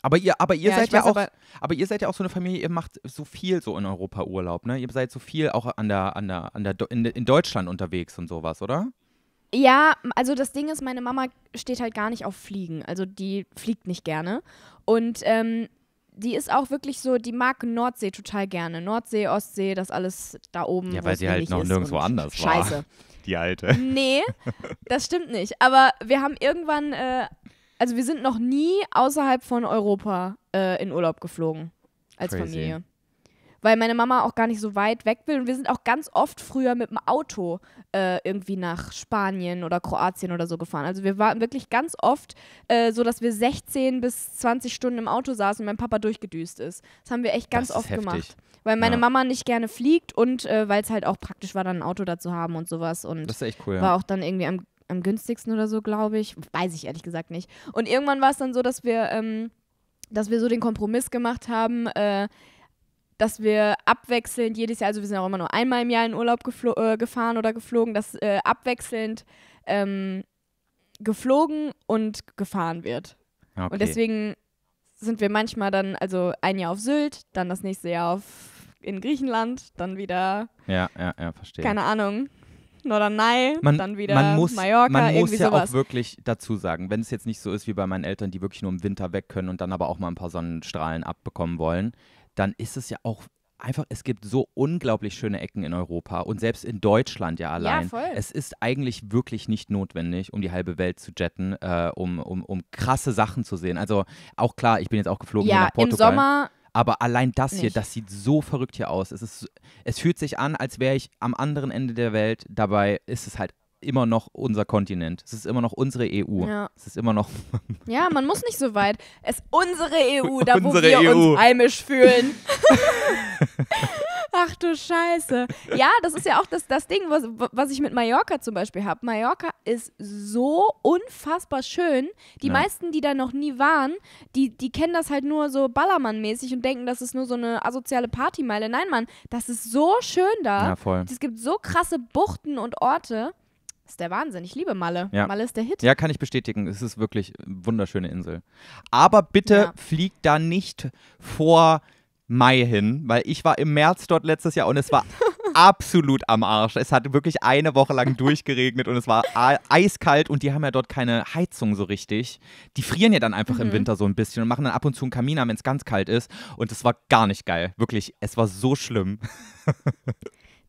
Aber ihr, aber ihr ja, seid ja auch, aber, aber, ihr seid ja auch so eine Familie, ihr macht so viel so in Europa Urlaub, ne? Ihr seid so viel auch an der, an der, an der, in, in Deutschland unterwegs und sowas, oder? Ja, also das Ding ist, meine Mama steht halt gar nicht auf Fliegen. Also die fliegt nicht gerne. Und ähm, die ist auch wirklich so, die mag Nordsee total gerne. Nordsee, Ostsee, das alles da oben. Ja, weil sie halt noch nirgendwo anders war. Scheiße. <laughs> Die alte. Nee, das stimmt nicht. Aber wir haben irgendwann, äh, also wir sind noch nie außerhalb von Europa äh, in Urlaub geflogen. Als Crazy. Familie weil meine Mama auch gar nicht so weit weg will. Und wir sind auch ganz oft früher mit dem Auto äh, irgendwie nach Spanien oder Kroatien oder so gefahren. Also wir waren wirklich ganz oft äh, so, dass wir 16 bis 20 Stunden im Auto saßen und mein Papa durchgedüst ist. Das haben wir echt ganz oft heftig. gemacht. Weil meine ja. Mama nicht gerne fliegt und äh, weil es halt auch praktisch war, dann ein Auto dazu haben und sowas. Und das ist echt cool. Ja. War auch dann irgendwie am, am günstigsten oder so, glaube ich. Weiß ich ehrlich gesagt nicht. Und irgendwann war es dann so, dass wir, ähm, dass wir so den Kompromiss gemacht haben, äh, dass wir abwechselnd jedes Jahr, also wir sind auch immer nur einmal im Jahr in Urlaub äh, gefahren oder geflogen, dass äh, abwechselnd ähm, geflogen und gefahren wird. Okay. Und deswegen sind wir manchmal dann, also ein Jahr auf Sylt, dann das nächste Jahr auf, in Griechenland, dann wieder. Ja, ja, ja, verstehe. Keine Ahnung. Norderney, man, dann wieder man muss, Mallorca, Man muss ja sowas. auch wirklich dazu sagen, wenn es jetzt nicht so ist wie bei meinen Eltern, die wirklich nur im Winter weg können und dann aber auch mal ein paar Sonnenstrahlen abbekommen wollen dann ist es ja auch einfach, es gibt so unglaublich schöne Ecken in Europa und selbst in Deutschland ja allein. Ja, voll. Es ist eigentlich wirklich nicht notwendig, um die halbe Welt zu jetten, äh, um, um, um krasse Sachen zu sehen. Also auch klar, ich bin jetzt auch geflogen ja, nach Portugal. Im Sommer aber allein das nicht. hier, das sieht so verrückt hier aus. Es, ist, es fühlt sich an, als wäre ich am anderen Ende der Welt. Dabei ist es halt immer noch unser Kontinent. Es ist immer noch unsere EU. Ja. Es ist immer noch. <laughs> ja, man muss nicht so weit. Es ist unsere EU, <laughs> da unsere wo wir EU. uns e heimisch fühlen. <laughs> Ach du Scheiße. Ja, das ist ja auch das, das Ding, was, was ich mit Mallorca zum Beispiel habe. Mallorca ist so unfassbar schön. Die ja. meisten, die da noch nie waren, die, die kennen das halt nur so Ballermann-mäßig und denken, das ist nur so eine asoziale Partymeile. Nein, Mann, das ist so schön da. Ja, voll. Es gibt so krasse Buchten und Orte. Ist der Wahnsinn. Ich liebe Malle. Ja. Malle ist der Hit. Ja, kann ich bestätigen. Es ist wirklich eine wunderschöne Insel. Aber bitte ja. fliegt da nicht vor Mai hin, weil ich war im März dort letztes Jahr und es war <laughs> absolut am Arsch. Es hat wirklich eine Woche lang durchgeregnet und es war eiskalt und die haben ja dort keine Heizung so richtig. Die frieren ja dann einfach mhm. im Winter so ein bisschen und machen dann ab und zu einen Kamin an, wenn es ganz kalt ist. Und es war gar nicht geil. Wirklich, es war so schlimm. <laughs>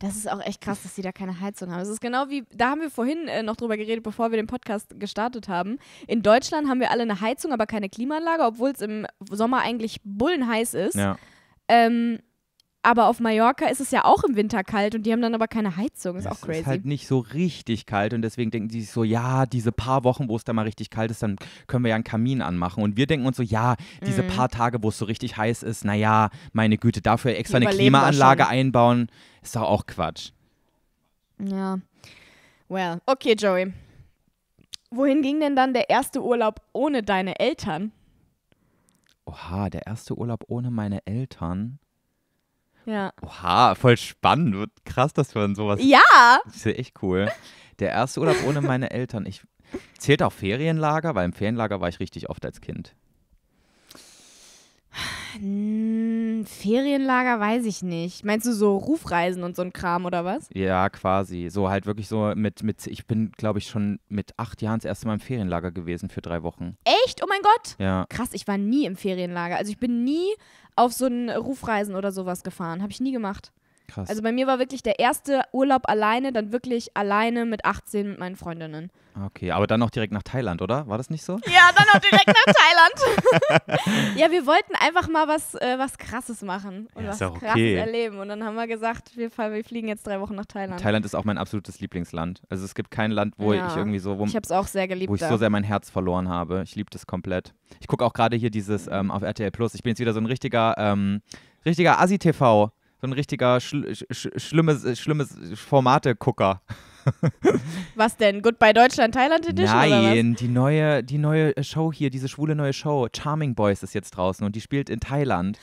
Das ist auch echt krass, dass die da keine Heizung haben. Es ist genau wie, da haben wir vorhin äh, noch drüber geredet, bevor wir den Podcast gestartet haben. In Deutschland haben wir alle eine Heizung, aber keine Klimaanlage, obwohl es im Sommer eigentlich bullenheiß ist. Ja. Ähm, aber auf Mallorca ist es ja auch im Winter kalt und die haben dann aber keine Heizung. Ist ja, auch crazy. Es ist halt nicht so richtig kalt und deswegen denken die sich so, ja, diese paar Wochen, wo es da mal richtig kalt ist, dann können wir ja einen Kamin anmachen. Und wir denken uns so, ja, diese mhm. paar Tage, wo es so richtig heiß ist, naja, meine Güte, dafür extra eine Klimaanlage einbauen, ist doch auch Quatsch. Ja. Well, okay, Joey. Wohin ging denn dann der erste Urlaub ohne deine Eltern? Oha, der erste Urlaub ohne meine Eltern. Ja. Oha, voll spannend. Krass, dass man sowas. Ja. Das ist ja echt cool. Der erste Urlaub ohne meine Eltern. Ich zählt auch Ferienlager, weil im Ferienlager war ich richtig oft als Kind. Ferienlager weiß ich nicht. Meinst du so Rufreisen und so ein Kram oder was? Ja, quasi. So halt wirklich so mit, mit ich bin, glaube ich, schon mit acht Jahren das erste Mal im Ferienlager gewesen für drei Wochen. Echt? Oh mein Gott! Ja. Krass, ich war nie im Ferienlager. Also ich bin nie auf so ein Rufreisen oder sowas gefahren. Habe ich nie gemacht. Krass. Also bei mir war wirklich der erste Urlaub alleine, dann wirklich alleine mit 18 mit meinen Freundinnen. Okay, aber dann auch direkt nach Thailand, oder? War das nicht so? Ja, dann auch direkt nach <laughs> Thailand. <laughs> ja, wir wollten einfach mal was, äh, was Krasses machen und ja, was okay. Krasses erleben. Und dann haben wir gesagt, wir, wir, fliegen jetzt drei Wochen nach Thailand. Thailand ist auch mein absolutes Lieblingsland. Also es gibt kein Land, wo ja. ich irgendwie so, wo, ich hab's auch sehr geliebt, wo ich so sehr mein Herz verloren habe. Ich liebe das komplett. Ich gucke auch gerade hier dieses ähm, auf RTL Plus. Ich bin jetzt wieder so ein richtiger, ähm, richtiger Asi-TV so ein richtiger schl sch schlimmes, schlimmes Formate-Gucker. Was denn? Goodbye Deutschland Thailand Edition? Nein, die neue, die neue Show hier, diese schwule neue Show, Charming Boys ist jetzt draußen und die spielt in Thailand.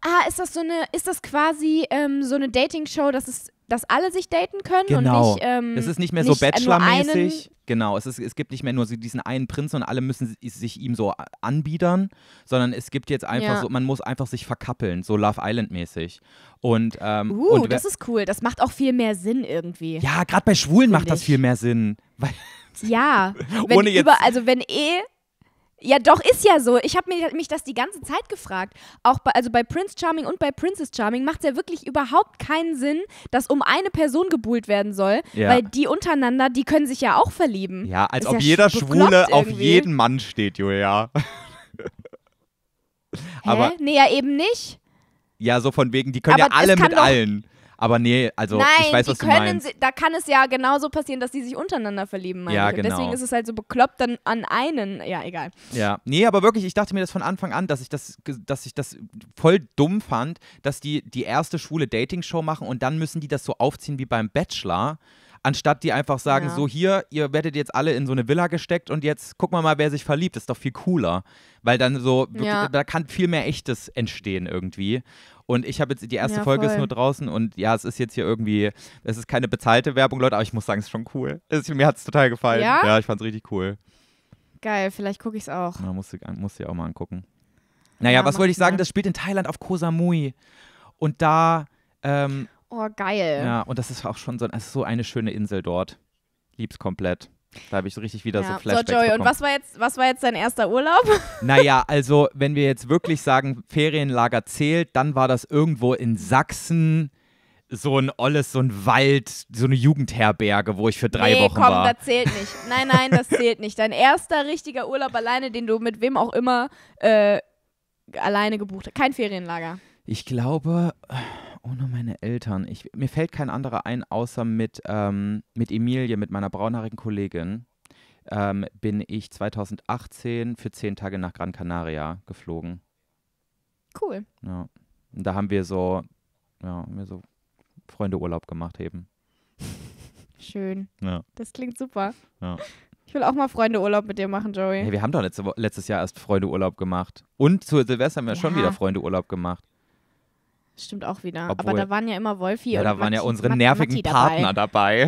Ah, ist das so eine, ist das quasi ähm, so eine Dating-Show, dass es, dass alle sich daten können genau. und nicht. Ähm, es ist nicht mehr so Bachelor-mäßig. Genau, es, ist, es gibt nicht mehr nur diesen einen Prinzen und alle müssen sich ihm so anbiedern, sondern es gibt jetzt einfach ja. so, man muss einfach sich verkappeln, so Love Island-mäßig. Und, ähm, uh, und das ist cool. Das macht auch viel mehr Sinn irgendwie. Ja, gerade bei Schwulen macht ich. das viel mehr Sinn. Weil ja, <laughs> wenn über, also wenn eh ja, doch, ist ja so. Ich habe mich, das die ganze Zeit gefragt. Auch bei, also bei Prince Charming und bei Princess Charming macht es ja wirklich überhaupt keinen Sinn, dass um eine Person gebuhlt werden soll, Ja. weil die untereinander, die können sich ja auch verlieben. Ja, als Ist ob ja jeder Schwule bekloppt auf jeden Mann steht, Julia. <laughs> Hä? nee, ja eben nicht. Ja, so von wegen, die können Aber ja alle mit doch- allen. Aber nee, also Nein, ich weiß, was du meinst. Sie, da kann es ja genauso passieren, dass die sich untereinander verlieben, ja, ich. Und genau. deswegen ist es halt so bekloppt dann an einen. Ja, egal. Ja, nee, aber wirklich, ich dachte mir das von Anfang an, dass ich das, dass ich das voll dumm fand, dass die die erste schwule Dating-Show machen und dann müssen die das so aufziehen wie beim Bachelor anstatt die einfach sagen, ja. so hier, ihr werdet jetzt alle in so eine Villa gesteckt und jetzt gucken wir mal, wer sich verliebt, das ist doch viel cooler. Weil dann so, ja. da kann viel mehr Echtes entstehen irgendwie. Und ich habe jetzt, die erste ja, Folge ist nur draußen und ja, es ist jetzt hier irgendwie, es ist keine bezahlte Werbung, Leute, aber ich muss sagen, es ist schon cool. Es, mir hat es total gefallen. Ja? ja, ich fand es richtig cool. Geil, vielleicht gucke ich es auch. Na, musst, du, musst du ja auch mal angucken. Naja, ja, was wollte ich sagen? Mal. Das spielt in Thailand auf Koh Samui. Und da. Ähm, oh, geil. Ja, und das ist auch schon so, so eine schöne Insel dort. Lieb's komplett. Da habe ich so richtig wieder ja. so Flashbacks So, Joey, bekommen. und was war, jetzt, was war jetzt dein erster Urlaub? <laughs> Naja, also wenn wir jetzt wirklich sagen, Ferienlager zählt, dann war das irgendwo in Sachsen so ein olles, so ein Wald, so eine Jugendherberge, wo ich für drei nee, Wochen komm, war. das zählt nicht. Nein, nein, das zählt nicht. Dein erster richtiger Urlaub alleine, den du mit wem auch immer äh, alleine gebucht hast. Kein Ferienlager. Ich glaube... Ohne meine Eltern. Ich, mir fällt kein anderer ein, außer mit, ähm, mit Emilie, mit meiner braunhaarigen Kollegin, ähm, bin ich 2018 für zehn Tage nach Gran Canaria geflogen. Cool. Ja. Und da haben wir so, ja, wir so Freundeurlaub gemacht eben. Schön. Ja. Das klingt super. Ja. Ich will auch mal Freundeurlaub mit dir machen, Joey. Hey, wir haben doch letzte, letztes Jahr erst Freundeurlaub gemacht. Und zu Silvester haben wir ja. schon wieder Freundeurlaub gemacht. Stimmt auch wieder. Obwohl, Aber da waren ja immer Wolfi ja, und da waren Matti, ja unsere Matti, nervigen Matti Partner dabei.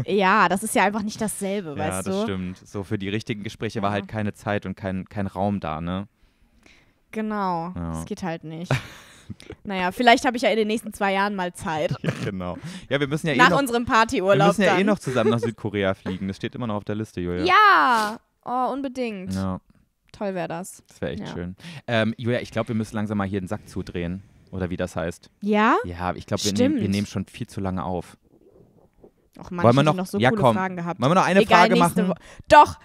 dabei. <laughs> ja, das ist ja einfach nicht dasselbe, ja, weißt du? Ja, das stimmt. So für die richtigen Gespräche ja. war halt keine Zeit und kein, kein Raum da, ne? Genau, ja. das geht halt nicht. <laughs> naja, vielleicht habe ich ja in den nächsten zwei Jahren mal Zeit. Ja, genau. Ja, wir müssen ja <laughs> eh nach eh noch, unserem Partyurlaub. Wir müssen ja eh dann. eh noch zusammen nach Südkorea fliegen. Das steht immer noch auf der Liste, Julia. Ja, oh, unbedingt. Ja. Toll wäre das. Das wäre echt schön. Ähm, Julia, ich glaube, wir müssen langsam mal hier den Sack zudrehen. Oder wie das heißt. Ja? Ja, ich glaube, wir, wir nehmen schon viel zu lange auf. Ach man, wollen wir noch, noch so ja, coole komm. Fragen gehabt. Wollen wir noch eine Egal, Frage machen? Wo Doch!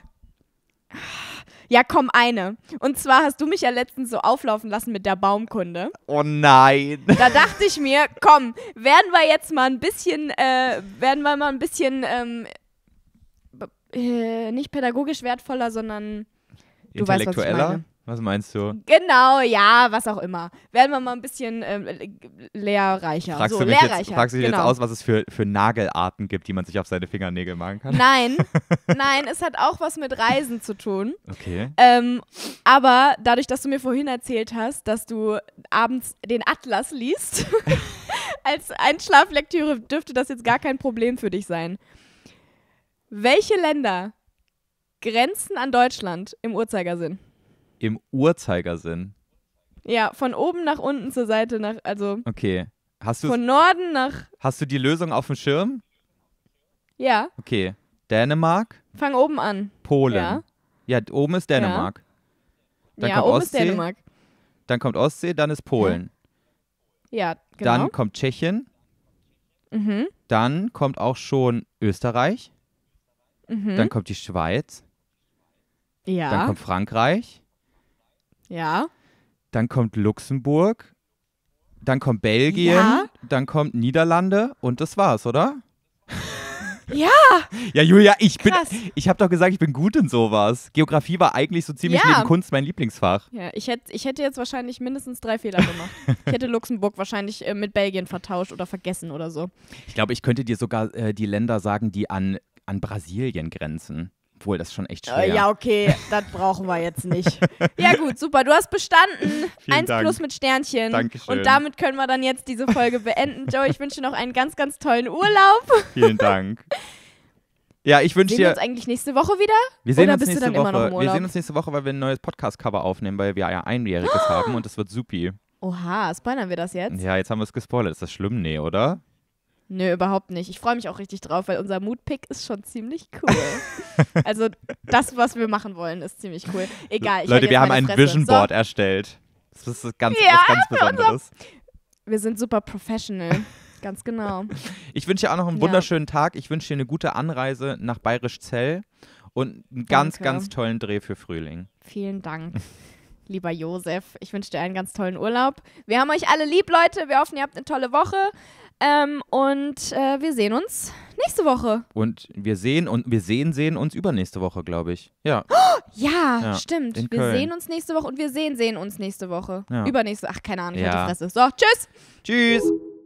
Ja, komm, eine. Und zwar hast du mich ja letztens so auflaufen lassen mit der Baumkunde. Oh nein. Da dachte ich mir, komm, werden wir jetzt mal ein bisschen, äh, werden wir mal ein bisschen, ähm, äh, nicht pädagogisch wertvoller, sondern du weißt, was ich meine. Was meinst du? Genau, ja, was auch immer. Werden wir mal ein bisschen äh, lehrreicher. Fragst so, du lehrreicher. Jetzt, fragst du dich genau. jetzt aus, was es für, für Nagelarten gibt, die man sich auf seine Fingernägel machen kann? Nein, <laughs> nein, es hat auch was mit Reisen zu tun. Okay. Ähm, aber dadurch, dass du mir vorhin erzählt hast, dass du abends den Atlas liest, <laughs> als Einschlaflektüre dürfte das jetzt gar kein Problem für dich sein. Welche Länder grenzen an Deutschland im Uhrzeigersinn? Im Uhrzeigersinn. Ja, von oben nach unten zur Seite nach, also. Okay. Hast du von Norden nach. Hast du die Lösung auf dem Schirm? Ja. Okay. Dänemark. Fang oben an. Polen. Ja, ja oben ist Dänemark. Ja, dann ja, kommt oben Ostsee, ist Dänemark. Dann kommt Ostsee, dann ist Polen. Ja, genau. Dann kommt Tschechien. Mhm. Dann kommt auch schon Österreich. Mhm. Dann kommt die Schweiz. Ja. Dann kommt Frankreich. Ja. Dann kommt Luxemburg. Dann kommt Belgien. Ja. Dann kommt Niederlande. Und das war's, oder? <laughs> Ja. ja, Julia, ich Krass. bin. Ich habe doch gesagt, ich bin gut in sowas. Geografie war eigentlich so ziemlich ja. neben Kunst mein Lieblingsfach. Ja, ich hätte, ich hätte jetzt wahrscheinlich mindestens drei Fehler gemacht. ich hätte Luxemburg wahrscheinlich äh, mit Belgien vertauscht oder vergessen oder so. Ich glaube, ich könnte dir sogar äh, die Länder sagen, die an, an Brasilien grenzen. Obwohl, das ist schon echt äh, schwer. ja, okay, das brauchen wir jetzt nicht. <laughs> ja, gut, super. Du hast bestanden. Vielen Eins Dank. plus mit Sternchen. Dankeschön. Und damit können wir dann jetzt diese Folge beenden. Joe, ich wünsche dir noch einen ganz, ganz tollen Urlaub. <laughs> Vielen Dank. Ja, ich wünsche dir. Sehen wir uns eigentlich nächste Woche wieder? Wir sehen Oder uns bist nächste du dann Woche. Immer noch im Urlaub? Wir sehen uns nächste Woche, weil wir ein neues Podcast-Cover aufnehmen, weil wir ja einjähriges <gasps> haben und das wird supi. Oha, spoilern wir das jetzt? Ja, jetzt haben wir es gespoilert. Ist das schlimm? Nee, oder? Nö, überhaupt nicht. Ich freue mich auch richtig drauf, weil unser Moodpick ist schon ziemlich cool. <laughs> also das, was wir machen wollen, ist ziemlich cool. Egal. Leute, wir haben ein Vision Board so. erstellt. Das ist ganz, ja, was ganz Besonderes. Wir sind super professional. ganz genau. Ich wünsche dir auch noch einen wunderschönen ja. Tag. Ich wünsche dir eine gute Anreise nach Bayerisch Zell und einen ganz, Danke. ganz tollen Dreh für Frühling. Vielen Dank. <laughs> lieber Josef, ich wünsche dir einen ganz tollen Urlaub. Wir haben euch alle lieb, Leute. Wir hoffen, ihr habt eine tolle Woche. Ähm, und äh, wir sehen uns nächste Woche. Und wir sehen und wir sehen, sehen uns übernächste Woche, glaube ich. Ja. Oh, <gasps> ja, ja, stimmt. In wir Köln. sehen uns nächste Woche und wir sehen, sehen uns nächste Woche. Ja. Übernächste Ach, keine Ahnung, ich ja. hatte Fresse. So, tschüss. Tschüss.